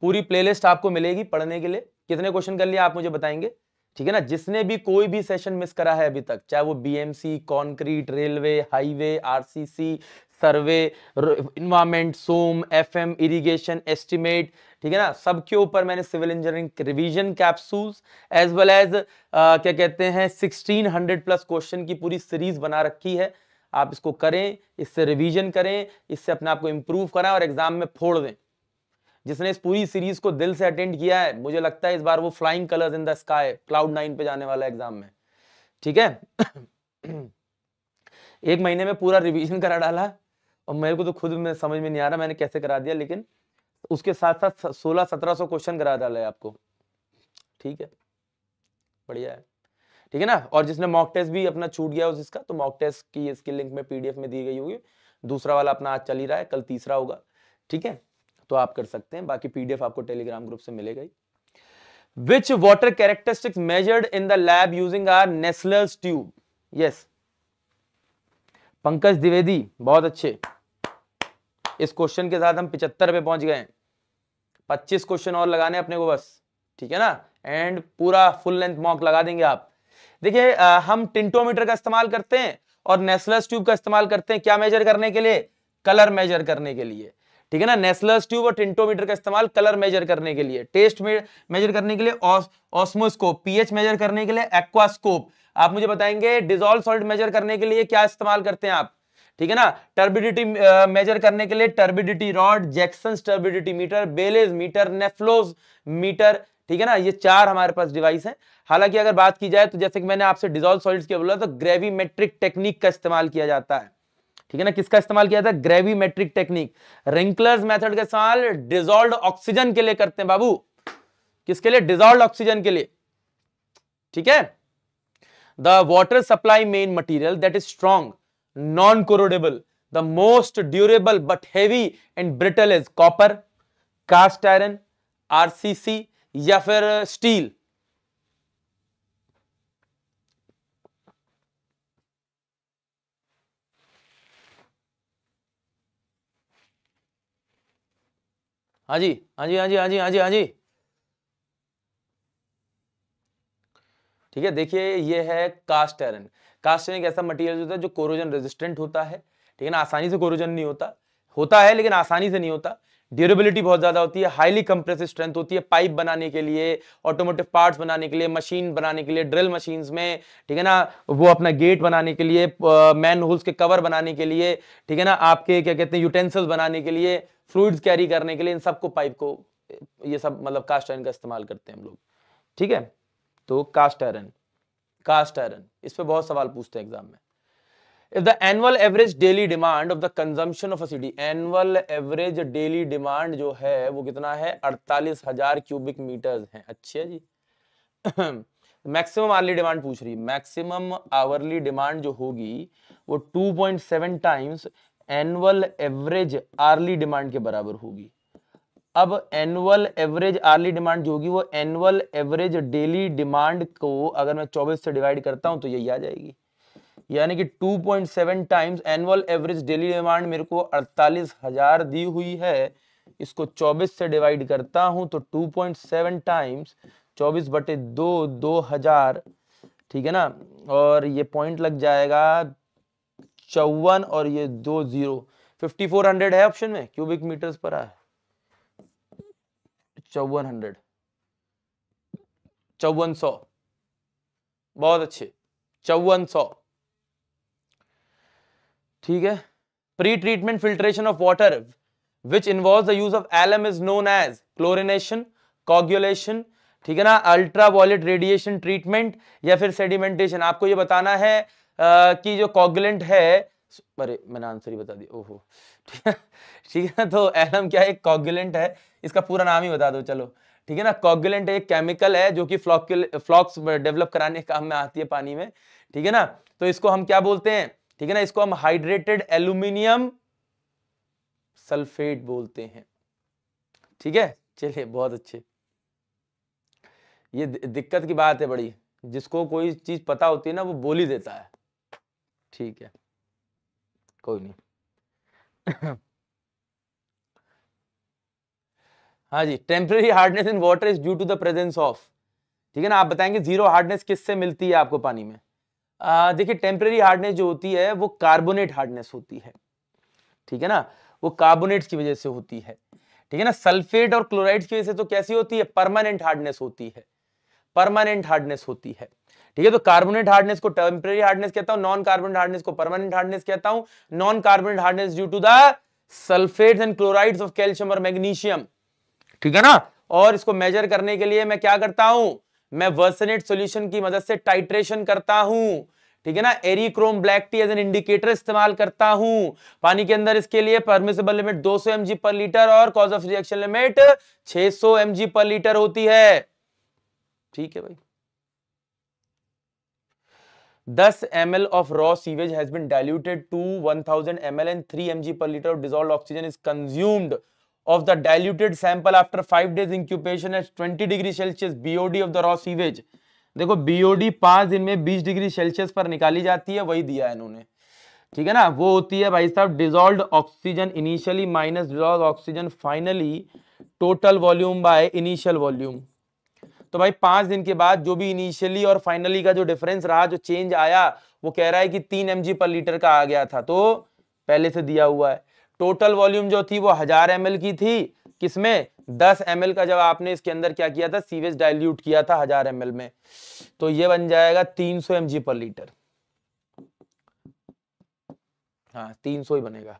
Speaker 1: पूरी प्लेलिस्ट आपको मिलेगी पढ़ने के लिए कितने क्वेश्चन कर लिया आप मुझे बताएंगे ठीक है ना जिसने भी कोई भी सेशन मिस करा है अभी तक चाहे वो BMC concrete railway highway RCC survey environment SOM FM irrigation estimate ठीक है ना सबके ऊपर मैंने civil engineering revision capsules as well as क्या कहते हैं 1600 प्लस क्वेश्चन की पूरी सीरीज बना रखी है आप इसको करें इससे रिवीजन करें इससे अपने आप को इम्प्रूव कराएं और एग्जाम में फोड़ दें जिसने इस पूरी सीरीज को दिल से अटेंड किया है मुझे लगता है इस बार वो flying colours in the sky cloud nine पे जाने वाला एग्जाम में ठीक है एक महीने में पूरा रिवीजन करा डाला और मेरे को तो खुद में समझ में नहीं आ रहा मैंने कैसे करा दिया लेकिन उसके साथ साथ सोलह सत्रह सौ क्वेश्चन करा डाला है आपको ठीक है बढ़िया है ठीक है ना और जिसने मॉक टेस्ट भी अपना छूट गया जिसका तो मॉक टेस्ट की इसकी लिंक में पीडीएफ में दी गई होगी दूसरा वाला अपना आज चल ही रहा है कल तीसरा होगा ठीक है तो आप कर सकते हैं बाकी पीडीएफ आपको टेलीग्राम ग्रुप से मिलेगा ही which water characteristics measured in the lab using are Nessler's tube yes Pankaj Dwivedi बहुत अच्छे इस क्वेश्चन के साथ हम पिछहत्तर पे पहुंच गए हैं पच्चीस क्वेश्चन और लगाने अपने को बस ठीक है ना एंड पूरा फुल लेंथ मॉक लगा देंगे आप देखिए हम टिंटोमीटर का इस्तेमाल करते हैं और नेस्लस ट्यूब का इस्तेमाल करते हैं क्या मेजर करने के लिए कलर मेजर करने के लिए ठीक है ना नेस्लस ट्यूब और टिंटोमीटर का इस्तेमाल कलर मेजर करने के लिए टेस्ट मेजर करने के लिए ऑस्मोस्कोप पीएच मेजर करने के लिए एक्वास्कोप आप मुझे बताएंगे डिजोल्व सॉल्ट मेजर करने के लिए क्या इस्तेमाल करते हैं आप ठीक है ना टर्बिडिटी मेजर uh, करने के लिए turbidity rod Jackson turbidity meter Baylis meter nephelometer ठीक है ना ये चार हमारे पास डिवाइस है हालांकि अगर बात की जाए तो जैसे कि मैंने आपसे डिजोल्व सॉलिड्स के बोला तो ग्रेविमेट्रिक टेक्निक का इस्तेमाल किया जाता है ठीक है ना किसका इस्तेमाल किया जाता है ग्रेविमेट्रिक टेक्निक रिंकलर्स मेथड का इस्तेमाल डिजोल्व ऑक्सीजन के लिए करते हैं बाबू किसके लिए डिजोल्व ऑक्सीजन के लिए ठीक है the water supply main material that is strong non-corrodable. The most durable but heavy and brittle is copper, cast iron, RCC या फिर स्टील हाँ जी हाँ जी हाँ जी हाँ जी हाँ जी हाँ जी ठीक है देखिए ये है कास्ट आयरन कास्ट आयरन एक ऐसा मटेरियल होता है जो कोरोजन रेजिस्टेंट होता है ठीक है ना आसानी से कोरोजन नहीं होता होता है लेकिन आसानी से नहीं होता ड्यूरेबिलिटी बहुत ज्यादा होती है हाईली कंप्रेसिव स्ट्रेंथ होती है पाइप बनाने के लिए ऑटोमोटिव पार्ट्स बनाने के लिए मशीन बनाने के लिए ड्रिल मशीन में ठीक है ना वो अपना गेट बनाने के लिए मैन होल्स के कवर बनाने के लिए ठीक है ना आपके क्या कहते हैं यूटेंसिल्स बनाने के लिए फ्लूड्स कैरी करने के लिए इन सबको पाइप को ये सब मतलब कास्ट आयरन का इस्तेमाल करते हैं हम लोग ठीक है तो कास्ट आयरन कास्ट आयरन इस पर बहुत सवाल पूछते हैं एग्जाम में if the annual average daily demand of the consumption of a city annual average daily demand जो है वो कितना है अड़तालीस हजार क्यूबिक मीटर है अच्छे जी मैक्सिमम आवरली डिमांड पूछ रही है मैक्सिमम आवरली डिमांड जो होगी वो 2.7 times annual average hourly demand के बराबर होगी अब एनुअल एवरेज आर्ली डिमांड जो होगी वो एनुअल एवरेज डेली डिमांड को अगर मैं 24 से डिवाइड करता हूं तो यही आ जाएगी यानी कि 2.7 times annual average daily demand मेरे को अड़तालीस हजार दी हुई है इसको 24 से डिवाइड करता हूं तो 2.7 टाइम्स 24 बटे दो दो हजार ठीक है ना और ये पॉइंट लग जाएगा चौवन और ये दो जीरो फिफ्टी फोर हंड्रेड है ऑप्शन में क्यूबिक मीटर्स पर आ चौवन हंड्रेड चौवन सौ बहुत अच्छे चौवन सौ ठीक है pre treatment filtration of water which involve the use of alum is known as chlorination coagulation ठीक है ना अल्ट्रा वॉलेट रेडिएशन ट्रीटमेंट या फिर सेडिमेंटेशन आपको ये बताना है आ, कि जो कॉगुलेंट है अरे मैंने आंसर ही बता दिया ओहो ठीक है तो एलम क्या है एक कॉगुलेंट है इसका पूरा नाम ही बता दो चलो ठीक है ना कॉगुलेंट एक केमिकल है जो कि फ्लॉक्स डेवलप कराने के काम में आती है पानी में ठीक है ना तो इसको हम क्या बोलते हैं ठीक है ना इसको हम हाइड्रेटेड एल्यूमिनियम सल्फेट बोलते हैं ठीक है चलिए बहुत अच्छे ये दिक्कत की बात है बड़ी जिसको कोई चीज पता होती है ना वो बोल ही देता है ठीक है कोई नहीं हाँ जी temporary hardness in water is due to the presence of ठीक है ना आप बताएंगे जीरो हार्डनेस किससे मिलती है आपको पानी में देखिए टेम्प्रेरी हार्डनेस जो होती है वो कार्बोनेट हार्डनेस होती है ठीक है ना वो कार्बोनेट्स की वजह से होती है ठीक है ना सल्फेट और क्लोराइड की वजह से तो कैसी होती है परमानेंट हार्डनेस होती है परमानेंट हार्डनेस होती है ठीक है तो कार्बोनेट हार्डनेस को टेम्परेरी हार्डनेस कहता हूं नॉन कार्बोनेट हार्डनेस को परमानेंट हार्डनेस कहता हूं non carbonate hardness due to the sulphates and chlorides of calcium और मैग्नीशियम ठीक है ना और इसको मेजर करने के लिए मैं क्या करता हूं मैं वर्सनेट सॉल्यूशन की मदद से टाइट्रेशन करता हूं ठीक है ना Eriochrome black T as an indicator इस्तेमाल करता हूं पानी के अंदर इसके लिए परमिसेबल लिमिट 200 सौ पर लीटर और कॉज ऑफ रिएक्शन लिमिट 600 सौ पर लीटर होती है ठीक है भाई 10 ml of raw sewage has been diluted to 1000 ml and 3 mg per litre of dissolve oxygen is consumed of the diluted sample after 5 days incubation at 20 degree Celsius BOD of the raw sewage देखो BOD पांच दिन में 20 degree Celsius पर निकाली जाती है वही दिया है इन्होंने ठीक है ना वो होती है भाई साहब dissolve oxygen initially minus dissolve oxygen finally total volume by initial volume तो भाई पांच दिन के बाद जो भी इनिशियली और फाइनली का जो डिफरेंस रहा जो चेंज आया वो कह रहा है कि तीन एम पर लीटर का आ गया था तो पहले से दिया हुआ है टोटल वॉल्यूम जो थी वो हजार एम की थी किसमें दस एम का जब आपने इसके अंदर क्या किया था सीवेज डाइल्यूट किया था हजार एम में तो ये बन जाएगा तीन सौ एम पर लीटर हाँ तीन सौ ही बनेगा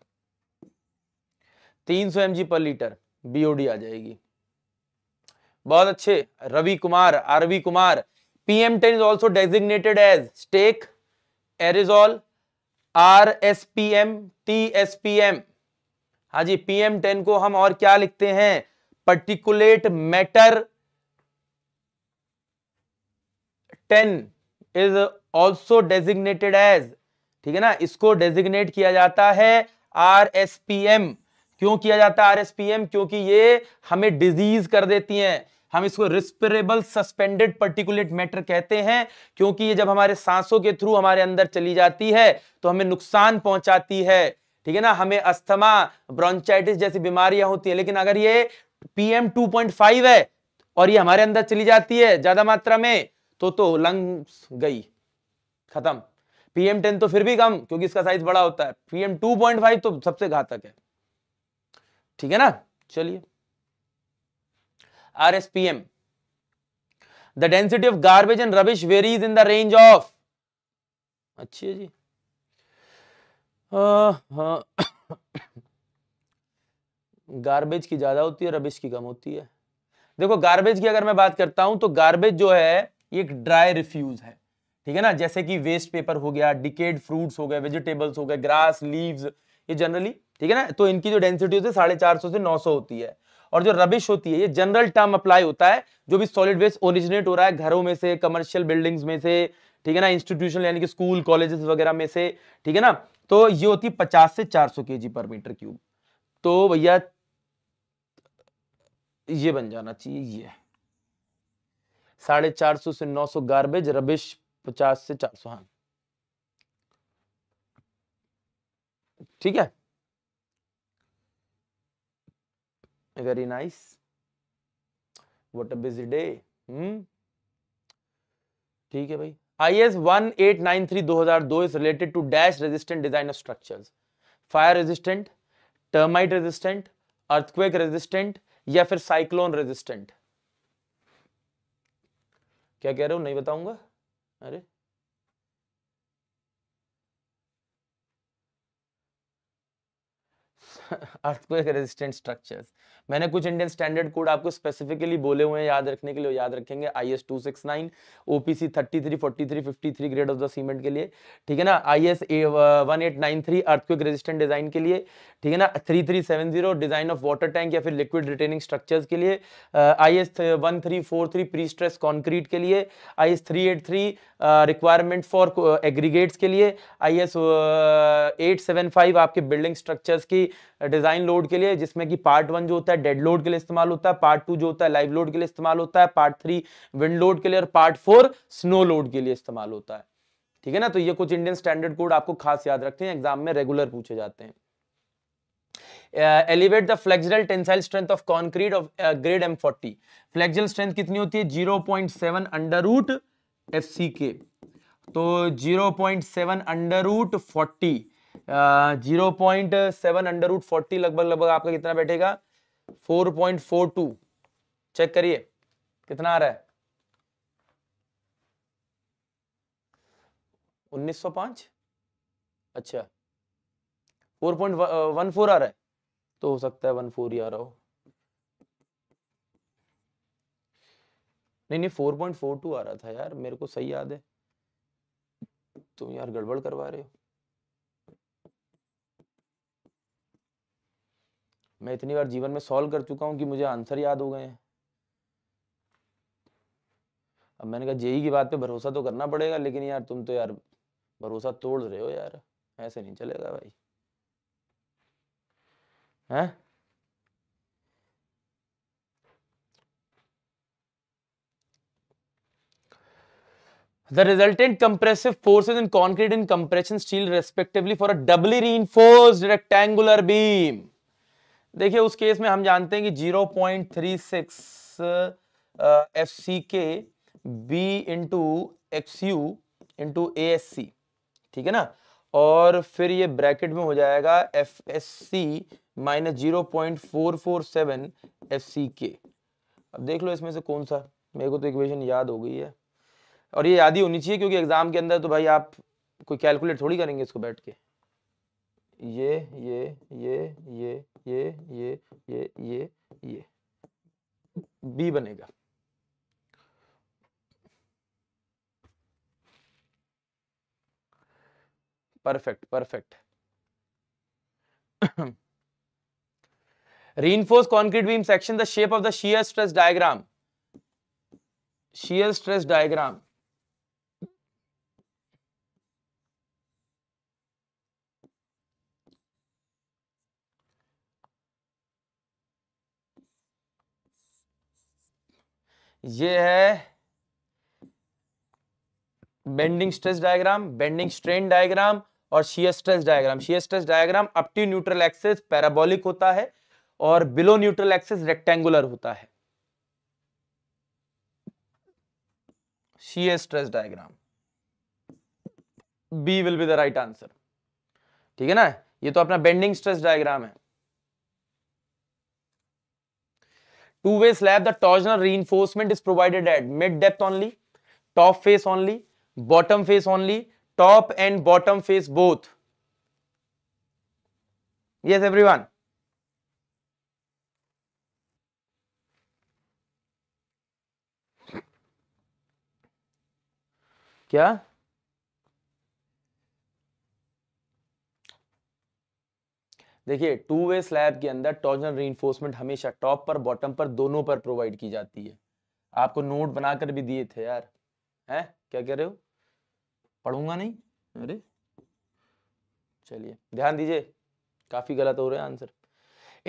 Speaker 1: तीन सौ पर लीटर बीओडी आ जाएगी बहुत अच्छे Ravi Kumar RV Kumar PM ten is also designated as stack aerosol R S P M T S P M हाँ जी पीएम टेन को हम और क्या लिखते हैं particulate matter ten is also designated as ठीक है ना इसको डेजिग्नेट किया जाता है आर एस पी एम क्यों किया जाता है आर एस पी एम क्योंकि ये हमें डिजीज कर देती हैं हम इसको रिस्पिरेबल सस्पेंडेड पर्टिकुलेट मैटर कहते हैं क्योंकि ये जब हमारे सांसों के थ्रू हमारे अंदर चली जाती है तो हमें नुकसान पहुंचाती है ठीक है ना हमें अस्थमा ब्रॉन्चाइटिस जैसी बीमारियां होती है लेकिन अगर ये पीएम फाइव है और ये हमारे अंदर चली जाती है ज्यादा मात्रा में तो तो लंग्स गई खत्म पीएम टेन तो फिर भी कम क्योंकि इसका साइज बड़ा होता है पीएम टू पॉइंट फाइव तो सबसे घातक है ठीक है ना चलिए R S P M the density of garbage and rubbish varies in the range of अच्छी है जी गार्बेज हाँ, हाँ। की ज्यादा होती है रबिश की कम होती है देखो गार्बेज की अगर मैं बात करता हूं तो गार्बेज जो है एक ड्राई रिफ्यूज है ठीक है ना जैसे कि वेस्ट पेपर हो गया डिकेड फ्रूट्स हो गए वेजिटेबल्स हो गए ग्रास लीव्स ये जनरली ठीक है ना तो इनकी जो डेंसिटी होती है साढ़े चार सौ से नौ सौ होती है और जो रबिश होती है ये जनरल टर्म अप्लाई होता है जो भी सॉलिड वेस्ट ओरिजिनेट हो रहा है घरों में से कमर्शियल बिल्डिंग्स में से ठीक है ना इंस्टीट्यूशन यानी कि स्कूल कॉलेजेस वगैरह में से ठीक है ना तो ये होती है पचास से चार सौ के जी पर मीटर क्यूब तो भैया ये बन जाना चाहिए ये साढ़े चार सौ से नौ सौ गार्बेज रबिश पचास से चार सौ हाँ ठीक है very nice what a busy day hmm ठीक है भाई IS 1893 2002 is related to dash resistant design of structures fire resistant termite resistant earthquake resistant या फिर साइक्लोन रेजिस्टेंट क्या कह रहे हो नहीं बताऊंगा अरे अर्थक्वेक रेजिस्टेंट स्ट्रक्चर्स मैंने कुछ इंडियन स्टैंडर्ड कोड आपको स्पेसिफिकली बोले हुए हैं याद रखने के लिए याद रखेंगे I S two six nine OPC thirty three forty three fifty three grade of the cement के लिए ठीक है ना I S one eight nine three earthquake resistant design के लिए ठीक है ना three three seven zero design of water tank या फिर लिक्विड रिटेनिंग स्ट्रक्चर्स के लिए I S one three four three pre stress concrete के लिए I S three eight three requirement for aggregates के लिए I S eight seven five आपके building structures की डिजाइन uh, लोड के लिए जिसमें कि पार्ट वन जो होता है डेड लोड के लिए इस्तेमाल होता है पार्ट टू जो होता है लाइव लोड के लिए इस्तेमाल होता है पार्ट थ्री विंड लोड के लिए और पार्ट फोर स्नो लोड के लिए इस्तेमाल होता है ठीक है ना तो ये कुछ इंडियन स्टैंडर्ड कोड आपको खास याद रखते हैं एग्जाम में रेगुलर पूछे जाते हैं elevate the flexible tensile strength of concrete of grade M forty flexible strength कितनी होती है zero point seven under root F C K तो zero point seven under root forty zero point seven under root forty लगभग लगभग आपका कितना बैठेगा four point four two check करिए कितना आ रहा है 1905 अच्छा 4.14 आ रहा है तो हो सकता है 14 ही आ रहा हो नहीं नहीं 4.42 आ रहा था यार मेरे को सही याद है तुम यार गड़बड़ करवा रहे हो मैं इतनी बार जीवन में सॉल्व कर चुका हूँ कि मुझे आंसर याद हो गए हैं अब मैंने कहा जेई की बात पे भरोसा तो करना पड़ेगा लेकिन यार तुम तो यार भरोसा तोड़ रहे हो यार ऐसे नहीं चलेगा भाई हैं The resultant compressive forces in concrete and compression steel respectively for a doubly reinforced rectangular beam. देखिए उस केस में हम जानते हैं कि zero point three six F C K B into X U into A S C ठीक है ना और फिर ये ब्रैकेट में हो जाएगा F S C minus zero point four four seven F C K अब देख लो इसमें से कौन सा मेरे को तो इक्वेशन याद हो गई है और ये याद ही होनी चाहिए क्योंकि एग्जाम के अंदर तो भाई आप कोई कैलकुलेट थोड़ी करेंगे इसको बैठ के ये ये ये ये ये ये ये ये ये बी बनेगा perfect perfect reinforce concrete beam section the shape of the shear stress diagram shear stress diagram ये है bending stress diagram bending strain diagram और shear stress diagram shear stress diagram up to neutral axis parabolic होता है और below neutral axis rectangular होता है shear stress diagram B will be the right answer ठीक है ना ये तो अपना बेंडिंग स्ट्रेस डायग्राम है टू वे स्लैब री reinforcement is provided at mid depth only top face only bottom face only top and bottom face both yes everyone क्या देखिए टू वे स्लैब के अंदर टॉर्जनल रीइंफोर्समेंट हमेशा top पर bottom पर दोनों पर प्रोवाइड की जाती है आपको नोट बनाकर भी दिए थे यार हैं क्या कह रहे हो पढ़ूंगा नहीं अरे चलिए ध्यान दीजिए काफी गलत हो रहे हैं answer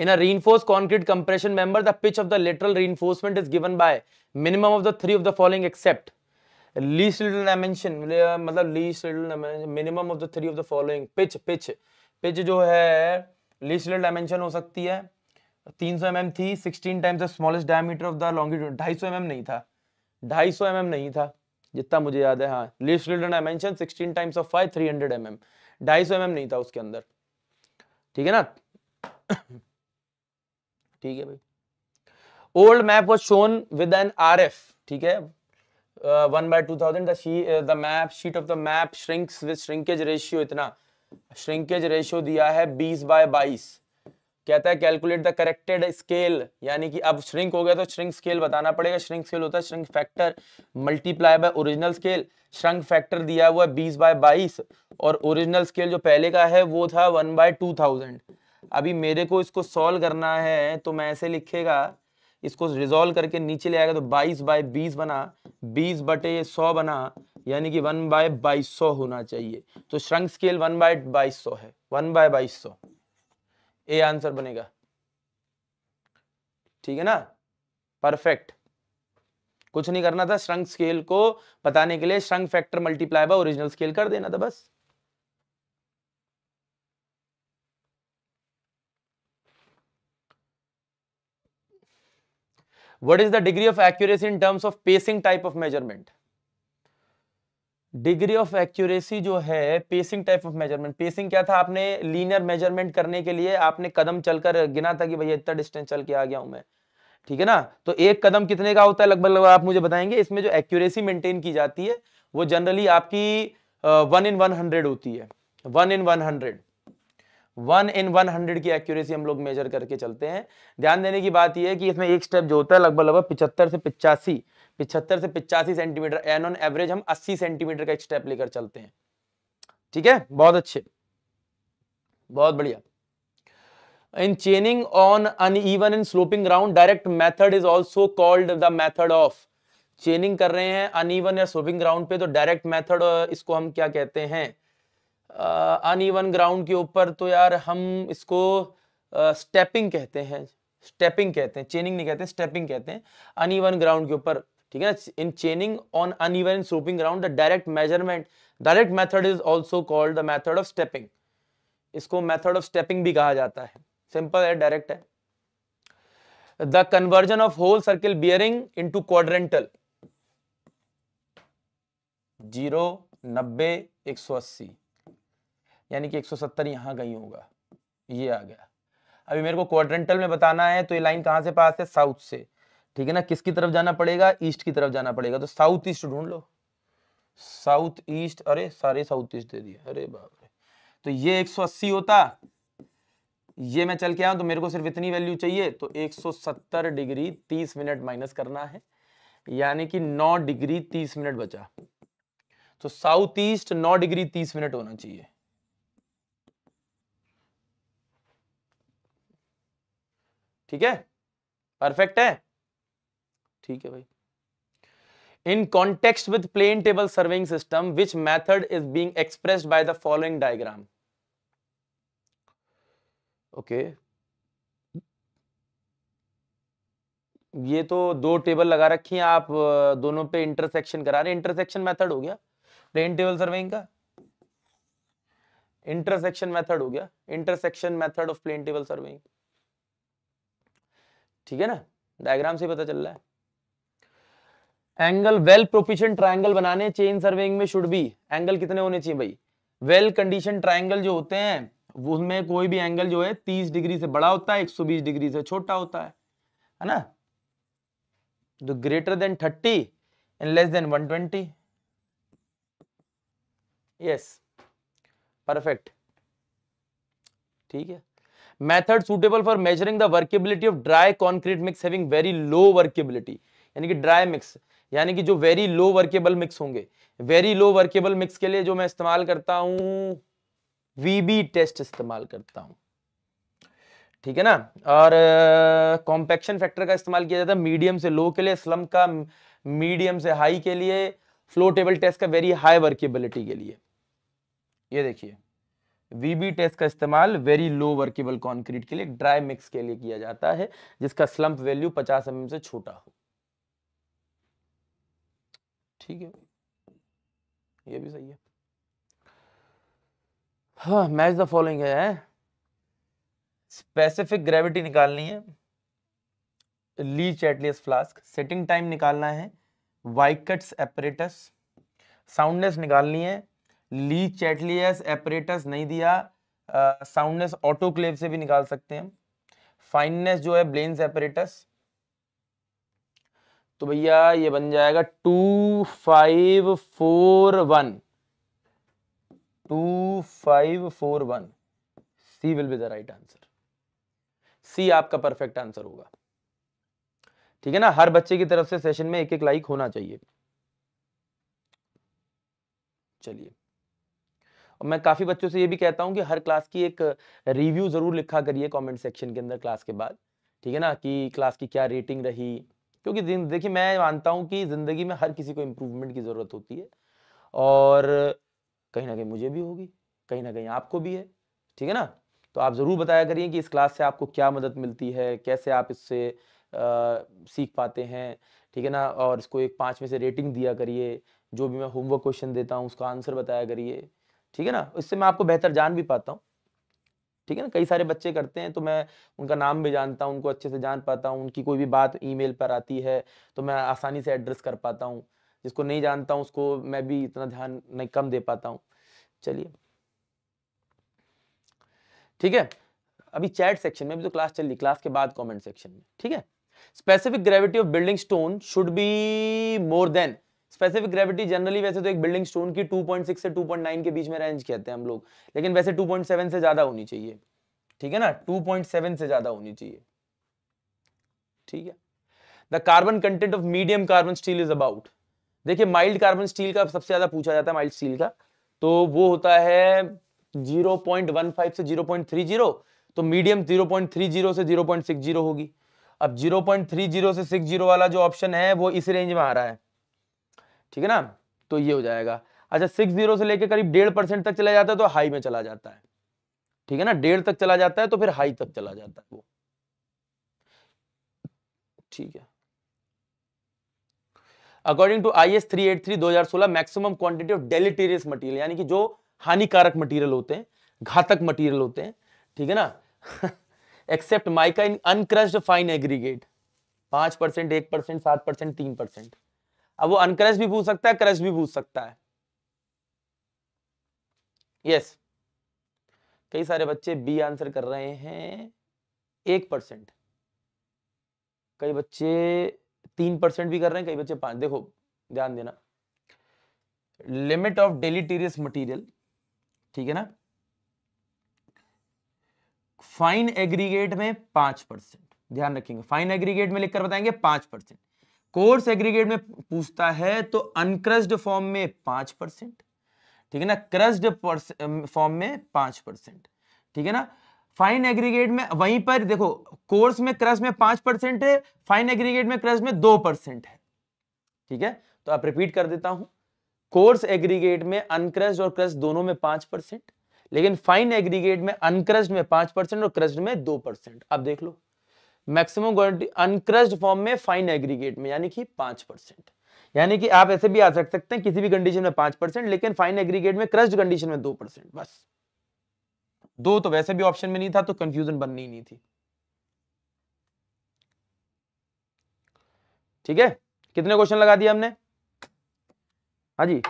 Speaker 1: in a reinforced concrete compression member the pitch of the lateral reinforcement is given by minimum of the three of the following except least little dimension मतलब least little dimension minimum of the three of the following pitch pitch pitch जो है least dimension हो सकती है 300 सौ mm थी 16 times the smallest diameter of the longitude 250 mm नहीं था 250 सौ mm नहीं था जितना मुझे याद है हाँ least dimension 16 times of five 300 hundred mm ढाई सौ mm नहीं था उसके अंदर ठीक है ना ठीक है भाई old map was shown with an R F ठीक है one by two thousand the map sheet of the map shrinks with shrinkage ratio इतना श्रिंकेज रेशियो दिया है 20 बाय 22 कहता है कैलकुलेट द करेक्टेड स्केल यानी कि अब श्रिंक हो गया तो श्रिंक स्केल बताना पड़ेगा श्रिंक स्केल होता है shrink factor multiply by original scale shrunk factor दिया हुआ है बीस बाय बाईस और ओरिजिनल स्केल जो पहले का है वो था वन बाय टू थाउजेंड अभी मेरे को इसको सॉल्व करना है तो मैं ऐसे लिखेगा इसको रिजोल्व करके नीचे ले आएगा तो बाईस बाय बीस बना बीस बटे सौ बना यानी कि वन बाय बाईस सौ होना चाहिए तो श्रंक स्केल वन बाय बाईस सौ है वन बाय बाईस सौ ए आंसर बनेगा ठीक है ना परफेक्ट कुछ नहीं करना था श्रंक स्केल को बताने के लिए shrunk factor multiply by original scale कर देना था बस what is the degree of accuracy in terms of pacing type of measurement degree of accuracy जो है pacing type of measurement pacing क्या था आपने लीनियर मेजरमेंट करने के लिए आपने कदम चलकर गिना था कि भैया इतना डिस्टेंस चल के आ गया हूं मैं ठीक है ना तो एक कदम कितने का होता है लगभग लगभग आप मुझे बताएंगे इसमें जो एक्यूरेसी मेंटेन की जाती है वो जनरली आपकी वन इन वन हंड्रेड होती है one in one hundred one in one hundred की एक्यूरेसी हम लोग मेजर करके चलते हैं ध्यान देने की बात यह है कि इसमें एक स्टेप जो होता है लगभग लगभग पिछहत्तर से पिचासी पिछहत्तर से पिचासी सेंटीमीटर एन ऑन एवरेज हम अस्सी सेंटीमीटर का एक स्टेप लेकर चलते हैं ठीक है बहुत अच्छे बहुत बढ़िया in chaining on uneven in sloping ground direct method is also called the method of chaining कर रहे हैं ईवन या स्लोपिंग ग्राउंड पे तो डायरेक्ट मैथड uh, इसको हम क्या कहते हैं अन ईवन ग्राउंड के ऊपर तो यार हम इसको स्टेपिंग uh, कहते हैं स्टेपिंग कहते हैं चेनिंग नहीं कहते स्टेपिंग कहते हैं ईवन ग्राउंड के ऊपर ठीक है in chaining on uneven in sloping ground direct measurement direct method is also called method of stepping इसको मैथड ऑफ स्टेपिंग भी कहा जाता है सिंपल है डायरेक्ट है the conversion of whole circle bearing into quadrantal zero नब्बे एक सौ अस्सी यानी कि एक सौ सत्तर यहां गई होगा ये आ गया अभी मेरे को क्वाड्रेंटल में बताना है तो ये लाइन कहां से पास है साउथ से ठीक है ना किसकी तरफ जाना पड़ेगा ईस्ट की तरफ जाना पड़ेगा तो साउथ ईस्ट ढूंढ लो साउथ ईस्ट अरे सारे साउथ ईस्ट दे दिए अरे बाप रे तो ये 180 होता ये मैं चल के आऊं तो मेरे को सिर्फ इतनी वैल्यू चाहिए तो 170 डिग्री 30 मिनट माइनस करना है यानी कि 9 डिग्री 30 मिनट बचा तो साउथ ईस्ट 9 डिग्री 30 मिनट होना चाहिए ठीक है परफेक्ट है ठीक है भाई in context with plane table surveying system which method is being expressed by the following diagram okay ये तो दो टेबल लगा रखी हैं आप दोनों पे इंटरसेक्शन करा रहे इंटरसेक्शन मेथड हो गया प्लेन टेबल सर्विंग का इंटरसेक्शन मेथड हो गया intersection method of plane table surveying ठीक है ना डायग्राम से पता चल रहा है एंगल वेल प्रोफिशन ट्राइंगल बनाने चेन सर्वेइंग में शुड बी एंगल कितने होने चाहिए भाई वेल कंडीशन ट्राइंगल जो होते हैं उसमें कोई भी एंगल जो है तीस डिग्री से बड़ा होता है एक सौ बीस डिग्री से छोटा होता है है ना तो greater than thirty and less than twenty yes perfect ठीक है method suitable for measuring the workability of dry concrete mix having very low workability यानी कि ड्राई मिक्स यानी कि जो वेरी लो वर्केबल मिक्स होंगे वेरी लो वर्केबल मिक्स के लिए जो मैं इस्तेमाल करता हूं वीबी टेस्ट इस्तेमाल करता हूं ठीक है ना और कॉम्पेक्शन uh, फैक्टर का इस्तेमाल किया जाता है मीडियम से लो के लिए स्लम का मीडियम से हाई के लिए फ्लोटेबल टेस्ट का वेरी हाई वर्केबिलिटी के लिए ये देखिए वीबी टेस्ट का इस्तेमाल वेरी लो वर्केबल कॉन्क्रीट के लिए ड्राई मिक्स के लिए किया जाता है जिसका स्लम्प वैल्यू 50 एम से छोटा हो ठीक है ये भी सही है हाँ मैच द फॉलोइंग है स्पेसिफिक ग्रेविटी निकालनी है Le Chatelier's flask setting time निकालना है वाइकट्स एपरेटस साउंडनेस निकालनी है ली चैटलियस एपरेटस नहीं दिया साउंडनेस uh, ऑटोक्लेव से भी निकाल सकते हैं फाइननेस जो है ब्लेन्स एपरेटस तो भैया ये बन जाएगा two five four one two five four one C will be the right answer C आपका परफेक्ट आंसर होगा ठीक है ना हर बच्चे की तरफ से सेशन में एक एक लाइक होना चाहिए चलिए और मैं काफी बच्चों से ये भी कहता हूं कि हर क्लास की एक रिव्यू जरूर लिखा करिए कमेंट सेक्शन के अंदर क्लास के बाद ठीक है ना कि क्लास की क्या रेटिंग रही क्योंकि देखिए मैं मानता हूँ कि ज़िंदगी में हर किसी को इम्प्रूवमेंट की ज़रूरत होती है और कहीं ना कहीं मुझे भी होगी कहीं ना कहीं आपको भी है ठीक है ना तो आप ज़रूर बताया करिए कि इस क्लास से आपको क्या मदद मिलती है कैसे आप इससे आ, सीख पाते हैं ठीक है ना और इसको एक पाँच में से रेटिंग दिया करिए जो भी मैं होमवर्क क्वेश्चन देता हूँ उसका आंसर बताया करिए ठीक है ना इससे मैं आपको बेहतर जान भी पाता हूँ ठीक है ना कई सारे बच्चे करते हैं तो मैं उनका नाम भी जानता हूँ उनको अच्छे से जान पाता हूँ उनकी कोई भी बात ईमेल पर आती है तो मैं आसानी से एड्रेस कर पाता हूँ जिसको नहीं जानता हूँ उसको मैं भी इतना ध्यान नहीं कम दे पाता हूँ चलिए ठीक है अभी चैट सेक्शन में अभी तो क्लास चल रही क्लास के बाद कमेंट सेक्शन में ठीक है specific gravity of building stone should be more than specific gravity generally वैसे तो एक बिल्डिंग स्टोन की 2.6 से 2.9 के बीच में रेंज कहते हैं हम लोग लेकिन वैसे 2.7 से ज्यादा होनी चाहिए ठीक है ना 2.7 से ज्यादा होनी चाहिए ठीक है the carbon content of medium carbon steel is about देखिए माइल्ड कार्बन स्टील का सबसे ज्यादा पूछा जाता है माइल्ड स्टील का तो वो होता है जीरो से जीरो तो मीडियम जीरो से जीरो होगी अब 0.30 से 60 वाला जो ऑप्शन है वो इस रेंज में आ रहा है ठीक है ना तो ये हो जाएगा अच्छा सिक्स जीरो से लेकर करीब डेढ़ परसेंट तक चला जाता है तो हाई में चला जाता है ठीक है ना डेढ़ तक चला जाता है तो फिर हाई तक चला जाता है वो ठीक है according to I S three eight three दो हजार सोलह maximum quantity of deleterious material यानी कि जो हानिकारक मटीरियल होते हैं घातक मटीरियल होते हैं ठीक है ना except mica in uncrushed fine aggregate पांच परसेंट एक परसेंट सात परसेंट तीन परसेंट अब वो अनक्रश भी पूछ सकता है क्रश भी पूछ सकता है यस yes. कई सारे बच्चे बी आंसर कर रहे हैं एक परसेंट कई बच्चे तीन परसेंट भी कर रहे हैं कई बच्चे पांच देखो ध्यान देना लिमिट ऑफ डेलीटेरियस मटेरियल ठीक है ना फाइन एग्रीगेट में पांच परसेंट ध्यान रखेंगे फाइन एग्रीगेट में लिखकर बताएंगे पांच परसेंट कोर्स एग्रीगेट में पूछता है तो अनक्रस्ड फॉर्म में पांच परसेंट ठीक है ना क्रस्ड फॉर्म में पांच परसेंट ठीक है ना फाइन एग्रीगेट में वहीं पर देखो कोर्स में क्रस में पांच परसेंट है फाइन एग्रीगेट में क्रस में दो परसेंट है ठीक है तो आप रिपीट कर देता हूं कोर्स एग्रीगेट में अनक्रस्ड और क्रस्ट दोनों में पांच परसेंट लेकिन फाइन एग्रीगेट में अनक्रस्ड में पांच परसेंट और क्रस्ड में दो परसेंट आप देख लो मैक्सिमम क्वांटिटी अनक्रस्ड फॉर्म में फाइन एग्रीगेट में यानी कि पांच परसेंट यानी कि आप ऐसे भी आ सकते हैं किसी भी कंडीशन में पांच परसेंट लेकिन फाइन एग्रीगेट में क्रस्ड कंडीशन में दो परसेंट बस दो तो वैसे भी ऑप्शन में नहीं था तो कंफ्यूजन बननी नहीं थी ठीक है कितने क्वेश्चन लगा दिया हमने हाँ जी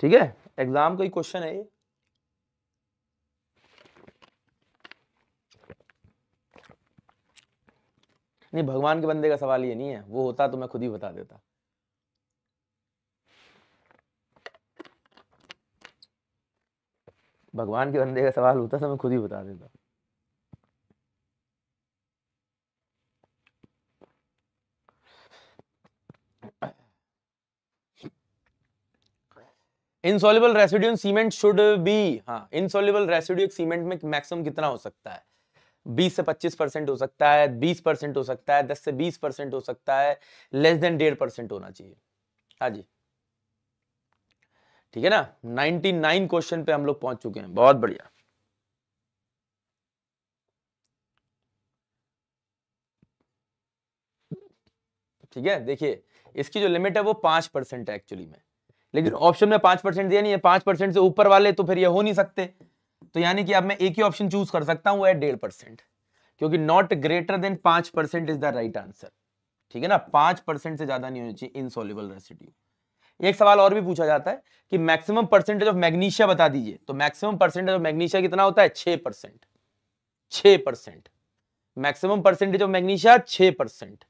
Speaker 1: ठीक है एग्जाम का ही क्वेश्चन है ये नहीं भगवान के बंदे का सवाल ये नहीं है वो होता तो मैं खुद ही बता देता भगवान के बंदे का सवाल होता तो मैं खुद ही बता देता insoluble residue cement should be हाँ इनसोल्यूबल रेसिड्यू सीमेंट में मैक्सिमम कितना हो सकता है 20 से 25 परसेंट हो सकता है 20 परसेंट हो सकता है 10 से 20 परसेंट हो सकता है लेस देन डेढ़ परसेंट होना चाहिए हाँ जी ठीक है ना 99 क्वेश्चन पे हम लोग पहुंच चुके हैं बहुत बढ़िया ठीक है देखिए इसकी जो लिमिट है वो पांच परसेंट है एक्चुअली में लेकिन ऑप्शन में पांच परसेंट दिया नहीं है पांच परसेंट से ऊपर वाले तो फिर ये हो नहीं सकते तो यानी कि अब मैं एक ही ऑप्शन चूज कर सकता हूं वो है डेढ़ परसेंट क्योंकि नॉट ग्रेटर देन पांच percent is the right answer ठीक है ना पांच परसेंट से ज्यादा नहीं होनी चाहिए इनसोल्यूबल रेसिड्यू एक सवाल और भी पूछा जाता है कि मैक्सिमम परसेंटेज ऑफ मैग्नीशिया बता दीजिए तो मैक्सिमम परसेंटेज ऑफ मैग्नीशिया कितना होता है छह परसेंट छह percent maximum percentage of magnesia छह परसेंट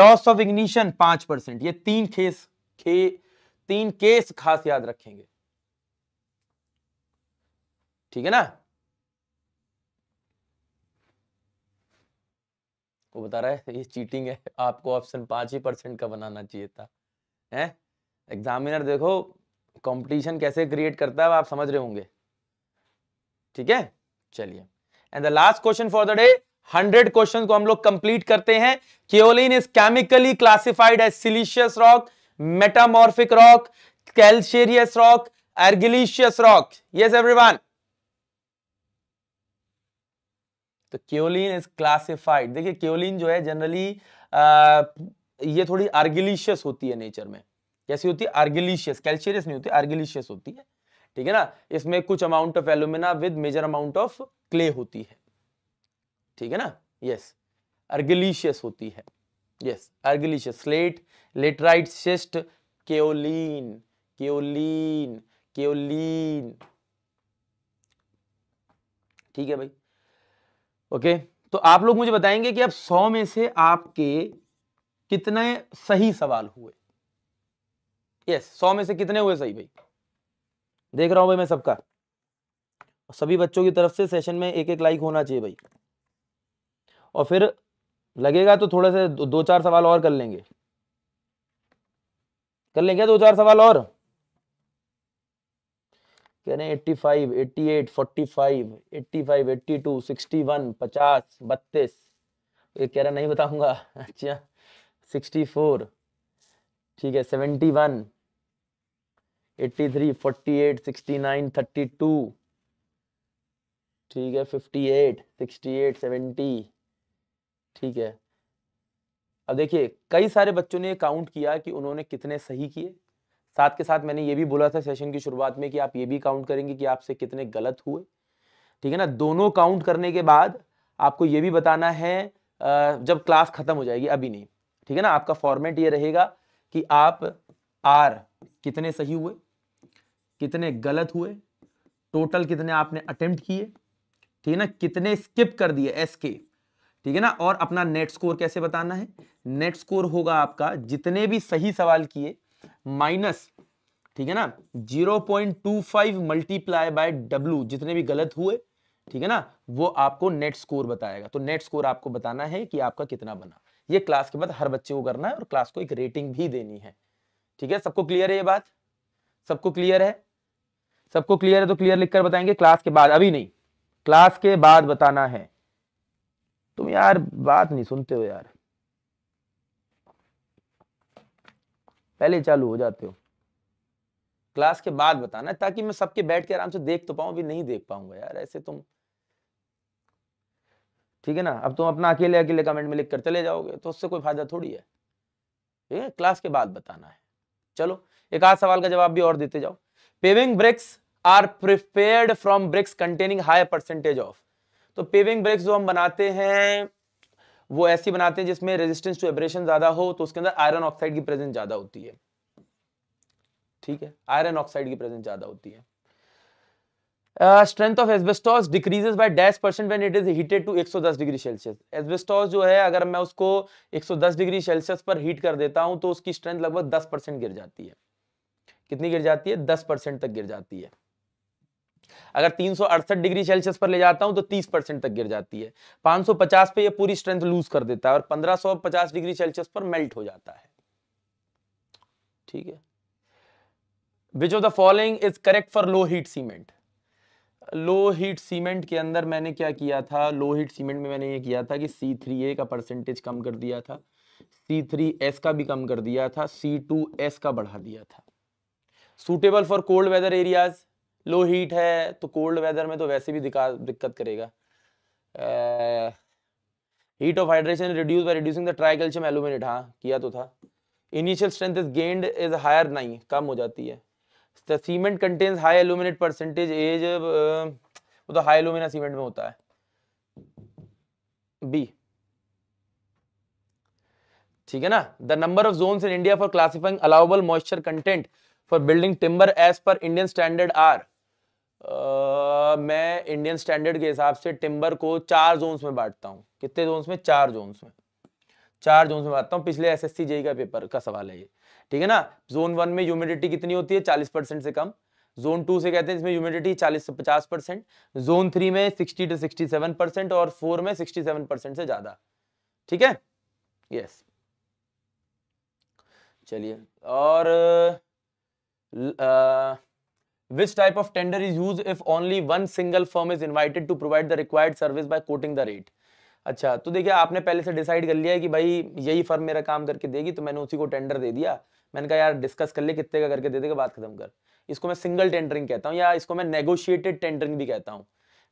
Speaker 1: लॉस ऑफ इग्निशन पांच परसेंट ये तीन केस खे, तीन केस खास याद रखेंगे ठीक है ना वो बता रहा है ये चीटिंग है आपको ऑप्शन पांच ही परसेंट का बनाना चाहिए था हैं एग्जामिनर देखो कंपटीशन कैसे क्रिएट करता है आप समझ रहे होंगे ठीक है चलिए and the last question for the day hundred question को हम लोग कंप्लीट करते हैं kaolin is chemically classified as siliceous rock metamorphic rock calcareous rock argillaceous rock yes everyone तो क्योलिन इज क्लासिफाइड देखिए क्योलिन जो है जनरली ये थोड़ी आर्गिलिशियस होती है नेचर में कैसी होती है आर्गिलिशियस कैल्शियस नहीं होती आर्गिलिशियस होती है ठीक है ना इसमें कुछ amount of alumina with major amount of clay होती है ठीक है ना यस अर्गिलिशियस होती है yes argillaceous slate laterite schist kaolin kaolin kaolin ठीक है भाई ओके तो आप लोग मुझे बताएंगे कि अब सौ में से आपके कितने सही सवाल हुए यस सौ में से कितने हुए सही भाई देख रहा हूं भाई मैं सबका सभी बच्चों की तरफ से सेशन में एक एक लाइक होना चाहिए भाई और फिर लगेगा तो थोड़े से दो चार सवाल और कर लेंगे कर लेंगे दो चार सवाल और कह रहे हैं eighty five eighty eight forty five eighty five eighty two sixty one पचास बत्तीस ये कह रहा नहीं बताऊंगा अच्छा सिक्सटी फोर ठीक है seventy one eighty three forty eight sixty nine thirty two ठीक है fifty eight sixty eight seventy ठीक है अब देखिए कई सारे बच्चों ने काउंट किया कि उन्होंने कितने सही किए साथ के साथ मैंने ये भी बोला था सेशन की शुरुआत में कि आप ये भी काउंट करेंगे कि आपसे कितने गलत हुए ठीक है ना दोनों काउंट करने के बाद आपको ये भी बताना है जब क्लास खत्म हो जाएगी अभी नहीं ठीक है ना आपका फॉर्मेट ये रहेगा कि आप आर कितने सही हुए कितने गलत हुए टोटल कितने आपने अटेम्प्ट किए ठीक है ना कितने स्किप कर दिए एस के ठीक है ना और अपना नेट स्कोर कैसे बताना है नेट स्कोर होगा आपका जितने भी सही सवाल किए माइनस ठीक है ना 0.25 मल्टीप्लाई बाय डब्ल्यू जितने भी गलत हुए ठीक है ना वो आपको नेट स्कोर बताएगा तो नेट स्कोर आपको बताना है कि आपका कितना बना ये क्लास के बाद हर बच्चे को करना है और क्लास को एक रेटिंग भी देनी है ठीक है सबको क्लियर है ये बात सबको क्लियर है सबको क्लियर है तो क्लियर लिखकर बताएंगे क्लास के बाद अभी नहीं क्लास के बाद बताना है तुम यार बात नहीं सुनते हो यार पहले चालू हो जाते हो क्लास के बाद बताना ताकि मैं सबके बैठ के आराम से देख तो पाऊं भी नहीं देख पाऊंगा यार ऐसे तुम ठीक है ना अब तुम अपना अकेले अकेले कमेंट में लिख कर चले जाओगे तो उससे कोई फायदा थोड़ी है ठीक है क्लास के बाद बताना है चलो एक आध सवाल का जवाब भी और देते जाओ paving bricks are prepared from bricks containing high percentage of तो पेविंग ब्रिक्स जो हम बनाते हैं वो ऐसी बनाते हैं जिसमें रेजिस्टेंस टू एब्रेशन ज़्यादा हो तो उसके अंदर आयरन ऑक्साइड की प्रेजेंस ज़्यादा होती है ठीक है आयरन ऑक्साइड की प्रेजेंस ज़्यादा होती है strength of asbestos decreases by dash percent when it is heated to 110 degree Celsius asbestos जो है अगर मैं उसको 110 डिग्री सेल्सियस पर हीट कर देता हूं तो उसकी स्ट्रेंथ लगभग 10 परसेंट गिर जाती है कितनी गिर जाती है 10 परसेंट तक गिर जाती है अगर तीन डिग्री सेल्सियस पर ले जाता हूं तो 30 परसेंट तक गिर जाती है 550 पे ये पूरी स्ट्रेंथ लूज कर देता है और 1550 डिग्री सेल्सियस पर मेल्ट हो जाता है ठीक है which of the following is correct for low heat cement low heat cement के अंदर मैंने क्या किया था लो हीट सीमेंट में मैंने ये किया था कि सी थ्री ए का परसेंटेज कम कर दिया था सी थ्री एस का भी कम कर दिया था सी टू एस का बढ़ा दिया था suitable for cold weather areas low heat है तो कोल्ड वेदर में तो वैसे भी दिक्कत करेगा heat of hydration reduce by reducing the tricalcium हाँ किया तो था initial strength is gained is higher नहीं कम हो जाती है the cement contains high aluminate percentage as वो तो हाई एलुमिना सीमेंट में होता है बी ठीक है ना the number of zones in India for classifying allowable moisture content for building timber as per Indian standard are uh, मैं Indian standard के हिसाब से टिम्बर को चार जोन्स में बांटता हूँ कितने जोन्स में चार जोन्स में चार जोन्स में बांटता हूँ पिछले एस एस का पेपर का सवाल है ये ठीक है ना जोन वन में ह्यूमिडिटी कितनी होती है चालीस परसेंट से कम जोन टू से कहते हैं इसमें ह्यूमिडिटी 40 से 50 परसेंट जोन थ्री में 60 टू 67 परसेंट और फोर में 67 परसेंट से ज्यादा ठीक है यस चलिए और uh, which type of tender is use if only one single firm is invited to provide the required service by quoting the rate अच्छा तो देखिए आपने पहले से डिसाइड कर लिया है कि भाई यही फर्म मेरा काम करके देगी तो मैंने उसी को टेंडर दे दिया मैंने कहा यार डिस्कस कर ले कितने का करके दे देगा बात खत्म कर इसको मैं सिंगल टेंडरिंग कहता हूँ या इसको मैं नेगोशिएटेड टेंडरिंग भी कहता हूँ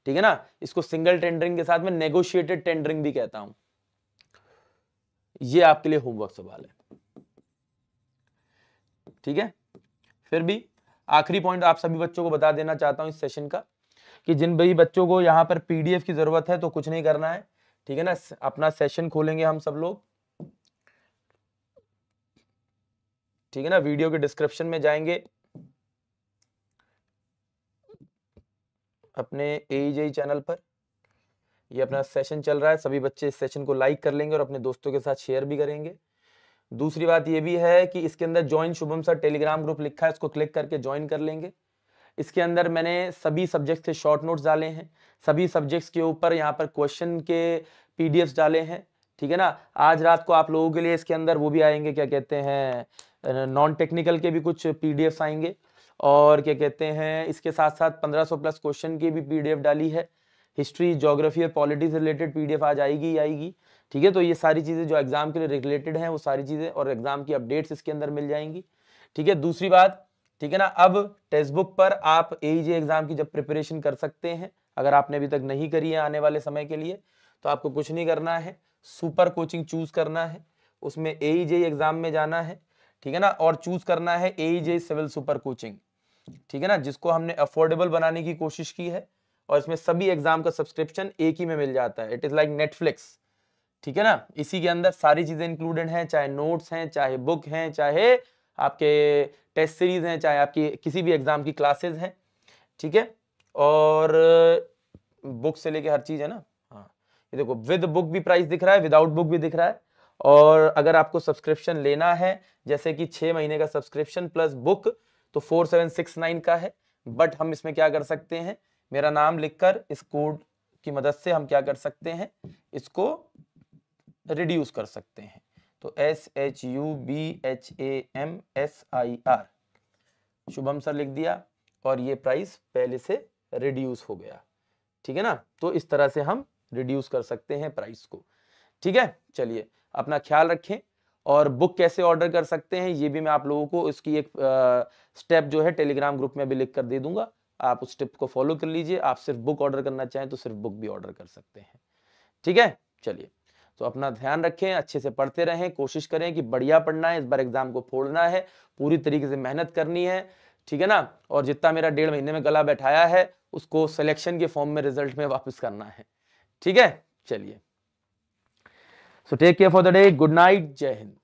Speaker 1: ठीक है ना इसको सिंगल टेंडरिंग के साथ में नेगोशिएटेड टेंडरिंग भी कहता हूँ ये आपके लिए होमवर्क सवाल है ठीक है फिर भी आखिरी पॉइंट आप सभी बच्चों को बता देना चाहता हूँ इस सेशन का कि जिन भी बच्चों को यहाँ पर पीडीएफ की जरूरत है तो कुछ नहीं करना है ठीक है ना अपना सेशन खोलेंगे हम सब लोग ठीक है ना वीडियो के डिस्क्रिप्शन में जाएंगे अपने एईजेई चैनल पर ये अपना सेशन चल रहा है सभी बच्चे इस सेशन को लाइक कर लेंगे और अपने दोस्तों के साथ शेयर भी करेंगे दूसरी बात यह भी है कि इसके अंदर join Shubham sir Telegram group लिखा है इसको क्लिक करके ज्वाइन कर लेंगे इसके अंदर मैंने सभी सब्जेक्ट्स के शॉर्ट नोट्स डाले हैं सभी सब्जेक्ट्स के ऊपर यहाँ पर क्वेश्चन के पीडीएफ्स डाले हैं ठीक है ना आज रात को आप लोगों के लिए इसके अंदर वो भी आएंगे क्या कहते हैं नॉन टेक्निकल के भी कुछ पी आएंगे और क्या कहते हैं इसके साथ साथ 1500 प्लस क्वेश्चन की भी पीडीएफ डाली है हिस्ट्री जोग्राफी और पॉलिटिक्स रिलेटेड पीडीएफ आज आएगी आएगी ठीक है तो ये सारी चीज़ें जो एग्ज़ाम के लिए रिलेटेड हैं वो सारी चीज़ें और एग्ज़ाम की अपडेट्स इसके अंदर मिल जाएंगी ठीक है दूसरी बात ठीक है ना अब टेक्स्ट बुक पर आप ए एग्ज़ाम e की जब प्रिपरेशन कर सकते हैं अगर आपने अभी तक नहीं करी है आने वाले समय के लिए तो आपको कुछ नहीं करना है सुपर कोचिंग चूज़ करना है उसमें ए एग्ज़ाम e में जाना है ठीक है ना और चूज़ करना है ए सिविल सुपर कोचिंग ठीक है ना जिसको हमने अफोर्डेबल बनाने की कोशिश की है और इसमें सभी एग्ज़ाम का सब्सक्रिप्शन एक ही में मिल जाता है इट इज़ लाइक नेटफ्लिक्स ठीक है ना इसी के अंदर सारी चीज़ें इंक्लूडेड हैं चाहे नोट्स हैं चाहे बुक हैं चाहे आपके टेस्ट सीरीज हैं चाहे आपकी किसी भी एग्ज़ाम की क्लासेस हैं ठीक है और बुक से लेके हर चीज़ है ना हाँ ये देखो विद बुक भी प्राइस दिख रहा है विदाउट बुक भी दिख रहा है और अगर आपको सब्सक्रिप्शन लेना है जैसे कि छह महीने का सब्सक्रिप्शन प्लस बुक तो फोर सेवन सिक्स नाइन का है बट हम इसमें क्या कर सकते हैं मेरा नाम लिखकर इस कोड की मदद से हम क्या कर सकते हैं इसको रिड्यूस कर सकते हैं तो S H U B H A M S I R Shubham sir लिख दिया और ये प्राइस पहले से रिड्यूस हो गया ठीक है ना तो इस तरह से हम रिड्यूस कर सकते हैं प्राइस को ठीक है चलिए अपना ख्याल रखें और बुक कैसे ऑर्डर कर सकते हैं ये भी मैं आप लोगों को इसकी एक स्टेप जो है टेलीग्राम ग्रुप में भी लिख कर दे दूंगा आप उस स्टेप को फॉलो कर लीजिए आप सिर्फ बुक ऑर्डर करना चाहें तो सिर्फ बुक भी ऑर्डर कर सकते हैं ठीक है चलिए तो अपना ध्यान रखें अच्छे से पढ़ते रहें कोशिश करें कि बढ़िया पढ़ना है इस बार एग्जाम को फोड़ना है पूरी तरीके से मेहनत करनी है ठीक है ना और जितना मेरा डेढ़ महीने में गला बैठाया है उसको सिलेक्शन के फॉर्म में रिजल्ट में वापस करना है ठीक है चलिए so take care for the day good night जय हिंद